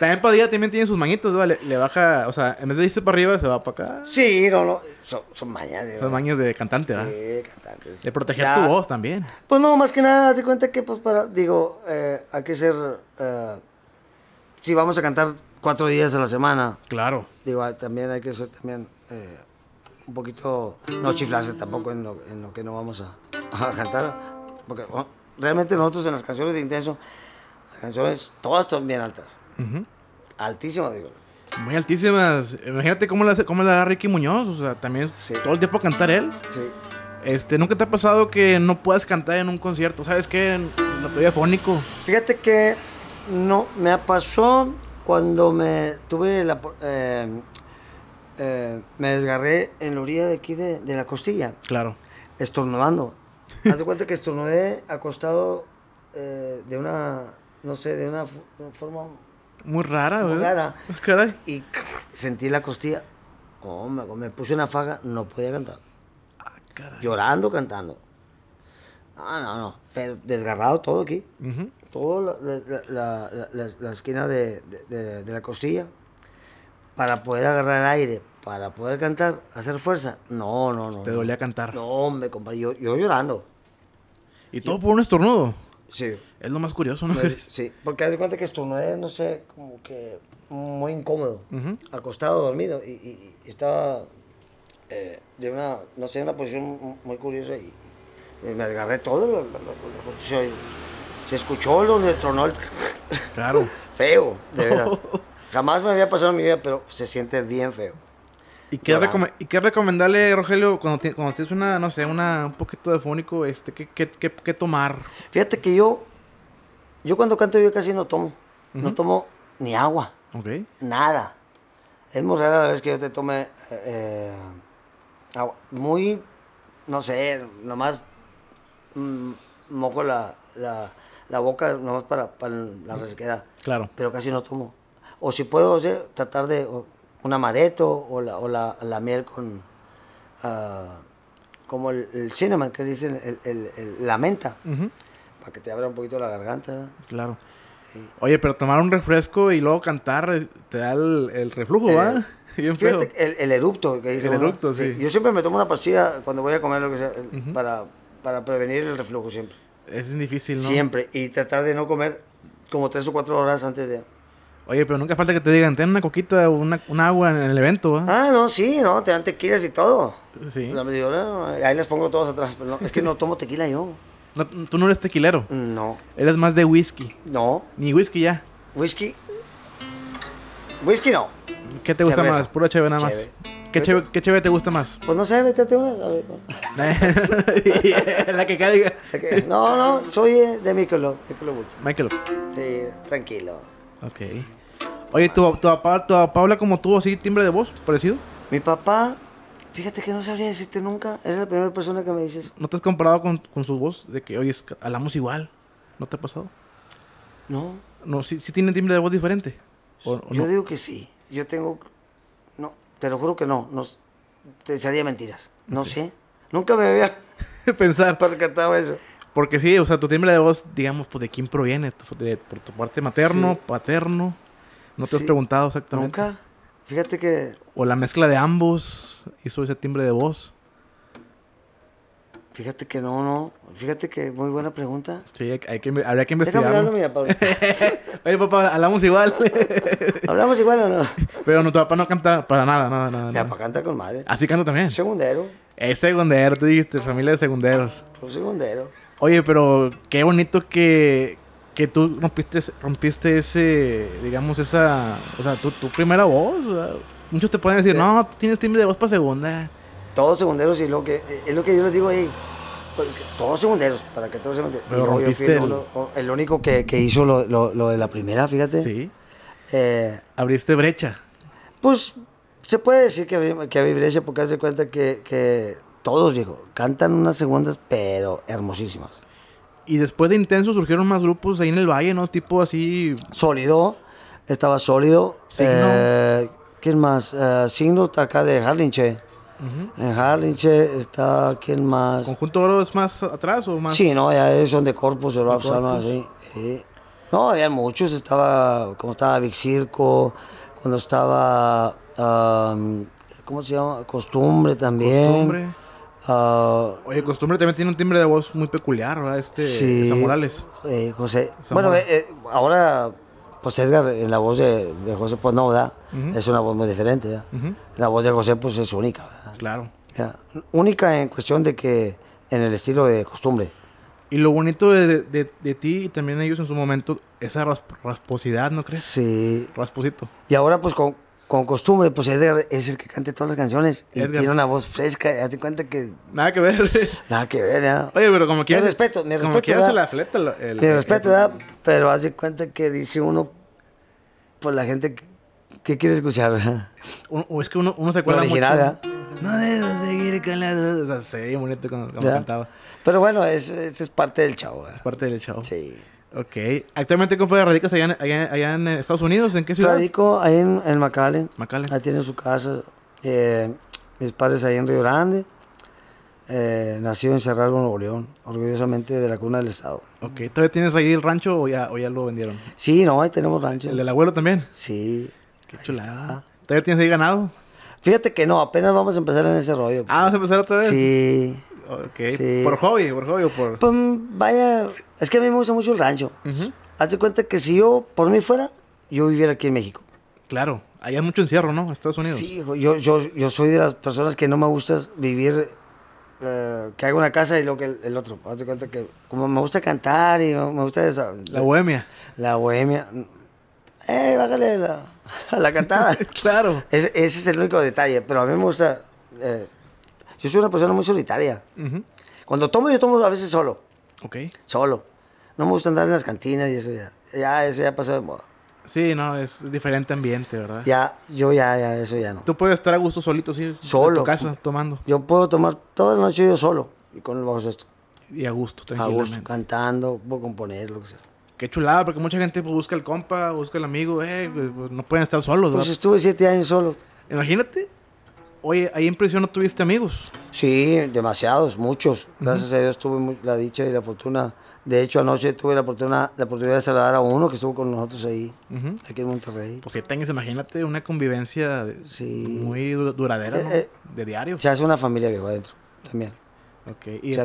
también Padilla también tiene sus mañitos. ¿no? Le, baja, o sea, en vez de irse para arriba, se va para acá. Sí, no, no. Son, son mañas. Son mañas de cantante, ¿verdad? Sí, cantante. De proteger tu voz también. Pues no, más que nada, te cuenta que, pues, para, digo, eh, hay que ser. Eh, si vamos a cantar cuatro días a la semana. Claro. Digo, ah, también hay que ser también. Eh, un poquito no chiflarse tampoco en lo, que no vamos a, cantar. Porque oh, realmente nosotros en las canciones de Intenso, las canciones todas son bien altas. Altísimas, digo. Muy altísimas. Imagínate cómo la, cómo la da Ricky Muñoz. O sea, también todo el tiempo cantar él. Sí. Este, ¿Nunca te ha pasado que no puedas cantar en un concierto? ¿Sabes qué? No estoy Fíjate que no, me pasó cuando me tuve la, eh, eh, me desgarré en la orilla de aquí de, la costilla. Claro. Estornudando. Haz cuenta que estornudé acostado eh, de una, no sé, de una, forma... Muy rara, muy rara. Y sentí la costilla. Oh, me, me puse una faga, no podía cantar. Ah, Llorando, cantando. No, no, no. Pero desgarrado todo aquí. Uh Todo la, la, la, esquina de, de, de la costilla para poder agarrar aire, para poder cantar, hacer fuerza. No, no, no. Te dolía cantar. No, hombre, compadre, yo, llorando. ¿Y todo por un estornudo? Sí. Es lo más curioso, ¿no? sí, porque hace cuenta que estornudé, no sé, como que muy incómodo, acostado, dormido, y, estaba eh, de una, no sé, una posición muy curiosa y, me agarré todo, se, escuchó donde tronó el... Claro. Feo, de veras. Jamás me había pasado en mi vida, pero se siente bien feo. ¿Y qué, recomendarle, Rogelio, cuando, tienes una, no sé, un poquito de fónico, este, ¿qué, qué, tomar? Fíjate que yo, yo cuando canto yo casi no tomo, no tomo ni agua, nada. Es muy rara la vez que yo te tome eh, eh, agua. Muy, no sé, nomás mm, mojo la, boca, nomás para, la resequedad. Claro. Pero casi no tomo. O si puedo o tratar de un amareto o la, o la, miel con... Ah, como el, el, cinnamon, que dicen el, la menta, para que te abra un poquito la garganta. Claro. Oye, pero tomar un refresco y luego cantar eh, te da el, reflujo, ¿va? Eh, Bien El, erupto, que dicen. El erupto, sí. Yo siempre me tomo una pastilla cuando voy a comer lo que sea, para, para prevenir el reflujo siempre. Es difícil, ¿no? Siempre. Y tratar de no comer como tres o cuatro horas antes de... Oye, pero nunca falta que te digan, ten una coquita o una, un agua en el evento. Ah, no, sí, no, te dan tequilas y todo. Sí. ahí les pongo todos atrás, pero no, es que no tomo tequila yo. tú no eres tequilero. No. Eres más de whisky. No. Ni whisky ya. Whisky. Whisky no. ¿Qué te gusta más? Pura chévere nada más. ¿Qué, chévere, te gusta más? Pues no sé, métete una. la que caiga. No, no, soy eh, de Michelob. Michelob. Michelob. Sí, tranquilo. Ok. Oye, ¿tu, papá, habla como tú, así, timbre de voz, parecido? Mi papá, fíjate que no sabría decirte nunca. es la primera persona que me dices. ¿No te has comparado con, con su voz? De que, oye, hablamos igual. ¿No te ha pasado? No. No, ¿sí, tienen tiene timbre de voz diferente? Yo digo que sí. Yo tengo... No, te lo juro que no. no te echaría mentiras. No sé. Nunca me había... Pensar. Percatado eso. Porque sí, o sea, tu timbre de voz, digamos, pues de quién proviene, de, por tu parte materno, paterno. No te has preguntado exactamente. Nunca. Fíjate que. O la mezcla de ambos hizo ese timbre de voz. Fíjate que no, no. Fíjate que muy buena pregunta. Sí, hay, que, habría que investigar. hablando mi Pablo. Oye, papá, hablamos igual. ¿Hablamos igual o no? Pero nuestro tu papá no canta para nada, nada, nada. Mi papá canta con madre. ¿Así ¿Ah, canta también? Segundero. Es segundero, tú dijiste, familia de segunderos. Pues segundero. Oye, pero qué bonito que, tú rompiste, rompiste ese, digamos, esa, o sea, tu, primera voz. Muchos te pueden decir, no, tú tienes timbre de voz para segunda. Todos segunderos y lo que, es lo que yo les digo ahí. Pues, todos segunderos, para que todos se Pero rompiste el... el... único que, hizo lo, de la primera, fíjate. Sí. Eh, Abriste brecha. Pues se puede decir que, que abrí brecha porque hace cuenta que, que todos, dijo Cantan unas segundas, pero hermosísimas. Y después de Intenso surgieron más grupos ahí en el Valle, ¿no? Tipo así. Sólido. Estaba sólido. Signo. Eh, ¿Quién más? Eh, Signo acá de Harlinche. En Harlinche está. ¿Quién más? ¿Conjunto Oro es más atrás o más.? Sí, no, ya son de Corpus, el Rap así. No, había muchos. Estaba. Como estaba Big Circo. Cuando estaba. ¿Cómo se llama? Costumbre también. Costumbre. Ah, Oye, Costumbre también tiene un timbre de voz muy peculiar, ¿verdad? Este sí, Morales. Eh, José. Bueno, eh, eh, ahora, pues Edgar, en la voz de, José, pues no, ¿verdad? Es una voz muy diferente, ¿verdad? La voz de José, pues es única, ¿verdad? Claro. Única en cuestión de que en el estilo de Costumbre. Y lo bonito de, ti y también ellos en su momento, esa rasposidad, ¿no crees? Sí. Rasposito. Y ahora, pues con, con costumbre, pues Edgar es el que cante todas las canciones y tiene una voz fresca. Hazte cuenta que. Nada que ver. Nada que ver, ¿ya? Oye, pero como quieras. Mi respeto, mi respeto. Como quieras la El, el, mi respeto, ¿ya? Pero hace cuenta que dice uno, pues la gente que quiere escuchar. O, es que uno, uno se acuerda. original, mucho. No debo seguir calado. O sea, sí, bonito como, como cantaba. Pero bueno, eso, es parte del chavo. ¿verdad? parte del chavo. Sí. Ok. ¿Actualmente fue? radicas allá, en, allá, en eh, Estados Unidos? ¿En qué ciudad? Radico ahí en, McAllen. McAllen. Ahí tiene su casa. Eh, mis padres ahí en Río Grande. Eh, nacido en Cerrado, Nuevo León, orgullosamente de la cuna del Estado. Ok, ¿todavía tienes ahí el rancho o ya, lo vendieron? Sí, no, ahí tenemos rancho. ¿El del abuelo también? Sí. Qué chulada. ¿Todavía tienes ahí ganado? Fíjate que no, apenas vamos a empezar en ese rollo. Ah, ¿vamos a empezar otra vez? Sí. Okay. ¿Por hobby? ¿Por hobby o por...? Pues, vaya, es que a mí me gusta mucho el rancho. Hazte cuenta que si yo por mí fuera, yo viviera aquí en México. Claro, allá hay mucho encierro, ¿no? Estados Unidos. Sí, yo, yo, soy de las personas que no me gusta vivir, eh, que haga una casa y luego que el, otro. Hazte cuenta que como me gusta cantar y me gusta esa... La, bohemia. La bohemia. Eh, bájale la, la cantada. claro. ese es el único detalle, pero a mí me gusta... Eh, yo soy una persona muy solitaria. Cuando tomo, yo tomo a veces solo. Ok. Solo. No me gusta andar en las cantinas y eso ya. Ya, eso ya pasó de moda. Sí, no, es diferente ambiente, ¿verdad? Ya, yo ya, ya, eso ya no. Tú puedes estar a gusto solito, sí. Solo. En tu casa, tomando. Yo puedo tomar toda la noche yo solo y con el bajo sexto. Y a gusto, tranquilamente. A gusto, cantando, puedo componer, lo que sea. Qué chulada, porque mucha gente pues, busca el compa, busca el amigo, eh, pues, pues, no pueden estar solos, ¿verdad? Pues estuve siete años solo. Imagínate. Oye, ahí en prisión no tuviste amigos. Sí, demasiados, muchos. Gracias a Dios tuve la dicha y la fortuna. De hecho, anoche tuve la oportunidad, la oportunidad de saludar a uno que estuvo con nosotros ahí, aquí en Monterrey. Pues si tengas, imagínate una convivencia muy duradera, eh, ¿no? Eh, de diario. Se hace una familia que va adentro también. Okay. ¿Y,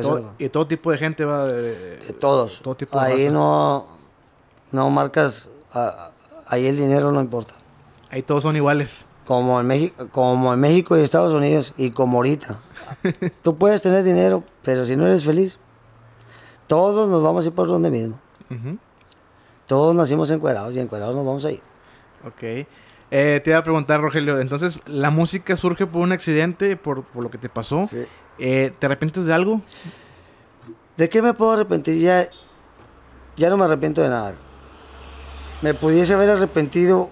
todo, tipo de gente va? De, de todos. ahí no, no marcas, ahí el dinero no importa. Ahí todos son iguales como en México, como en México y Estados Unidos y como ahorita. Tú puedes tener dinero, pero si no eres feliz, todos nos vamos a ir por donde mismo. Todos nacimos encuadrados y encuadrados nos vamos a ir. Ok. Eh, te iba a preguntar, Rogelio, entonces, ¿la música surge por un accidente, por, lo que te pasó? Eh, ¿Te arrepientes de algo? ¿De qué me puedo arrepentir? Ya, ya no me arrepiento de nada. Me pudiese haber arrepentido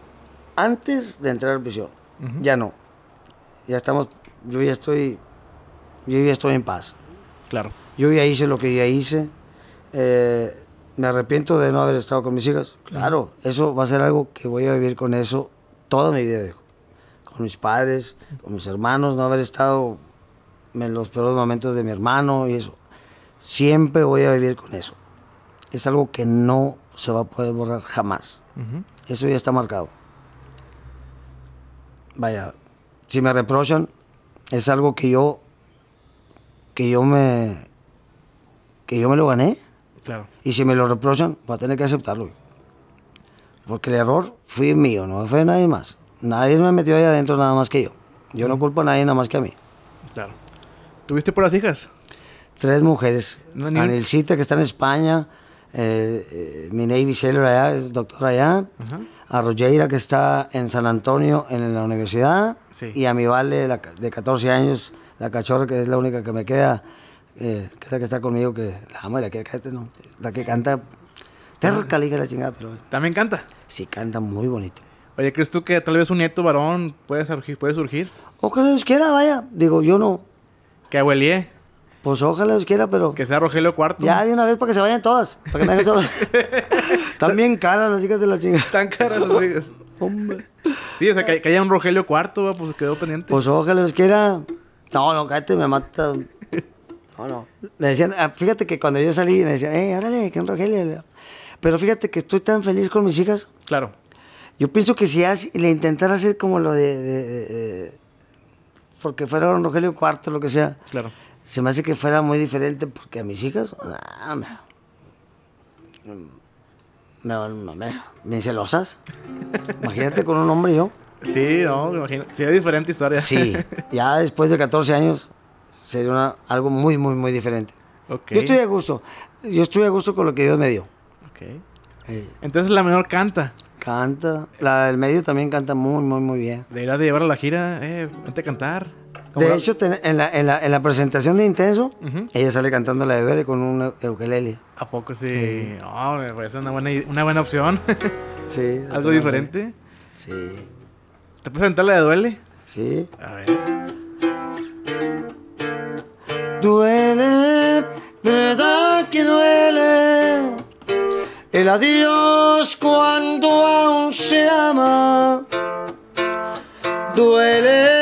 antes de entrar a prisión. Ya no. Ya estamos, yo ya estoy, yo ya estoy en paz. Claro. Yo ya hice lo que ya hice. Eh, me arrepiento de no haber estado con mis hijas. Claro, eso va a ser algo que voy a vivir con eso toda mi vida, con mis padres, con mis hermanos, no haber estado en los peores momentos de mi hermano y eso. Siempre voy a vivir con eso. Es algo que no se va a poder borrar jamás. Eso ya está marcado vaya, si me reprochan, es algo que yo, que yo me, que yo me lo gané. Claro. Y si me lo reprochan, va a tener que aceptarlo. Porque el error fue mío, no fue nadie más. Nadie me metió ahí adentro nada más que yo. Yo no culpo a nadie nada más que a mí. Claro. ¿Tuviste por las hijas? Tres mujeres. No, Anelcita, que está en España. Eh, eh mi Navy allá, es doctora allá. Ajá a Rogeira, que está en San Antonio, en la universidad, y a mi Vale, de 14 años, la cachorra, que es la única que me queda, eh, que es la que está conmigo, que la amo y la que, la que canta terca, ah. liga la chingada, pero... ¿También canta? Sí, canta muy bonito. Oye, ¿crees tú que tal vez un nieto varón puede surgir? Puede surgir? Ojalá Dios quiera, vaya. Digo, yo no... Que abuelí. Pues ojalá los quiera, pero. Que sea Rogelio Cuarto. Ya de una vez para que se vayan todas. Para que me solo. Están bien caras las hijas de la chingada. Están caras las hijas. Hombre. Sí, o sea, que, haya un Rogelio Cuarto, pues quedó pendiente. Pues ojalá los quiera. No, no, cállate, me mata. No, no. Me decían, ah, fíjate que cuando yo salí, me decían, eh, órale, que un Rogelio. Pero fíjate que estoy tan feliz con mis hijas. Claro. Yo pienso que si has, le intentara hacer como lo de, Porque fuera de porque Rogelio Cuarto, lo que sea. Claro se me hace que fuera muy diferente porque pues, a mis hijas, me, van me, celosas. Imagínate con un hombre y yo. Sí, no, imagino. Sí, diferente historia. Sí, ya después de 14 años sería algo muy, muy, muy diferente. Okay. Yo estoy a gusto. Yo estoy a gusto con lo que Dios me dio. Okay. Entonces la menor canta. Canta. La del medio también canta muy, muy, muy bien. Debería de llevar a la gira, eh, vente a cantar. De hecho, en, la, presentación de Intenso, ella sale cantando la de Duele con un ukelele. ¿A poco sí? sí. Pues, es una buena, una buena opción. sí. ¿Algo diferente? Sí. ¿Te presentas la de Duele? Sí. A ver. Duele, verdad que duele. El adiós cuando aún se ama. Duele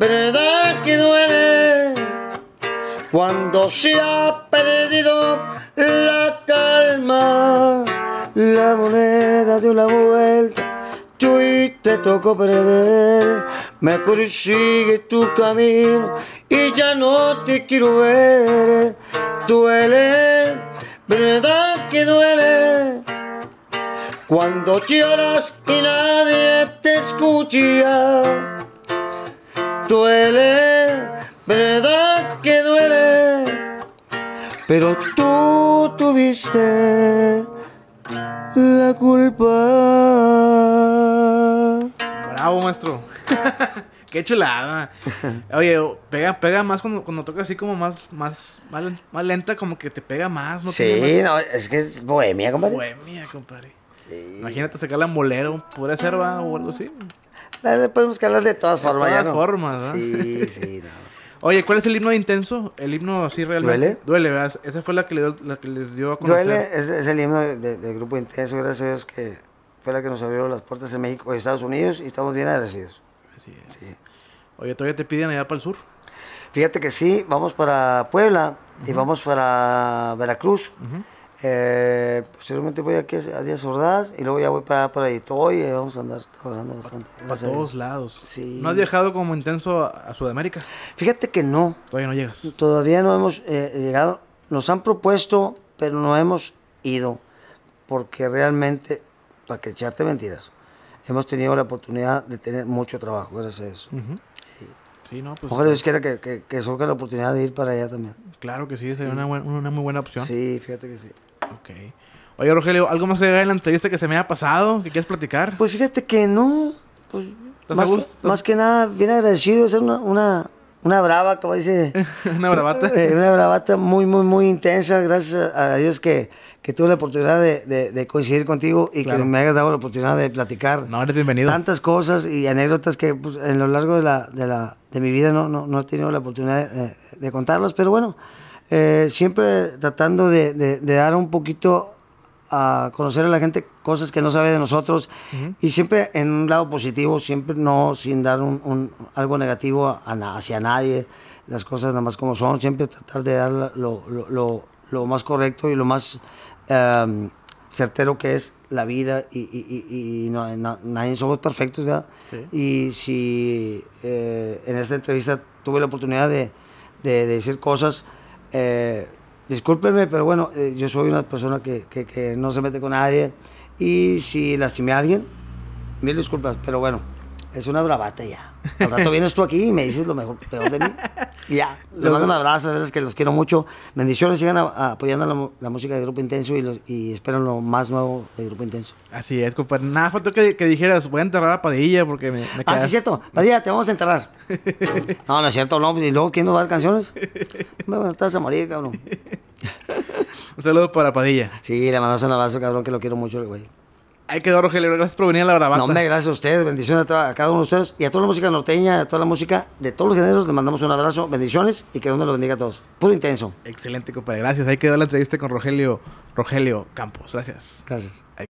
verdad que duele cuando se ha perdido la calma. La moneda dio la vuelta, tú y te tocó perder. Me sigue tu camino y ya no te quiero ver. Duele, verdad que duele. Cuando lloras y nadie te escucha Duele, verdad que duele, pero tú tuviste la culpa. Bravo, maestro. Qué chulada. Oye, pega, pega más cuando, cuando toca así como más, más, más, lenta, como que te pega más, ¿no? Sí, es que es bohemia, compadre. Bohemia, compadre. Imagínate sacarla la bolero, puede ser, o algo así podemos hablar de todas formas. De todas formas, ¿no? Sí, sí, Oye, ¿cuál es el himno intenso? El himno así realmente. ¿Duele? Duele, ¿verdad? Esa fue la que, la que les dio a conocer. Duele es, el himno del de grupo intenso, gracias a Dios que fue la que nos abrió las puertas en México y Estados Unidos y estamos bien agradecidos. Así Sí. Oye, ¿todavía te piden allá para el sur? Fíjate que sí, vamos para Puebla y vamos para Veracruz. Eh, posteriormente pues, voy aquí a Díaz Ordaz y luego ya voy para, para y vamos a andar trabajando bastante. Para todos lados. ¿No has viajado como intenso a, Sudamérica? Fíjate que no. Todavía no llegas. Todavía no hemos eh, llegado. Nos han propuesto, pero no hemos ido. Porque realmente, para que echarte mentiras, hemos tenido la oportunidad de tener mucho trabajo, gracias a eso. no, pues, Ojalá eh. Dios quiera que, que, la oportunidad de ir para allá también. Claro que sí, sería una muy buena opción. Sí, fíjate que sí. Ok. Oye, Rogelio, ¿algo más que agregar la entrevista que se me ha pasado, que quieres platicar? Pues fíjate que no. Pues, más, que, más, que, nada, bien agradecido, ser una, una, una brava, como dice. una bravata. Eh, una bravata muy, muy, muy intensa. Gracias a Dios que, que tuve la oportunidad de, coincidir contigo y que me hayas dado la oportunidad de platicar. No, eres bienvenido. Tantas cosas y anécdotas que pues, en lo largo de, la, de, la, de mi vida no, no, he tenido la oportunidad de contarlas, pero bueno. Eh, siempre tratando de, dar un poquito a conocer a la gente cosas que no sabe de nosotros y siempre en un lado positivo, siempre no sin dar un, algo negativo hacia nadie, las cosas nada más como son, siempre tratar de dar lo, más correcto y lo más em, certero que es la vida y, y, nadie somos perfectos, ¿verdad? Y si eh, en esta entrevista tuve la oportunidad de decir cosas eh, pero bueno, eh, yo soy una persona que, que no se mete con nadie y si lastimé a alguien, mil disculpas, pero bueno, es una bravata ya. Al rato vienes tú aquí y me dices lo mejor, peor de mí. ya. Le mando un abrazo, es que los quiero mucho. Bendiciones, sigan apoyando la, música de Grupo Intenso y, esperan lo más nuevo de Grupo Intenso. Así es, compadre. Nada, faltó que, que, dijeras, voy a enterrar a Padilla porque me, me Ah, sí, es cierto. Padilla, te vamos a enterrar. no, no es cierto, no. Pues, ¿Y luego quién nos va a dar canciones? Bueno, estás a morir, cabrón. un saludo para Padilla. Sí, le mandas un abrazo, cabrón, que lo quiero mucho, güey. Ahí quedó Rogelio, gracias por venir a la bravata. No, hombre, gracias a ustedes, bendiciones a, cada uno de ustedes y a toda la música norteña, a toda la música de todos los géneros, le mandamos un abrazo, bendiciones y que Dios nos los bendiga a todos. Puro intenso. Excelente, compadre, gracias. Ahí quedó la entrevista con Rogelio, Rogelio Campos, gracias. Gracias.